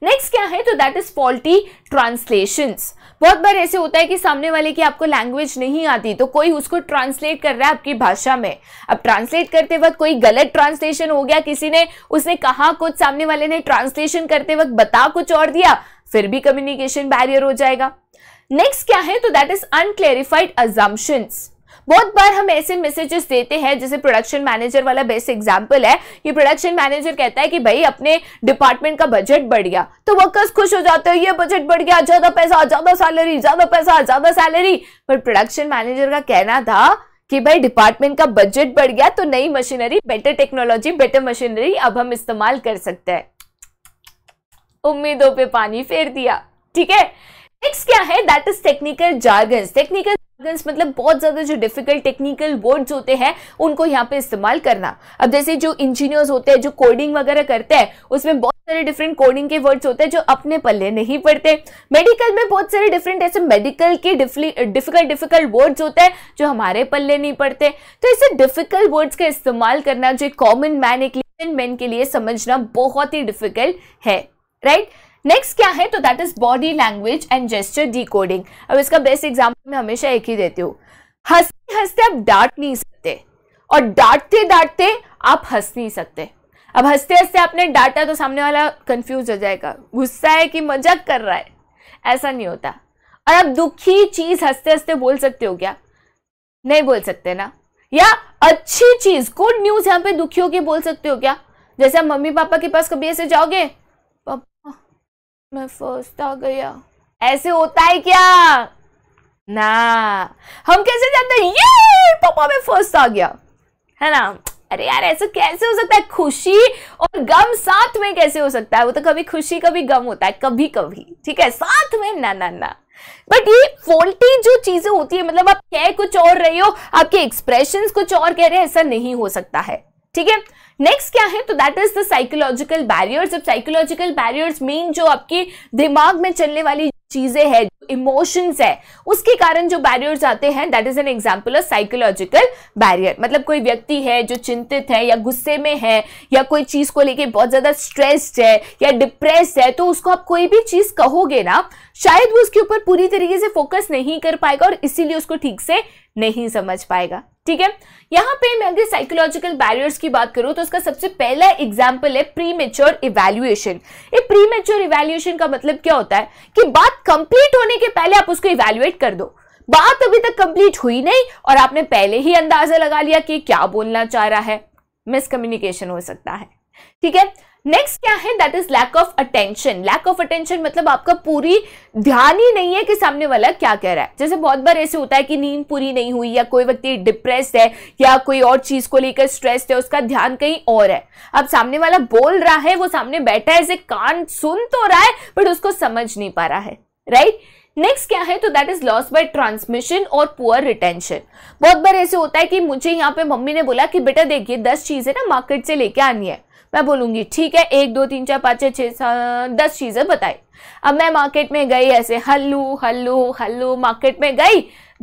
नेक्स्ट क्या है तो दैट इज फॉल्टी ट्रांसलेशन बहुत बार ऐसे होता है कि सामने वाले की आपको लैंग्वेज नहीं आती तो कोई उसको ट्रांसलेट कर रहा है आपकी भाषा में अब ट्रांसलेट करते वक्त कोई गलत ट्रांसलेशन हो गया किसी ने उसने कहा कुछ सामने वाले ने ट्रांसलेशन करते वक्त बता कुछ और दिया फिर भी कम्युनिकेशन बैरियर हो जाएगा नेक्स्ट क्या है तो दैट इज अनक्लेरिफाइड अजम्पन्स बहुत बार हम ऐसे मैसेजेस देते हैं जैसे प्रोडक्शन मैनेजर वाला बेस्ट एग्जाम्पल है कि प्रोडक्शन मैनेजर कहता है कि भाई अपने डिपार्टमेंट का बजट बढ़ गया तो वर्कर्स खुश हो जाते हैं ये बजट बढ़ गया ज्यादा पैसा ज्यादा सैलरी ज्यादा पैसा ज्यादा सैलरी पर प्रोडक्शन मैनेजर का कहना था कि भाई डिपार्टमेंट का बजट बढ़ गया तो नई machinery better technology better machinery अब हम इस्तेमाल कर सकते हैं उम्मीदों पे पानी फेर दिया ठीक है नेक्स्ट क्या है that is technical jargon technical students मतलब बहुत ज़्यादा जो डिफिकल्ट टेक्निकल वर्ड्स होते हैं उनको यहाँ पे इस्तेमाल करना अब जैसे जो इंजीनियर्स होते हैं जो कोडिंग वगैरह करते हैं उसमें बहुत सारे डिफरेंट कोडिंग के वर्ड्स होते हैं जो अपने पल्ले नहीं पड़ते मेडिकल में बहुत सारे डिफरेंट ऐसे मेडिकल के डिफिकल्ट डिफिकल्ट वर्ड्स होते हैं जो हमारे पल्ले नहीं पड़ते तो ऐसे डिफिकल्ट वर्ड्स का इस्तेमाल करना जो कॉमन मैन एक मैन के लिए समझना बहुत ही डिफिकल्ट है राइट right? नेक्स्ट क्या है तो that is body language and gesture coding अब इसका बेस्ट एग्जाम्पल मैं हमेशा एक ही देती हूँ हंसते हंसते आप डांट नहीं सकते और डांटते डांटते आप हंस नहीं सकते अब हंसते हंसते आपने डांटा तो सामने वाला कंफ्यूज हो जाएगा गुस्सा है कि मजाक कर रहा है ऐसा नहीं होता और आप दुखी चीज हंसते हंसते बोल सकते हो क्या नहीं बोल सकते ना या अच्छी चीज गुड न्यूज यहाँ पे दुखी होकर बोल सकते हो क्या जैसे आप मम्मी पापा के पास कभी ऐसे जाओगे मैं फर्स्ट आ गया ऐसे होता है क्या ना हम कैसे जानते ये पापा मैं फर्स्ट आ गया है ना अरे यार ऐसा कैसे हो सकता है खुशी और गम साथ में कैसे हो सकता है वो तो कभी खुशी कभी गम होता है कभी कभी ठीक है साथ में ना ना ना बट ये फॉल्टी जो चीजें होती है मतलब आप कह कुछ और रहे हो आपके एक्सप्रेशन कुछ और कह रहे हैं ऐसा नहीं हो सकता है ठीक है नेक्स्ट क्या है तो that is the psychological barriers अब साइकोलॉजिकल बैरियर्स मेन जो आपके दिमाग में चलने वाली चीजें है इमोशंस है उसके कारण जो बैरियर्स आते हैं that is an example of psychological barrier मतलब कोई व्यक्ति है जो चिंतित है या गुस्से में है या कोई चीज को लेके बहुत ज्यादा स्ट्रेस्ड है या डिप्रेस्ड है तो उसको आप कोई भी चीज कहोगे ना शायद वो उसके ऊपर पूरी तरीके से फोकस नहीं कर पाएगा और इसीलिए उसको ठीक से नहीं समझ पाएगा ठीक है यहाँ पे मैं अगर साइकोलॉजिकल बैरियर्स की बात करूँ तो उसका सबसे पहला एग्जाम्पल है प्री मेच्योर इवेल्युएशन ये प्री मेच्योर इवेल्युएशन का मतलब क्या होता है कि बात कंप्लीट होने के पहले आप उसको इवेल्युएट कर दो बात अभी तक कंप्लीट हुई नहीं और आपने पहले ही अंदाजा लगा लिया कि क्या बोलना चाह रहा है मिसकम्युनिकेशन हो सकता है ठीक है नेक्स्ट क्या है that is lack of attention lack of attention मतलब आपका पूरी ध्यान ही नहीं है कि सामने वाला क्या कह रहा है जैसे बहुत बार ऐसे होता है कि नींद पूरी नहीं हुई या कोई व्यक्ति डिप्रेस है या कोई और चीज को लेकर स्ट्रेस है उसका ध्यान कहीं और है अब सामने वाला बोल रहा है वो सामने बैठा है ऐसे कान सुन तो रहा है बट उसको समझ नहीं पा रहा है राइट right? नेक्स्ट क्या है तो that is loss by transmission और पुअर रिटेंशन बहुत बार ऐसे होता है कि मुझे यहाँ पे मम्मी ने बोला कि बेटा देखिए दस चीजें ना मार्केट से लेके आनी है मैं बोलूंगी ठीक है एक दो तीन चार पाँच छः छः दस चीज़ें बताई अब मैं मार्केट में गई ऐसे हल्लू हल्लू हल्लू मार्केट में गई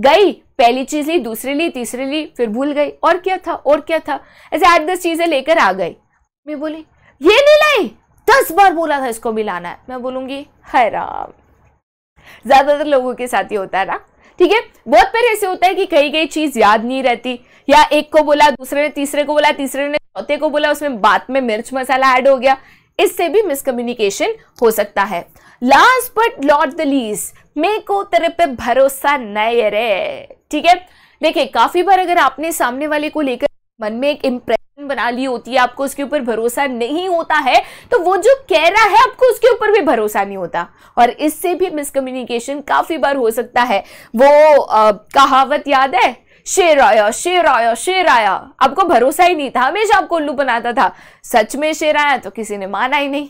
गई पहली चीज़ ली दूसरी ली तीसरी ली फिर भूल गई और क्या था और क्या था ऐसे आठ दस चीज़ें लेकर आ गई मैं बोली ये नहीं लाई दस बार बोला था इसको मिलाना है मैं बोलूंगी है राम ज़्यादातर लोगों के साथ ही होता है ना ठीक है बहुत पर ऐसे होता है कि कई कई चीज़ याद नहीं रहती या एक को बोला दूसरे ने तीसरे को बोला तीसरे ने चौथे को बोला उसमें बात में मिर्च मसाला ऐड हो गया इससे भी मिसकम्युनिकेशन हो सकता है last but not the least मे को तेरे पे भरोसा नहीं रे ठीक है देखिए काफी बार अगर आपने सामने वाले को लेकर मन में एक इम्प्रेशन बना ली होती है आपको उसके ऊपर भरोसा नहीं होता है तो वो जो कह रहा है आपको उसके ऊपर भी भरोसा नहीं होता और इससे भी मिसकम्युनिकेशन काफी बार हो सकता है वो आ, कहावत याद है शेर आया शेर आया शेर आया आपको भरोसा ही नहीं था हमेशा आपको उल्लू बनाता था सच में शेर आया तो किसी ने माना ही नहीं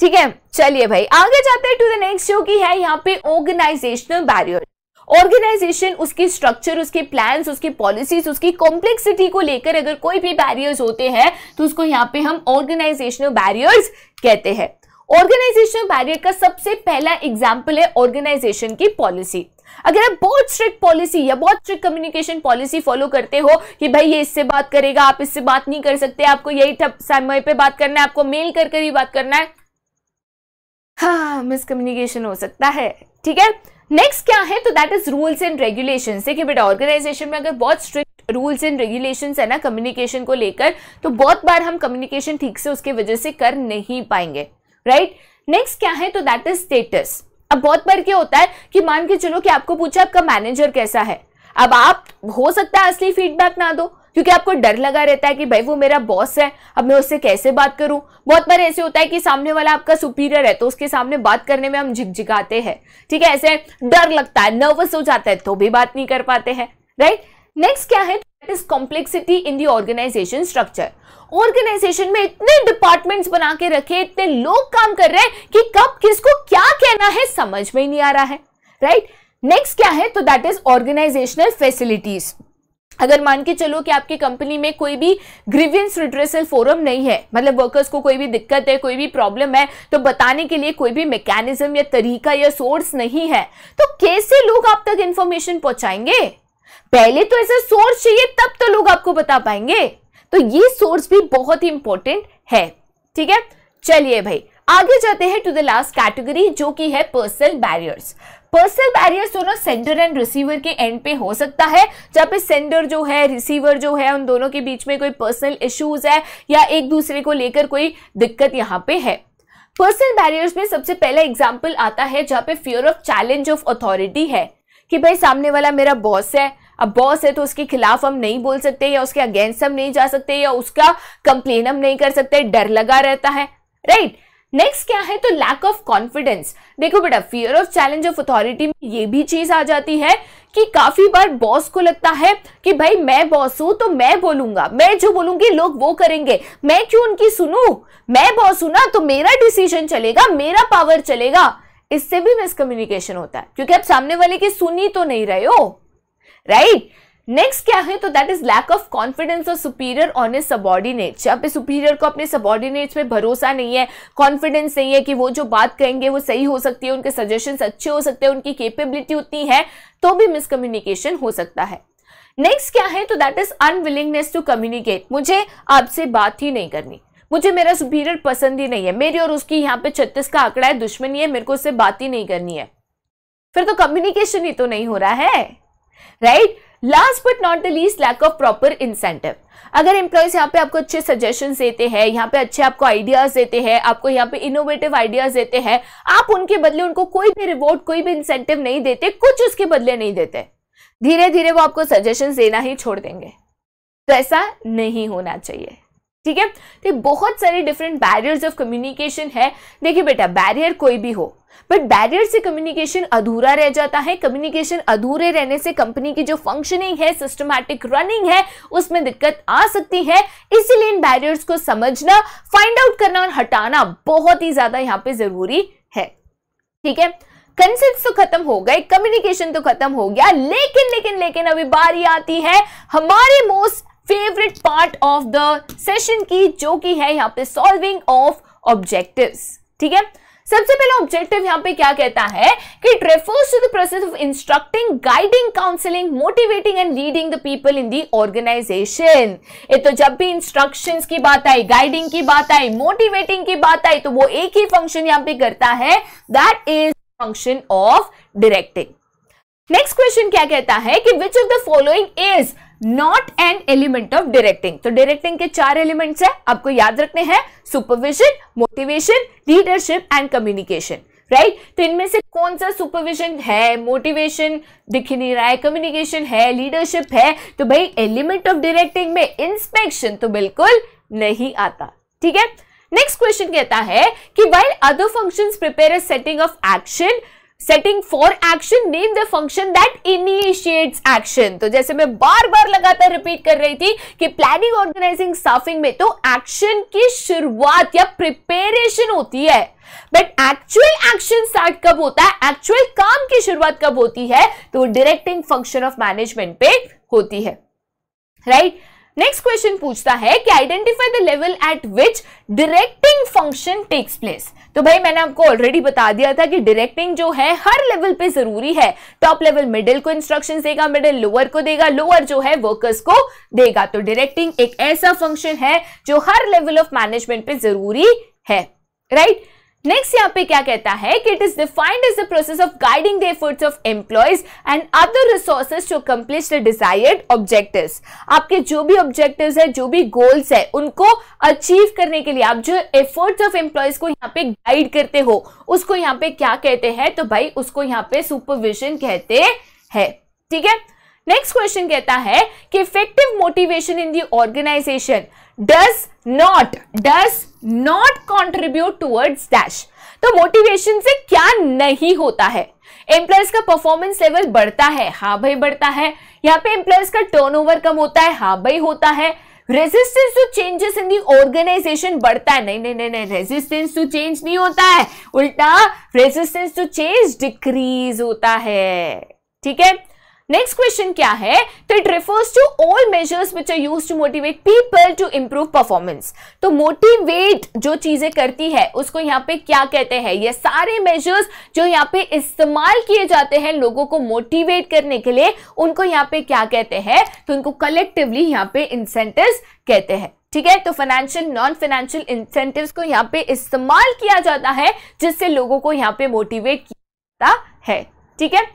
ठीक है चलिए भाई आगे जाते हैं टू द नेक्स्ट जो की है यहाँ पे ऑर्गेनाइजेशनल बैरियर ऑर्गेनाइजेशन उसकी स्ट्रक्चर उसके प्लान्स उसकी पॉलिसीज उसकी कॉम्प्लेक्सिटी को लेकर अगर कोई भी बैरियर्स होते हैं तो उसको यहाँ पे हम ऑर्गेनाइजेशनल बैरियर्स कहते हैं ऑर्गेनाइजेशन बैरियर का सबसे पहला एग्जाम्पल है ऑर्गेनाइजेशन की पॉलिसी अगर आप बहुत स्ट्रिक्ट पॉलिसी या बहुत स्ट्रिक्ट कम्युनिकेशन पॉलिसी फॉलो करते हो कि भाई ये इससे बात करेगा आप इससे बात नहीं कर सकते आपको यही समय पे बात करना है आपको मेल कर कर ही बात करना है हा मिसकम्युनिकेशन हो सकता है ठीक है नेक्स्ट क्या है तो that is rules and regulation देखिए बेटा ऑर्गेनाइजेशन में अगर बहुत स्ट्रिक्ट रूल्स एंड रेगुलेशंस है ना कम्युनिकेशन को लेकर तो बहुत बार हम कम्युनिकेशन ठीक से उसके वजह से कर नहीं पाएंगे राइट नेक्स्ट क्या है तो दैट इज स्टेटस अब बहुत बार क्या होता है कि मान के चलो कि आपको पूछा आपका मैनेजर कैसा है अब आप हो सकता है असली फीडबैक ना दो क्योंकि आपको डर लगा रहता है कि भाई वो मेरा बॉस है अब मैं उससे कैसे बात करूं बहुत बार ऐसे होता है कि सामने वाला आपका सुपीरियर है तो उसके सामने बात करने में हम झिकझिकाते हैं ठीक है ऐसे डर लगता है नर्वस हो जाता है तो भी बात नहीं कर पाते हैं राइट नेक्स्ट क्या है it is complexity in the organisation structure organisation में इतने डिपार्टमेंट्स बना के रखे इतने लोग काम कर रहे हैं कि कब किसको क्या कहना है समझ में ही नहीं आ रहा है राइट right? नेक्स्ट क्या है तो दैट इज ऑर्गेनाइजेशनल फैसिलिटीज अगर मान के चलो कि आपकी कंपनी में कोई भी ग्रीवियंस रिड्रेसल फोरम नहीं है मतलब वर्कर्स को कोई भी दिक्कत है कोई भी प्रॉब्लम है तो बताने के लिए कोई भी मैकेनिज्म या तरीका या सोर्स नहीं है तो कैसे लोग आप तक इंफॉर्मेशन पहुंचाएंगे पहले तो ऐसा सोर्स चाहिए तब तो लोग आपको बता पाएंगे तो ये सोर्स भी बहुत ही इंपॉर्टेंट है ठीक है चलिए भाई आगे जाते हैं टू द लास्ट कैटेगरी जो कि है पर्सनल बैरियर्स पर्सनल बैरियर्स दोनों सेंडर एंड रिसीवर के एंड पे हो सकता है जहाँ पे सेंडर जो है रिसीवर जो है उन दोनों के बीच में कोई पर्सनल इश्यूज है या एक दूसरे को लेकर कोई दिक्कत यहाँ पे है पर्सनल बैरियर्स में सबसे पहला एग्जाम्पल आता है जहाँ पे fear of challenge of authority है कि भाई सामने वाला मेरा बॉस है अब बॉस है तो उसके खिलाफ हम नहीं बोल सकते या उसके अगेंस्ट हम नहीं जा सकते या उसका कंप्लेन हम नहीं कर सकते डर लगा रहता है राइट right? नेक्स्ट क्या है तो लैक ऑफ कॉन्फिडेंस देखो बेटा fear of challenge of authority में ये भी चीज आ जाती है कि काफी बार बॉस को लगता है कि भाई मैं बॉस हूं तो मैं बोलूंगा मैं जो बोलूंगी लोग वो करेंगे मैं क्यों उनकी सुनू मैं बॉस हूं ना तो मेरा डिसीजन चलेगा मेरा पावर चलेगा इससे भी मिसकम्युनिकेशन होता है क्योंकि आप सामने वाले की सुनी तो नहीं रहे हो राइट नेक्स्ट क्या है तो that is lack of confidence और सुपीरियर ऑन ए सबॉर्डिनेट जहाँ पे सुपीरियर को अपने सबॉर्डिनेट्स में भरोसा नहीं है कॉन्फिडेंस नहीं है कि वो जो बात कहेंगे वो सही हो सकती है उनके सजेशन अच्छे हो सकते हैं उनकी केपेबिलिटी उतनी है तो भी मिसकम्युनिकेशन हो सकता है नेक्स्ट क्या है तो that is unwillingness to communicate मुझे आपसे बात ही नहीं करनी मुझे मेरा सुपीरियर पसंद ही नहीं है मेरी और उसकी यहाँ पे छत्तीस का आंकड़ा है दुश्मनी है मेरे को उससे बात ही नहीं करनी है फिर तो कम्युनिकेशन ही तो नहीं हो रहा है right last but not the least lack of proper incentive अगर एम्प्लॉयज यहाँ पे आपको अच्छे सजेशन देते हैं यहाँ पे अच्छे आपको आइडियाज देते हैं आपको यहाँ पे इनोवेटिव आइडियाज देते हैं आप उनके बदले उनको कोई भी रिवॉर्ड कोई भी इंसेंटिव नहीं देते कुछ उसके बदले नहीं देते धीरे धीरे वो आपको सजेशन देना ही छोड़ देंगे तो ऐसा नहीं होना चाहिए ठीक है तो बहुत सारे डिफरेंट बैरियर्स ऑफ कम्युनिकेशन है देखिए बेटा बैरियर कोई भी हो बट बैरियर से कम्युनिकेशन अधूरा रह जाता है कम्युनिकेशन अधूरे रहने से कंपनी की जो फंक्शनिंग है सिस्टमैटिक रनिंग है उसमें दिक्कत आ सकती है इसीलिए इन बैरियर्स को समझना फाइंड आउट करना और हटाना बहुत ही ज्यादा यहाँ पे जरूरी है ठीक है कंसेप्ट तो खत्म हो गए कम्युनिकेशन तो खत्म हो गया लेकिन लेकिन लेकिन अभी बारी आती है हमारे most favourite part of the session की जो कि है यहाँ पे सॉल्विंग ऑफ ऑब्जेक्टिव्स ठीक है सबसे पहला ऑब्जेक्टिव यहाँ पे क्या कहता है कि it refers to the process of instructing guiding counselling motivating and leading the people in the organisation ये तो जब भी इंस्ट्रक्शन की बात आई गाइडिंग की बात आई मोटिवेटिंग की बात आई तो वो एक ही फंक्शन यहाँ पे करता है that is function of directing next question क्या कहता है कि which of the following is not an element of directing तो डायरेक्टिंग के चार एलिमेंट्स हैं आपको याद रखने हैं supervision motivation leadership and communication right तो इनमें से कौन सा सुपरविजन है मोटिवेशन दिख नहीं रहा है कम्युनिकेशन है लीडरशिप है तो भाई एलिमेंट ऑफ डायरेक्टिंग में इंस्पेक्शन तो बिल्कुल नहीं आता ठीक है नेक्स्ट क्वेश्चन कहता है कि while other functions prepare a setting of action setting for action name the function that initiates action तो जैसे मैं बार बार लगातार रिपीट कर रही थी कि प्लानिंग ऑर्गेनाइजिंग स्टाफिंग में तो एक्शन की शुरुआत या प्रिपेरेशन होती है बट एक्चुअल एक्शन स्टार्ट कब होता है एक्चुअल काम की शुरुआत कब होती है तो डायरेक्टिंग फंक्शन ऑफ मैनेजमेंट पे होती है राइट नेक्स्ट क्वेश्चन पूछता है कि identify the level at which directing function takes place तो भाई मैंने आपको ऑलरेडी बता दिया था कि डायरेक्टिंग जो है हर लेवल पे जरूरी है टॉप लेवल मिडिल को इंस्ट्रक्शन देगा मिडिल लोअर को देगा लोअर जो है वर्कर्स को देगा तो डायरेक्टिंग एक ऐसा फंक्शन है जो हर लेवल ऑफ मैनेजमेंट पे जरूरी है राइट right? नेक्स्ट यहाँ पे क्या कहता है कि it is defined as the process of guiding the efforts of employees and other resources to accomplish the desired objectives आपके जो भी ऑब्जेक्टिव्स है जो भी गोल्स है उनको अचीव करने के लिए आप जो एफर्ट्स ऑफ एम्प्लॉयज को यहाँ पे गाइड करते हो उसको यहाँ पे क्या कहते हैं तो भाई उसको यहाँ पे सुपरविजन कहते हैं ठीक है नेक्स्ट क्वेश्चन कहता है कि effective motivation in the organisation does not does not contribute towards dash तो मोटिवेशन से क्या नहीं होता है एम्प्लॉयज का परफॉर्मेंस लेवल बढ़ता है हाँ भाई बढ़ता है यहाँ पे एम्प्लॉयज का टर्नओवर कम होता है हाँ भाई होता है resistance to changes in the organisation बढ़ता है नहीं नहीं नहीं नहीं रेजिस्टेंस टू चेंज नहीं होता है उल्टा रेजिस्टेंस टू चेंज डिक्रीज होता है ठीक है नेक्स्ट क्वेश्चन क्या है तो it refers to all measures which are use to motivate people to improve performance तो मोटिवेट जो चीजें करती है उसको यहाँ पे क्या कहते हैं ये सारे मेजर्स जो यहाँ पे इस्तेमाल किए जाते हैं लोगों को मोटिवेट करने के लिए उनको यहाँ पे क्या कहते हैं तो उनको कलेक्टिवली यहाँ पे इंसेंटिव कहते हैं ठीक है तो फाइनेंशियल नॉन फाइनेंशियल इंसेंटिव को यहाँ पे इस्तेमाल किया जाता है जिससे लोगों को यहाँ पे मोटिवेट किया जाता है ठीक है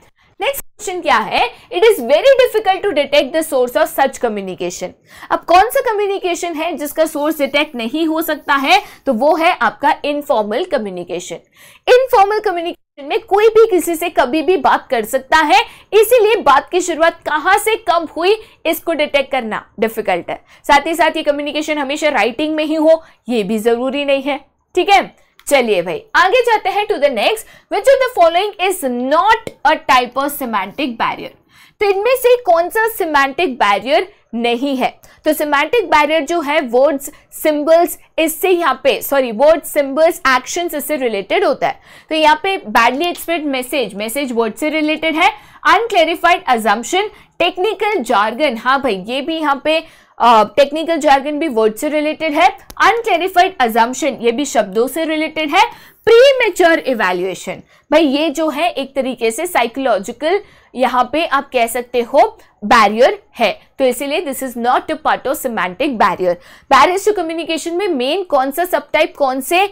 क्वेश्चन क्या है it is very difficult to detect the source of such communication अब कौन सा कम्युनिकेशन है जिसका सोर्स डिटेक्ट नहीं हो सकता है तो वो है आपका इनफॉर्मल कम्युनिकेशन इनफॉर्मल कम्युनिकेशन में कोई भी किसी से कभी भी बात कर सकता है इसीलिए बात की शुरुआत कहां से कब हुई इसको डिटेक्ट करना डिफिकल्ट है साथ ही साथ ये कम्युनिकेशन हमेशा राइटिंग में ही हो ये भी जरूरी नहीं है ठीक है चलिए भाई आगे जाते हैं to the next which of the following is not a type of semantic barrier तो इनमें से कौन सा सिमेंटिक बैरियर नहीं है तो सिमेंटिक बैरियर जो है वर्ड्स सिंबल्स इससे यहाँ पे सॉरी वर्ड्स सिंबल्स एक्शंस इससे रिलेटेड होता है तो यहाँ पे badly expressed message message word से रिलेटेड है अनक्लेरिफाइड अजम्पन टेक्निकल जार्गन हाँ भाई ये भी यहाँ पे टेक्निकल जैगन भी वर्ड से रिलेटेड है अनक्लेरिफाइड अजम्पन ये भी शब्दों से रिलेटेड है प्री मेच्योर इवेल्युएशन भाई ये जो है एक तरीके से साइकोलॉजिकल यहाँ पे आप कह सकते हो बैरियर है तो इसीलिए this is not a part of semantic barrier barriers to communication में मेन कौन सा सब टाइप कौन से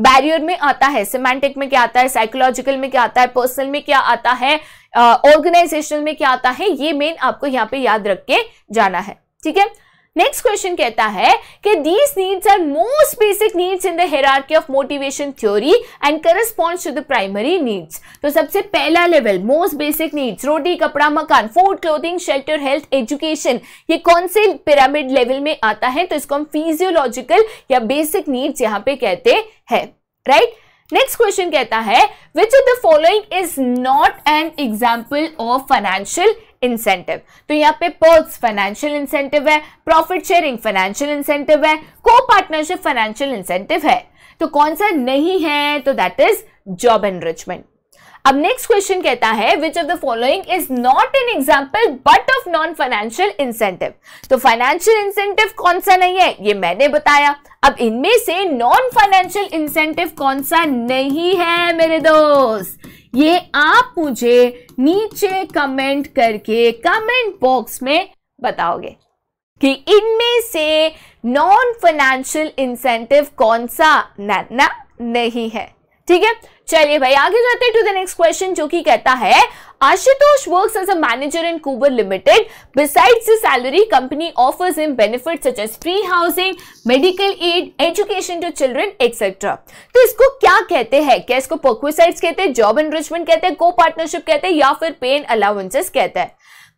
बैरियर में आता है सिमेंटिक में क्या आता है साइकोलॉजिकल में क्या आता है पर्सनल में क्या आता है ऑर्गेनाइजेशनल में क्या आता है ये मेन आपको यहाँ पे याद रख के जाना है ठीक है नेक्स्ट क्वेश्चन कहता है कि these needs are most basic needs in the hierarchy of motivation theory and corresponds to the primary needs तो सबसे पहला लेवल मोस्ट बेसिक नीड्स रोटी कपड़ा मकान food clothing shelter health education ये कौन से पिरामिड लेवल में आता है तो इसको हम फिजियोलॉजिकल या बेसिक नीड्स यहाँ पे कहते हैं राइट right? नेक्स्ट क्वेश्चन कहता है which of the following is not an example of financial incentive तो यहाँ पे पर्स फाइनेंशियल इंसेंटिव है प्रॉफिट शेयरिंग फाइनेंशियल इंसेंटिव है को पार्टनरशिप फाइनेंशियल इंसेंटिव है तो कौन सा नहीं है तो दैट इज जॉब एनरिचमेंट अब नेक्स्ट क्वेश्चन कहता है which of the following is not an example but of non financial incentive तो फाइनेंशियल इंसेंटिव कौन सा नहीं है ये मैंने बताया अब इनमें से नॉन फाइनेंशियल इंसेंटिव कौन सा नहीं है मेरे दोस्त ये आप मुझे नीचे कमेंट करके कमेंट बॉक्स में बताओगे कि इनमें से नॉन फाइनेंशियल इंसेंटिव कौन सा ना, ना नहीं है ठीक है चलिए भाई आगे जाते हैं टू द नेक्स्ट क्वेश्चन जो कि कहता है Ashutosh works as a manager in Kuber limited besides salary company offers in benefit such as free housing medical aid education to children etcetera तो इसको क्या कहते हैं क्या इसको पोक्साइड्स कहते हैं जॉब एनरिचमेंट कहते हैं को पार्टनरशिप कहते हैं या फिर पेन अलाउंसेस कहते हैं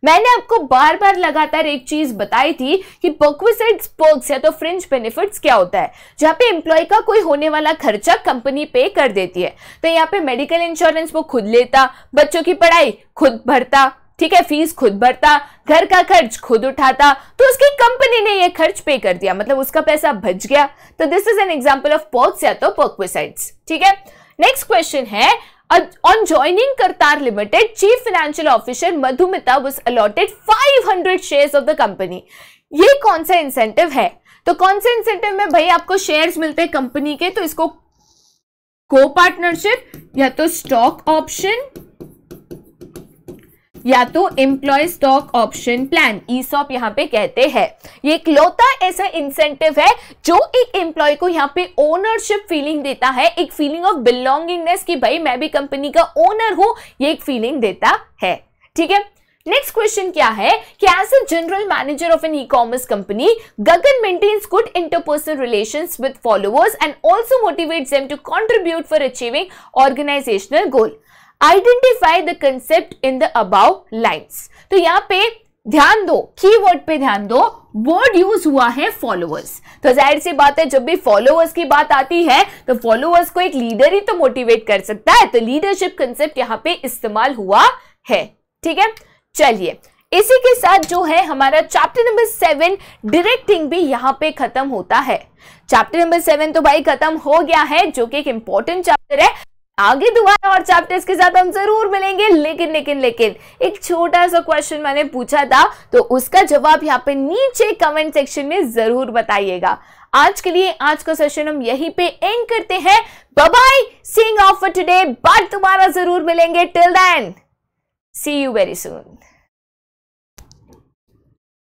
मैंने आपको बार बार लगातार एक चीज बताई थी कि पर्क्स या तो फ्रिंज बेनिफिट्स क्या होता है जहां पे एम्प्लॉय का कोई होने वाला खर्चा कंपनी पे कर देती है तो यहाँ पे मेडिकल इंश्योरेंस वो खुद लेता बच्चों की पढ़ाई खुद भरता ठीक है फीस खुद भरता घर का खर्च खुद उठाता तो उसकी कंपनी ने ये खर्च पे कर दिया मतलब उसका पैसा बच गया तो this is an example of perks या तो पर्क्विसाइड्स ठीक है नेक्स्ट क्वेश्चन है On joining Kartar Limited, Chief Financial Officer Madhu Mita was allotted 500 shares of the company. ये कौन सा इंसेंटिव है तो कौन से इंसेंटिव में भाई आपको शेयर्स मिलते हैं कंपनी के तो इसको को पार्टनरशिप या तो स्टॉक ऑप्शन या तो employee stock option plan ESOP यहाँ पे कहते हैं ये इकलौता ऐसा इंसेंटिव है जो एक एम्प्लॉय को यहाँ पे ओनरशिप फीलिंग देता है एक फीलिंग ऑफ बिलोंगिंगनेस कि भाई मैं भी कंपनी का ओनर हूं ये एक फीलिंग देता है ठीक है नेक्स्ट क्वेश्चन क्या है कि as a general manager of an e commerce company Gagan maintains good interpersonal relations with followers and also motivates them to contribute for achieving organisational goal identify the concept in the above lines तो यहाँ पे ध्यान दो keyword पे ध्यान दो word use हुआ है फॉलोअर्स तो जाहिर सी बात है जब भी फॉलोअर्स की बात आती है तो फॉलोअर्स को एक लीडर ही तो मोटिवेट कर सकता है तो लीडरशिप कंसेप्ट यहाँ पे इस्तेमाल हुआ है ठीक है चलिए इसी के साथ जो है हमारा चैप्टर नंबर सेवन डायरेक्टिंग भी यहाँ पे खत्म होता है चैप्टर नंबर सेवन तो भाई खत्म हो गया है जो कि एक इंपॉर्टेंट चैप्टर है आगे दोबारा और चैप्टर्स के साथ हम जरूर मिलेंगे लेकिन लेकिन लेकिन एक छोटा सा क्वेश्चन मैंने पूछा था तो उसका जवाब यहाँ पे नीचे कमेंट सेक्शन में जरूर बताइएगा आज के लिए आज का सेशन हम यहीं पे एंड करते हैं bye signing off for today but दोबारा जरूर मिलेंगे till then see you very soon